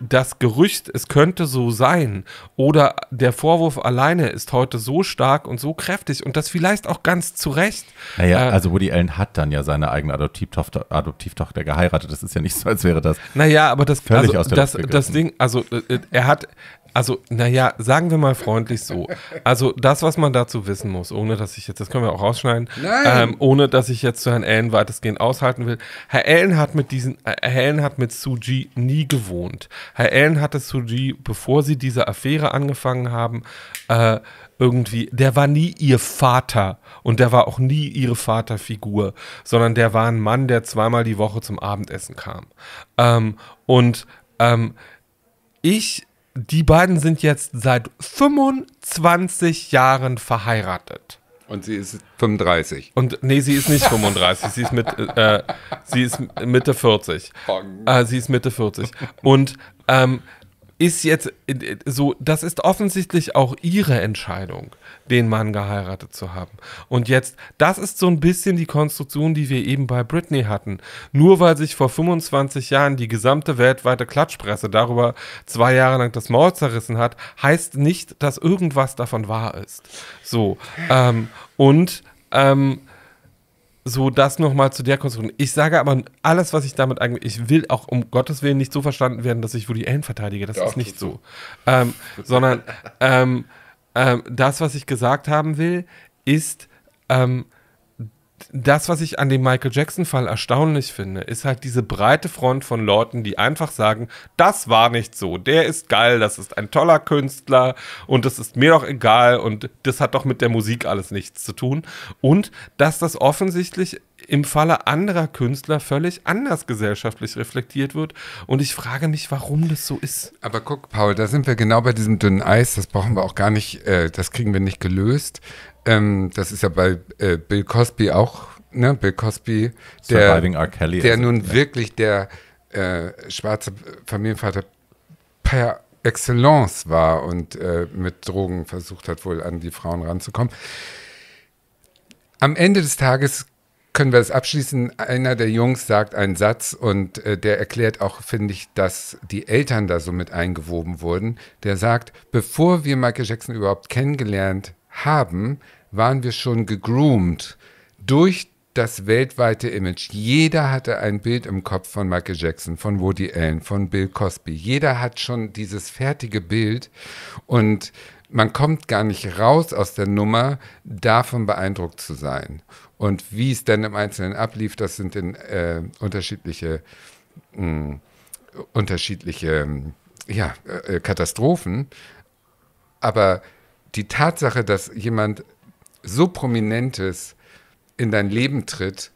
das Gerücht, es könnte so sein, oder der Vorwurf alleine ist heute so stark und so kräftig und das vielleicht auch ganz zu Recht. Naja, äh, also Woody Allen hat dann ja seine eigene Adoptivtochter, Adoptivtochter geheiratet. Das ist ja nicht so, als wäre das. Naja, aber das, völlig also, aus der das, das Ding, also äh, äh er hat, also, naja, sagen wir mal freundlich so. Also, das, was man dazu wissen muss, ohne dass ich jetzt, das können wir auch rausschneiden, ähm, ohne dass ich jetzt zu Herrn Allen weitestgehend aushalten will. Herr Allen hat mit diesen, äh, Herr Allen hat mit Suji nie gewohnt. Herr Allen hatte Suji, bevor sie diese Affäre angefangen haben, äh, irgendwie, der war nie ihr Vater und der war auch nie ihre Vaterfigur, sondern der war ein Mann, der zweimal die Woche zum Abendessen kam. Ähm, und ähm, ich die beiden sind jetzt seit 25 Jahren verheiratet. Und sie ist 35. Und nee, sie ist nicht 35. sie, ist mit, äh, sie ist Mitte 40. Äh, sie ist Mitte 40. Und ähm, ist jetzt äh, so, das ist offensichtlich auch ihre Entscheidung den Mann geheiratet zu haben. Und jetzt, das ist so ein bisschen die Konstruktion, die wir eben bei Britney hatten. Nur weil sich vor 25 Jahren die gesamte weltweite Klatschpresse darüber zwei Jahre lang das Maul zerrissen hat, heißt nicht, dass irgendwas davon wahr ist. So. Ähm, und ähm, so das nochmal zu der Konstruktion. Ich sage aber alles, was ich damit eigentlich, ich will auch um Gottes Willen nicht so verstanden werden, dass ich Woody Allen verteidige. Das Doch, ist nicht so. so. Ähm, sondern ähm, ähm, das, was ich gesagt haben will, ist, ähm, das, was ich an dem Michael Jackson-Fall erstaunlich finde, ist halt diese breite Front von Leuten, die einfach sagen, das war nicht so, der ist geil, das ist ein toller Künstler und das ist mir doch egal und das hat doch mit der Musik alles nichts zu tun. Und dass das offensichtlich im Falle anderer Künstler völlig anders gesellschaftlich reflektiert wird. Und ich frage mich, warum das so ist. Aber guck, Paul, da sind wir genau bei diesem dünnen Eis. Das brauchen wir auch gar nicht, äh, das kriegen wir nicht gelöst ähm, das ist ja bei äh, Bill Cosby auch, ne? Bill Cosby, der, Kelly, der also, nun ja. wirklich der äh, schwarze Familienvater per Excellence war und äh, mit Drogen versucht hat, wohl an die Frauen ranzukommen. Am Ende des Tages können wir das abschließen. Einer der Jungs sagt einen Satz und äh, der erklärt auch, finde ich, dass die Eltern da so mit eingewoben wurden. Der sagt, bevor wir Michael Jackson überhaupt kennengelernt haben, waren wir schon gegroomt durch das weltweite Image. Jeder hatte ein Bild im Kopf von Michael Jackson, von Woody Allen, von Bill Cosby. Jeder hat schon dieses fertige Bild und man kommt gar nicht raus aus der Nummer, davon beeindruckt zu sein. Und wie es dann im Einzelnen ablief, das sind in, äh, unterschiedliche, mh, hm, unterschiedliche ja, äh, Katastrophen. Aber die Tatsache, dass jemand so Prominentes in dein Leben tritt,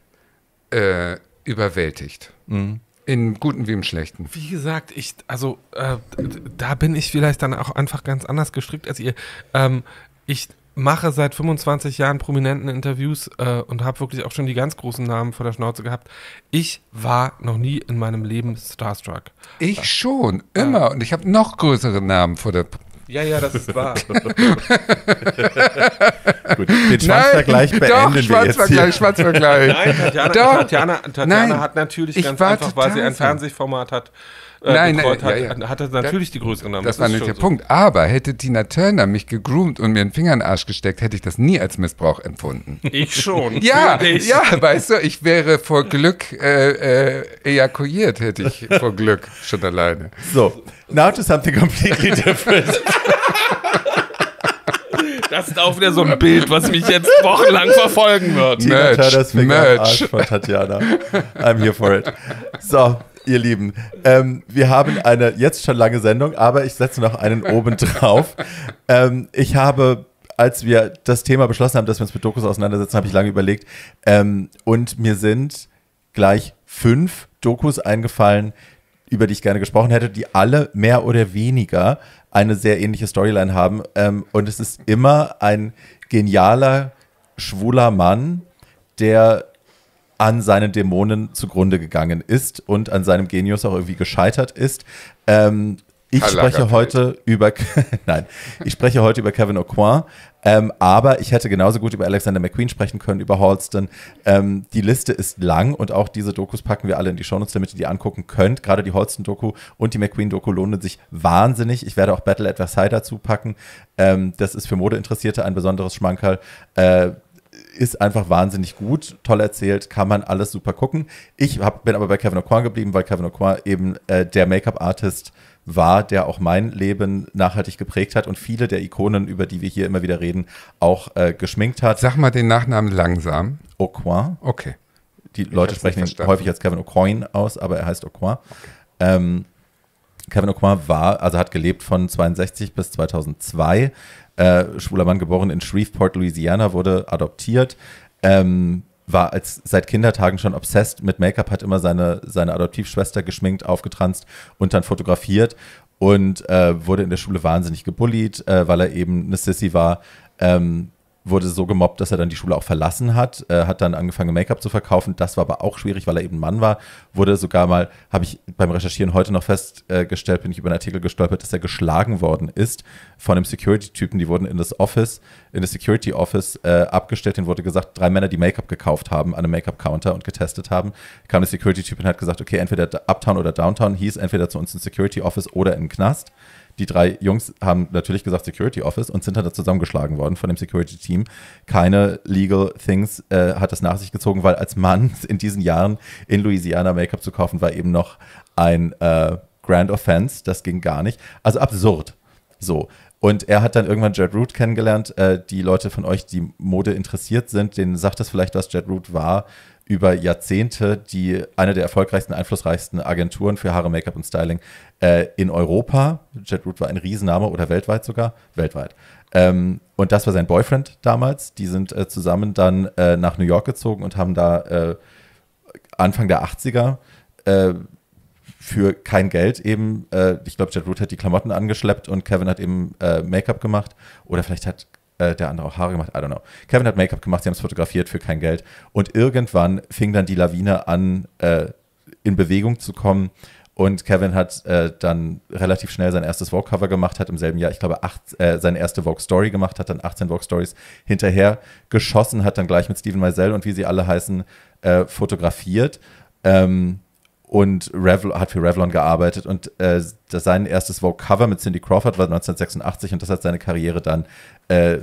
äh, überwältigt. Mhm. In guten wie im schlechten. Wie gesagt, ich, also äh, da bin ich vielleicht dann auch einfach ganz anders gestrickt als ihr. Ähm, ich mache seit 25 Jahren prominenten Interviews äh, und habe wirklich auch schon die ganz großen Namen vor der Schnauze gehabt. Ich war noch nie in meinem Leben Starstruck. Ich äh, schon, immer. Äh, und ich habe noch größere Namen vor der ja, ja, das ist wahr. Gut, den Schwanzvergleich Nein, beenden doch, Schwanzvergleich, Schwanzvergleich. Nein, Tatjana, Tatjana, Tatjana Nein, hat natürlich ganz einfach, weil sie ein Fernsehformat hat, äh, nein, nein, äh, hat, ja, ja. hat er natürlich das, die Größe genommen. Das, das war nicht der so. Punkt. Aber hätte Tina Turner mich gegroomt und mir einen Finger in den Arsch gesteckt, hätte ich das nie als Missbrauch empfunden. Ich schon. ja, ja, weißt du, ich wäre vor Glück äh, äh, ejakuliert, hätte ich vor Glück schon alleine. So, now to something completely different. Das ist auch wieder so ein Bild, was mich jetzt wochenlang verfolgen wird. Tina Merch, Merch. Arsch von Tatjana. I'm here for it. So, ihr Lieben, ähm, wir haben eine jetzt schon lange Sendung, aber ich setze noch einen oben drauf. Ähm, ich habe, als wir das Thema beschlossen haben, dass wir uns mit Dokus auseinandersetzen, habe ich lange überlegt. Ähm, und mir sind gleich fünf Dokus eingefallen, über die ich gerne gesprochen hätte, die alle mehr oder weniger eine sehr ähnliche Storyline haben. Ähm, und es ist immer ein genialer, schwuler Mann, der an seinen Dämonen zugrunde gegangen ist und an seinem Genius auch irgendwie gescheitert ist. Ähm, ich Karl spreche heute über nein, ich spreche heute über Kevin O'Quinn, ähm, aber ich hätte genauso gut über Alexander McQueen sprechen können, über Halston. Ähm, die Liste ist lang und auch diese Dokus packen wir alle in die Shownotes, damit ihr die angucken könnt. Gerade die Halston-Doku und die McQueen-Doku lohnen sich wahnsinnig. Ich werde auch Battle at Versailles dazu packen. Ähm, das ist für Modeinteressierte ein besonderes Schmankerl. Äh, ist einfach wahnsinnig gut, toll erzählt, kann man alles super gucken. Ich hab, bin aber bei Kevin O'Quarn geblieben, weil Kevin O'Quarn eben äh, der Make-up-Artist war, der auch mein Leben nachhaltig geprägt hat und viele der Ikonen, über die wir hier immer wieder reden, auch äh, geschminkt hat. Sag mal den Nachnamen langsam. O'Quarn. Okay. Die Leute sprechen ihn häufig als Kevin O'Coin aus, aber er heißt O'Quarn. Okay. Ähm, Kevin O'Quarn war, also hat gelebt von 62 bis 2002, äh, schwuler Mann geboren in Shreveport, Louisiana, wurde adoptiert. Ähm, war als seit Kindertagen schon obsessed mit Make-up, hat immer seine, seine Adoptivschwester geschminkt, aufgetranzt und dann fotografiert und äh, wurde in der Schule wahnsinnig gebullied, äh, weil er eben eine Sissy war. Ähm, wurde so gemobbt, dass er dann die Schule auch verlassen hat, äh, hat dann angefangen, Make-up zu verkaufen. Das war aber auch schwierig, weil er eben Mann war. Wurde sogar mal, habe ich beim Recherchieren heute noch festgestellt, bin ich über einen Artikel gestolpert, dass er geschlagen worden ist von einem Security-Typen. Die wurden in das Office, in das Security-Office äh, abgestellt. Denen wurde gesagt, drei Männer, die Make-up gekauft haben an einem Make-up-Counter und getestet haben, kam der Security-Typ und hat gesagt, okay, entweder Uptown oder Downtown hieß entweder zu uns ins Security-Office oder in Knast die drei Jungs haben natürlich gesagt Security Office und sind dann da zusammengeschlagen worden von dem Security Team. Keine Legal Things äh, hat das nach sich gezogen, weil als Mann in diesen Jahren in Louisiana Make-up zu kaufen war eben noch ein äh, Grand Offense. Das ging gar nicht. Also absurd. So. Und er hat dann irgendwann Jet Root kennengelernt. Äh, die Leute von euch, die Mode interessiert sind, denen sagt das vielleicht, was Jet Root war über Jahrzehnte die eine der erfolgreichsten, einflussreichsten Agenturen für Haare, Make-up und Styling äh, in Europa, JetRoot war ein Riesenname oder weltweit sogar, weltweit. Ähm, und das war sein Boyfriend damals. Die sind äh, zusammen dann äh, nach New York gezogen und haben da äh, Anfang der 80er äh, für kein Geld eben, äh, ich glaube, JetRoot hat die Klamotten angeschleppt und Kevin hat eben Make-up gemacht oder vielleicht hat der andere auch Haare gemacht, I don't know. Kevin hat Make-up gemacht, sie haben es fotografiert für kein Geld. Und irgendwann fing dann die Lawine an, äh, in Bewegung zu kommen, und Kevin hat äh, dann relativ schnell sein erstes Vogue-Cover gemacht, hat im selben Jahr, ich glaube, acht, äh, seine erste Vogue-Story gemacht, hat dann 18 Vogue-Stories hinterher geschossen, hat dann gleich mit Steven Meisel und wie sie alle heißen, äh, fotografiert. Ähm, und Revl hat für Revlon gearbeitet und äh, das, sein erstes Vogue-Cover mit Cindy Crawford war 1986 und das hat seine Karriere dann äh,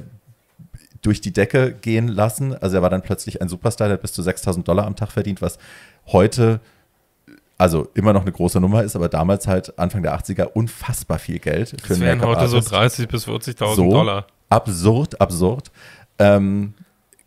durch die Decke gehen lassen. Also er war dann plötzlich ein Superstar, der hat bis zu 6000 Dollar am Tag verdient, was heute also immer noch eine große Nummer ist, aber damals halt Anfang der 80er unfassbar viel Geld. Für das wären heute Artist. so 30.000 bis 40.000 so Dollar. Absurd, absurd. Ähm,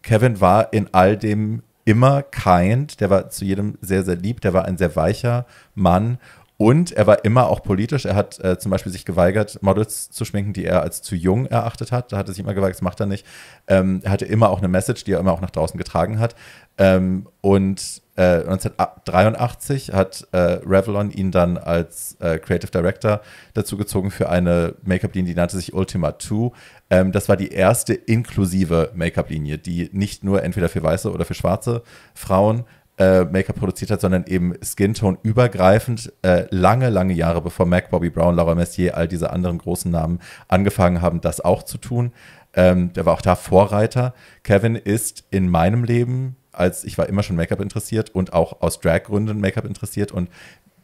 Kevin war in all dem immer kind, der war zu jedem sehr, sehr lieb, der war ein sehr weicher Mann und er war immer auch politisch. Er hat äh, zum Beispiel sich geweigert, Models zu schminken, die er als zu jung erachtet hat. Da hat er sich immer geweigert, das macht er nicht. Ähm, er hatte immer auch eine Message, die er immer auch nach draußen getragen hat. Ähm, und 1983 äh, hat äh, Revlon ihn dann als äh, Creative Director dazu gezogen für eine Make-up-Linie, die nannte sich Ultima 2. Ähm, das war die erste inklusive Make-up-Linie, die nicht nur entweder für weiße oder für schwarze Frauen äh, Make-up produziert hat, sondern eben Skintone übergreifend äh, lange, lange Jahre, bevor Mac, Bobby Brown, Laura Messier, all diese anderen großen Namen angefangen haben, das auch zu tun. Ähm, der war auch da Vorreiter. Kevin ist in meinem Leben als ich war immer schon Make-up interessiert und auch aus Drag-Gründen Make-up interessiert und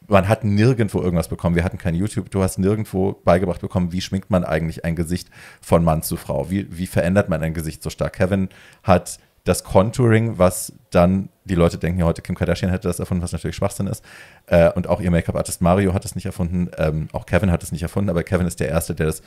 man hat nirgendwo irgendwas bekommen. Wir hatten kein YouTube. Du hast nirgendwo beigebracht bekommen, wie schminkt man eigentlich ein Gesicht von Mann zu Frau? Wie, wie verändert man ein Gesicht so stark? Kevin hat das Contouring, was dann die Leute denken, ja, heute Kim Kardashian hätte das erfunden, was natürlich Schwachsinn ist. Äh, und auch ihr Make-up-Artist Mario hat es nicht erfunden. Ähm, auch Kevin hat es nicht erfunden, aber Kevin ist der Erste, der das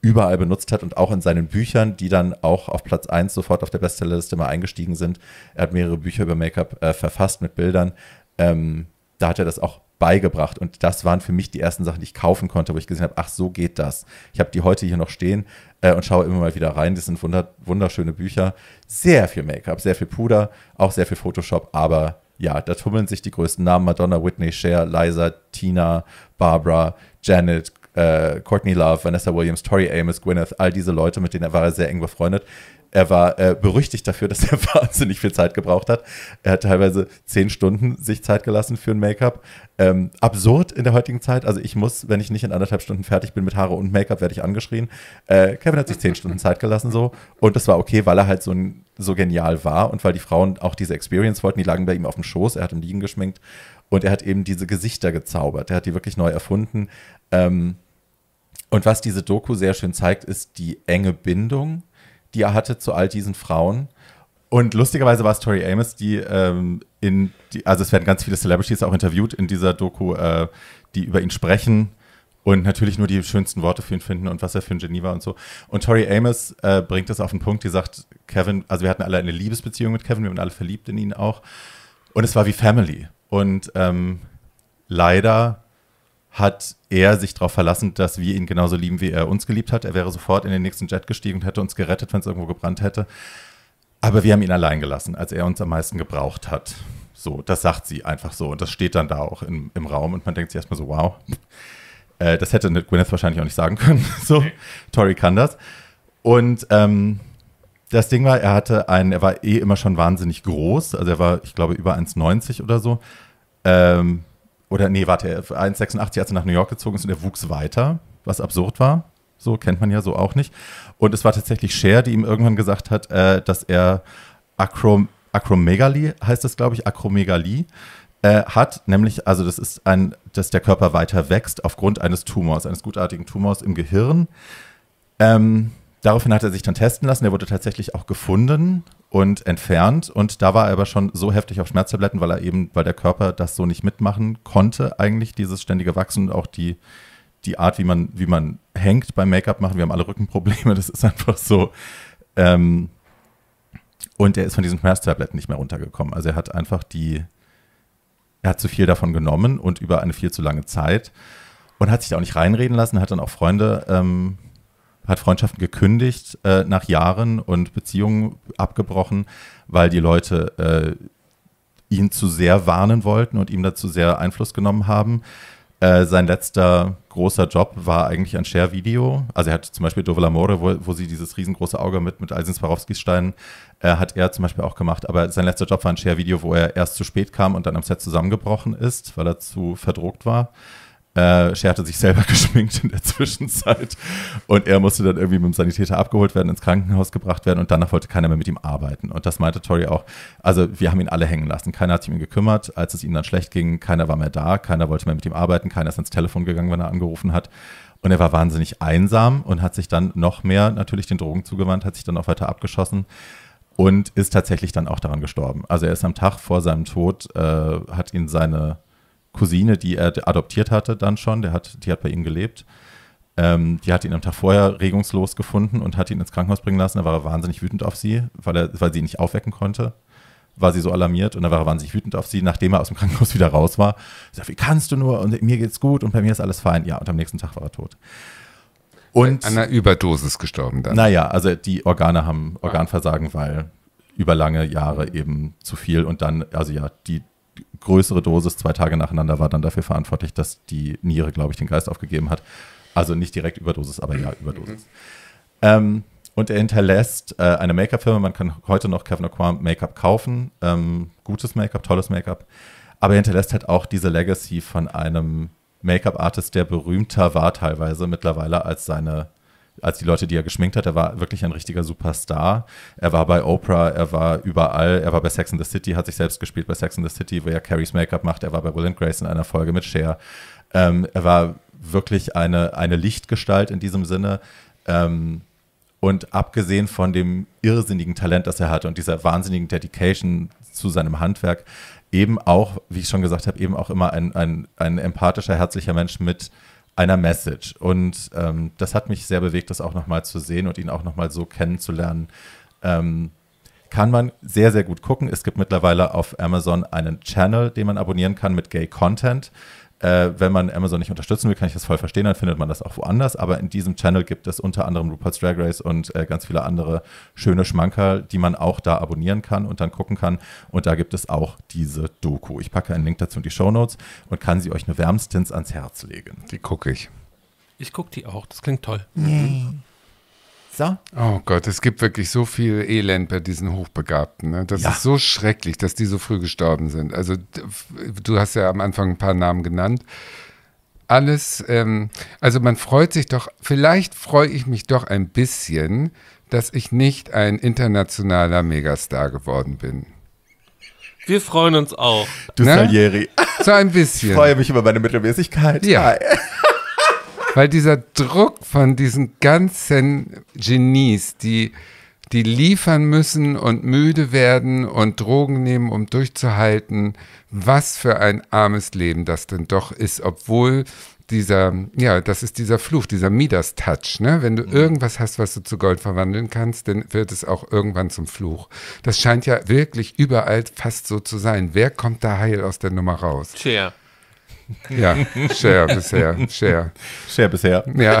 überall benutzt hat und auch in seinen Büchern, die dann auch auf Platz 1 sofort auf der Bestsellerliste mal eingestiegen sind. Er hat mehrere Bücher über Make-up äh, verfasst mit Bildern. Ähm, da hat er das auch beigebracht und das waren für mich die ersten Sachen, die ich kaufen konnte, wo ich gesehen habe, ach so geht das. Ich habe die heute hier noch stehen äh, und schaue immer mal wieder rein. Das sind wunderschöne Bücher, sehr viel Make-up, sehr viel Puder, auch sehr viel Photoshop, aber ja, da tummeln sich die größten Namen: Madonna, Whitney, Cher, Liza, Tina, Barbara, Janet, äh, Courtney Love, Vanessa Williams, Tori Amos, Gwyneth, all diese Leute, mit denen er war sehr eng befreundet. Er war äh, berüchtigt dafür, dass er wahnsinnig viel Zeit gebraucht hat. Er hat teilweise zehn Stunden sich Zeit gelassen für ein Make-up. Ähm, absurd in der heutigen Zeit. Also ich muss, wenn ich nicht in anderthalb Stunden fertig bin mit Haare und Make-up, werde ich angeschrien. Äh, Kevin hat sich zehn Stunden Zeit gelassen so und das war okay, weil er halt so, so genial war und weil die Frauen auch diese Experience wollten. Die lagen bei ihm auf dem Schoß, er hat im Liegen geschminkt und er hat eben diese Gesichter gezaubert. Er hat die wirklich neu erfunden. Ähm, und was diese Doku sehr schön zeigt, ist die enge Bindung, die er hatte zu all diesen Frauen. Und lustigerweise war es Tori Amos, die ähm, in, die, also es werden ganz viele Celebrities auch interviewt in dieser Doku, äh, die über ihn sprechen und natürlich nur die schönsten Worte für ihn finden und was er für ein Genie war und so. Und Tori Amos äh, bringt das auf den Punkt, die sagt, Kevin, also wir hatten alle eine Liebesbeziehung mit Kevin, wir waren alle verliebt in ihn auch. Und es war wie Family. Und ähm, leider hat er sich darauf verlassen, dass wir ihn genauso lieben, wie er uns geliebt hat. Er wäre sofort in den nächsten Jet gestiegen und hätte uns gerettet, wenn es irgendwo gebrannt hätte. Aber wir haben ihn allein gelassen, als er uns am meisten gebraucht hat. So, das sagt sie einfach so. Und das steht dann da auch im, im Raum. Und man denkt sich erstmal so, wow. Äh, das hätte Gwyneth wahrscheinlich auch nicht sagen können. so, Tori kann das. Und ähm, das Ding war, er hatte einen, er war eh immer schon wahnsinnig groß. Also er war, ich glaube, über 1,90 oder so. Ähm, oder nee, warte, 1,86 als er nach New York gezogen ist und er wuchs weiter, was absurd war. So kennt man ja so auch nicht. Und es war tatsächlich Cher, die ihm irgendwann gesagt hat, äh, dass er Acrom Acromegalie, heißt das, glaube ich, Akromegalie äh, hat, nämlich, also das ist ein, dass der Körper weiter wächst aufgrund eines Tumors, eines gutartigen Tumors im Gehirn. Ähm, Daraufhin hat er sich dann testen lassen. Der wurde tatsächlich auch gefunden und entfernt. Und da war er aber schon so heftig auf Schmerztabletten, weil er eben, weil der Körper das so nicht mitmachen konnte, eigentlich, dieses ständige Wachsen und auch die, die Art, wie man, wie man hängt beim Make-up machen. Wir haben alle Rückenprobleme, das ist einfach so. Ähm und er ist von diesen Schmerztabletten nicht mehr runtergekommen. Also er hat einfach die, er hat zu viel davon genommen und über eine viel zu lange Zeit und hat sich da auch nicht reinreden lassen, hat dann auch Freunde. Ähm hat Freundschaften gekündigt äh, nach Jahren und Beziehungen abgebrochen, weil die Leute äh, ihn zu sehr warnen wollten und ihm dazu sehr Einfluss genommen haben. Äh, sein letzter großer Job war eigentlich ein Share-Video. Also er hat zum Beispiel Dovel Amore, wo, wo sie dieses riesengroße Auge mit, mit Alsin Swarovskis Steinen, äh, hat er zum Beispiel auch gemacht. Aber sein letzter Job war ein Share-Video, wo er erst zu spät kam und dann am Set zusammengebrochen ist, weil er zu verdruckt war. Äh, Scher hatte sich selber geschminkt in der Zwischenzeit und er musste dann irgendwie mit dem Sanitäter abgeholt werden, ins Krankenhaus gebracht werden und danach wollte keiner mehr mit ihm arbeiten. Und das meinte Tori auch. Also wir haben ihn alle hängen lassen. Keiner hat sich um ihn gekümmert. Als es ihm dann schlecht ging, keiner war mehr da, keiner wollte mehr mit ihm arbeiten, keiner ist ans Telefon gegangen, wenn er angerufen hat. Und er war wahnsinnig einsam und hat sich dann noch mehr natürlich den Drogen zugewandt, hat sich dann auch weiter abgeschossen und ist tatsächlich dann auch daran gestorben. Also er ist am Tag vor seinem Tod, äh, hat ihn seine Cousine, die er adoptiert hatte, dann schon, der hat, die hat bei ihm gelebt. Ähm, die hat ihn am Tag vorher regungslos gefunden und hat ihn ins Krankenhaus bringen lassen. Da war er wahnsinnig wütend auf sie, weil er weil sie ihn nicht aufwecken konnte. War sie so alarmiert und da war er wahnsinnig wütend auf sie, nachdem er aus dem Krankenhaus wieder raus war. Sie sagt, wie kannst du nur? Und mir geht's gut und bei mir ist alles fein. Ja, und am nächsten Tag war er tot. Und an einer Überdosis gestorben dann. Naja, also die Organe haben ah. Organversagen, weil über lange Jahre eben zu viel und dann, also ja, die größere Dosis zwei Tage nacheinander war dann dafür verantwortlich, dass die Niere, glaube ich, den Geist aufgegeben hat. Also nicht direkt Überdosis, aber ja, Überdosis. Mhm. Ähm, und er hinterlässt äh, eine Make-up-Firma. Man kann heute noch Kevin O'Quarm Make-up kaufen. Ähm, gutes Make-up, tolles Make-up. Aber er hinterlässt halt auch diese Legacy von einem Make-up-Artist, der berühmter war teilweise mittlerweile als seine als die Leute, die er geschminkt hat. Er war wirklich ein richtiger Superstar. Er war bei Oprah, er war überall. Er war bei Sex and the City, hat sich selbst gespielt bei Sex and the City, wo er Carries Make-up macht. Er war bei Will and Grace in einer Folge mit Cher. Ähm, er war wirklich eine, eine Lichtgestalt in diesem Sinne. Ähm, und abgesehen von dem irrsinnigen Talent, das er hatte und dieser wahnsinnigen Dedication zu seinem Handwerk, eben auch, wie ich schon gesagt habe, eben auch immer ein, ein, ein empathischer, herzlicher Mensch mit einer Message. Und ähm, das hat mich sehr bewegt, das auch nochmal zu sehen und ihn auch nochmal so kennenzulernen. Ähm, kann man sehr, sehr gut gucken. Es gibt mittlerweile auf Amazon einen Channel, den man abonnieren kann mit Gay Content. Äh, wenn man Amazon nicht unterstützen will, kann ich das voll verstehen, dann findet man das auch woanders. Aber in diesem Channel gibt es unter anderem Rupert's Drag Race und äh, ganz viele andere schöne Schmankerl, die man auch da abonnieren kann und dann gucken kann. Und da gibt es auch diese Doku. Ich packe einen Link dazu in die Show Notes und kann sie euch nur wärmstens ans Herz legen. Die gucke ich. Ich gucke die auch, das klingt toll. Mhm. So. Oh Gott, es gibt wirklich so viel Elend bei diesen Hochbegabten. Ne? Das ja. ist so schrecklich, dass die so früh gestorben sind. Also du hast ja am Anfang ein paar Namen genannt. Alles, ähm, also man freut sich doch, vielleicht freue ich mich doch ein bisschen, dass ich nicht ein internationaler Megastar geworden bin. Wir freuen uns auch. Du ne? Salieri. So ein bisschen. Ich freue mich über meine Mittelmäßigkeit. Ja. Hi weil dieser Druck von diesen ganzen Genies, die, die liefern müssen und müde werden und Drogen nehmen, um durchzuhalten, was für ein armes Leben das denn doch ist, obwohl dieser, ja, das ist dieser Fluch, dieser Midas-Touch. Ne? Wenn du mhm. irgendwas hast, was du zu Gold verwandeln kannst, dann wird es auch irgendwann zum Fluch. Das scheint ja wirklich überall fast so zu sein. Wer kommt da heil aus der Nummer raus? Tja. Ja, Share bisher, Share. Share bisher. Ja.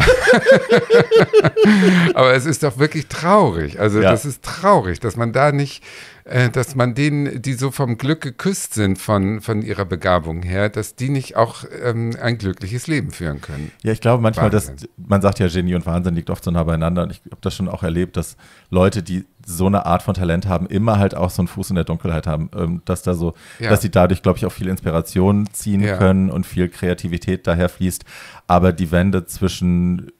Aber es ist doch wirklich traurig. Also ja. das ist traurig, dass man da nicht äh, dass man denen, die so vom Glück geküsst sind von, von ihrer Begabung her, dass die nicht auch ähm, ein glückliches Leben führen können. Ja, ich glaube manchmal, Wahnsinn. dass man sagt ja, Genie und Wahnsinn liegt oft so nah beieinander. Und ich habe das schon auch erlebt, dass Leute, die so eine Art von Talent haben, immer halt auch so einen Fuß in der Dunkelheit haben, ähm, dass da so, ja. dass sie dadurch, glaube ich, auch viel Inspiration ziehen ja. können und viel Kreativität daher fließt. Aber die Wende zwischen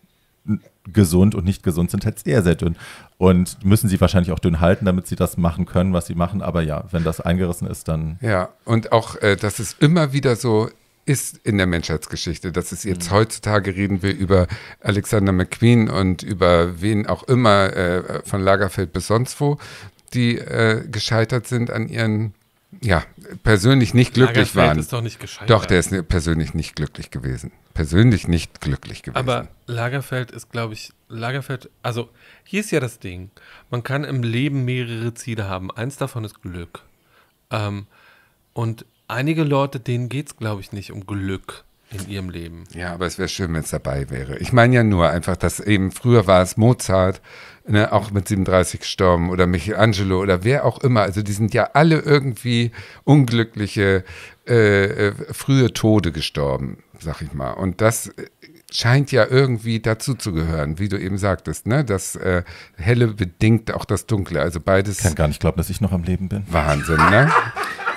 gesund und nicht gesund sind halt sehr, sehr dünn. Und müssen sie wahrscheinlich auch dünn halten, damit sie das machen können, was sie machen. Aber ja, wenn das eingerissen ist, dann. Ja, und auch, äh, dass es immer wieder so ist in der Menschheitsgeschichte, dass es jetzt mhm. heutzutage reden wir über Alexander McQueen und über wen auch immer, äh, von Lagerfeld bis sonst wo, die äh, gescheitert sind an ihren ja, persönlich nicht glücklich Lagerfeld waren. Ist doch, nicht gescheitert. doch, der ist ne, persönlich nicht glücklich gewesen. Persönlich nicht glücklich gewesen. Aber Lagerfeld ist, glaube ich, Lagerfeld, also hier ist ja das Ding. Man kann im Leben mehrere Ziele haben. Eins davon ist Glück. Ähm, und einige Leute, denen geht es, glaube ich, nicht um Glück in ihrem Leben. Ja, aber es wäre schön, wenn es dabei wäre. Ich meine ja nur einfach, dass eben früher war es Mozart, ne, auch mit 37 gestorben oder Michelangelo oder wer auch immer. Also die sind ja alle irgendwie unglückliche äh, äh frühe Tode gestorben, sag ich mal. Und das äh, scheint ja irgendwie dazu zu gehören, wie du eben sagtest, ne? Das äh, Helle bedingt auch das Dunkle. Also beides. Ich kann gar nicht glauben, dass ich noch am Leben bin. Wahnsinn, ne?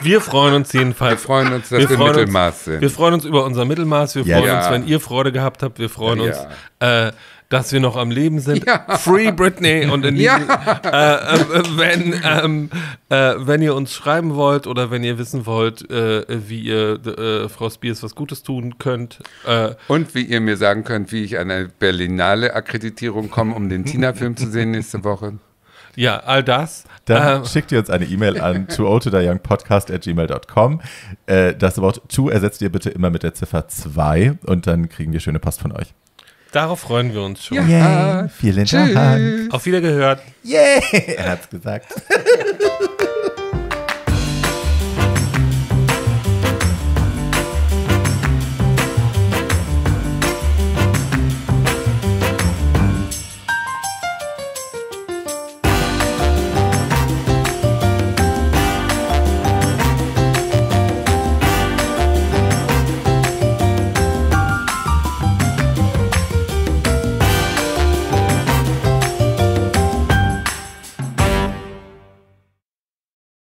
Wir freuen uns jedenfalls. Wir freuen uns, dass wir, wir Mittelmaß uns, sind. Wir freuen uns über unser Mittelmaß. Wir ja. freuen uns, wenn ihr Freude gehabt habt. Wir freuen ja. uns. Äh, dass wir noch am Leben sind. Ja. Free Britney und in diesem, ja. äh, äh, wenn, ähm, äh, wenn ihr uns schreiben wollt oder wenn ihr wissen wollt, äh, wie ihr äh, Frau Spiers was Gutes tun könnt. Äh, und wie ihr mir sagen könnt, wie ich an eine Berlinale Akkreditierung komme, um den Tina-Film zu sehen nächste Woche. Ja, all das. Dann ähm. schickt ihr uns eine E-Mail an gmail.com. das Wort to ersetzt ihr bitte immer mit der Ziffer 2 und dann kriegen wir schöne Post von euch. Darauf freuen wir uns schon. Ja, yeah, vielen Tschüss. Dank. Auf Wiedergehört. Yay! Yeah. Er hat's gesagt.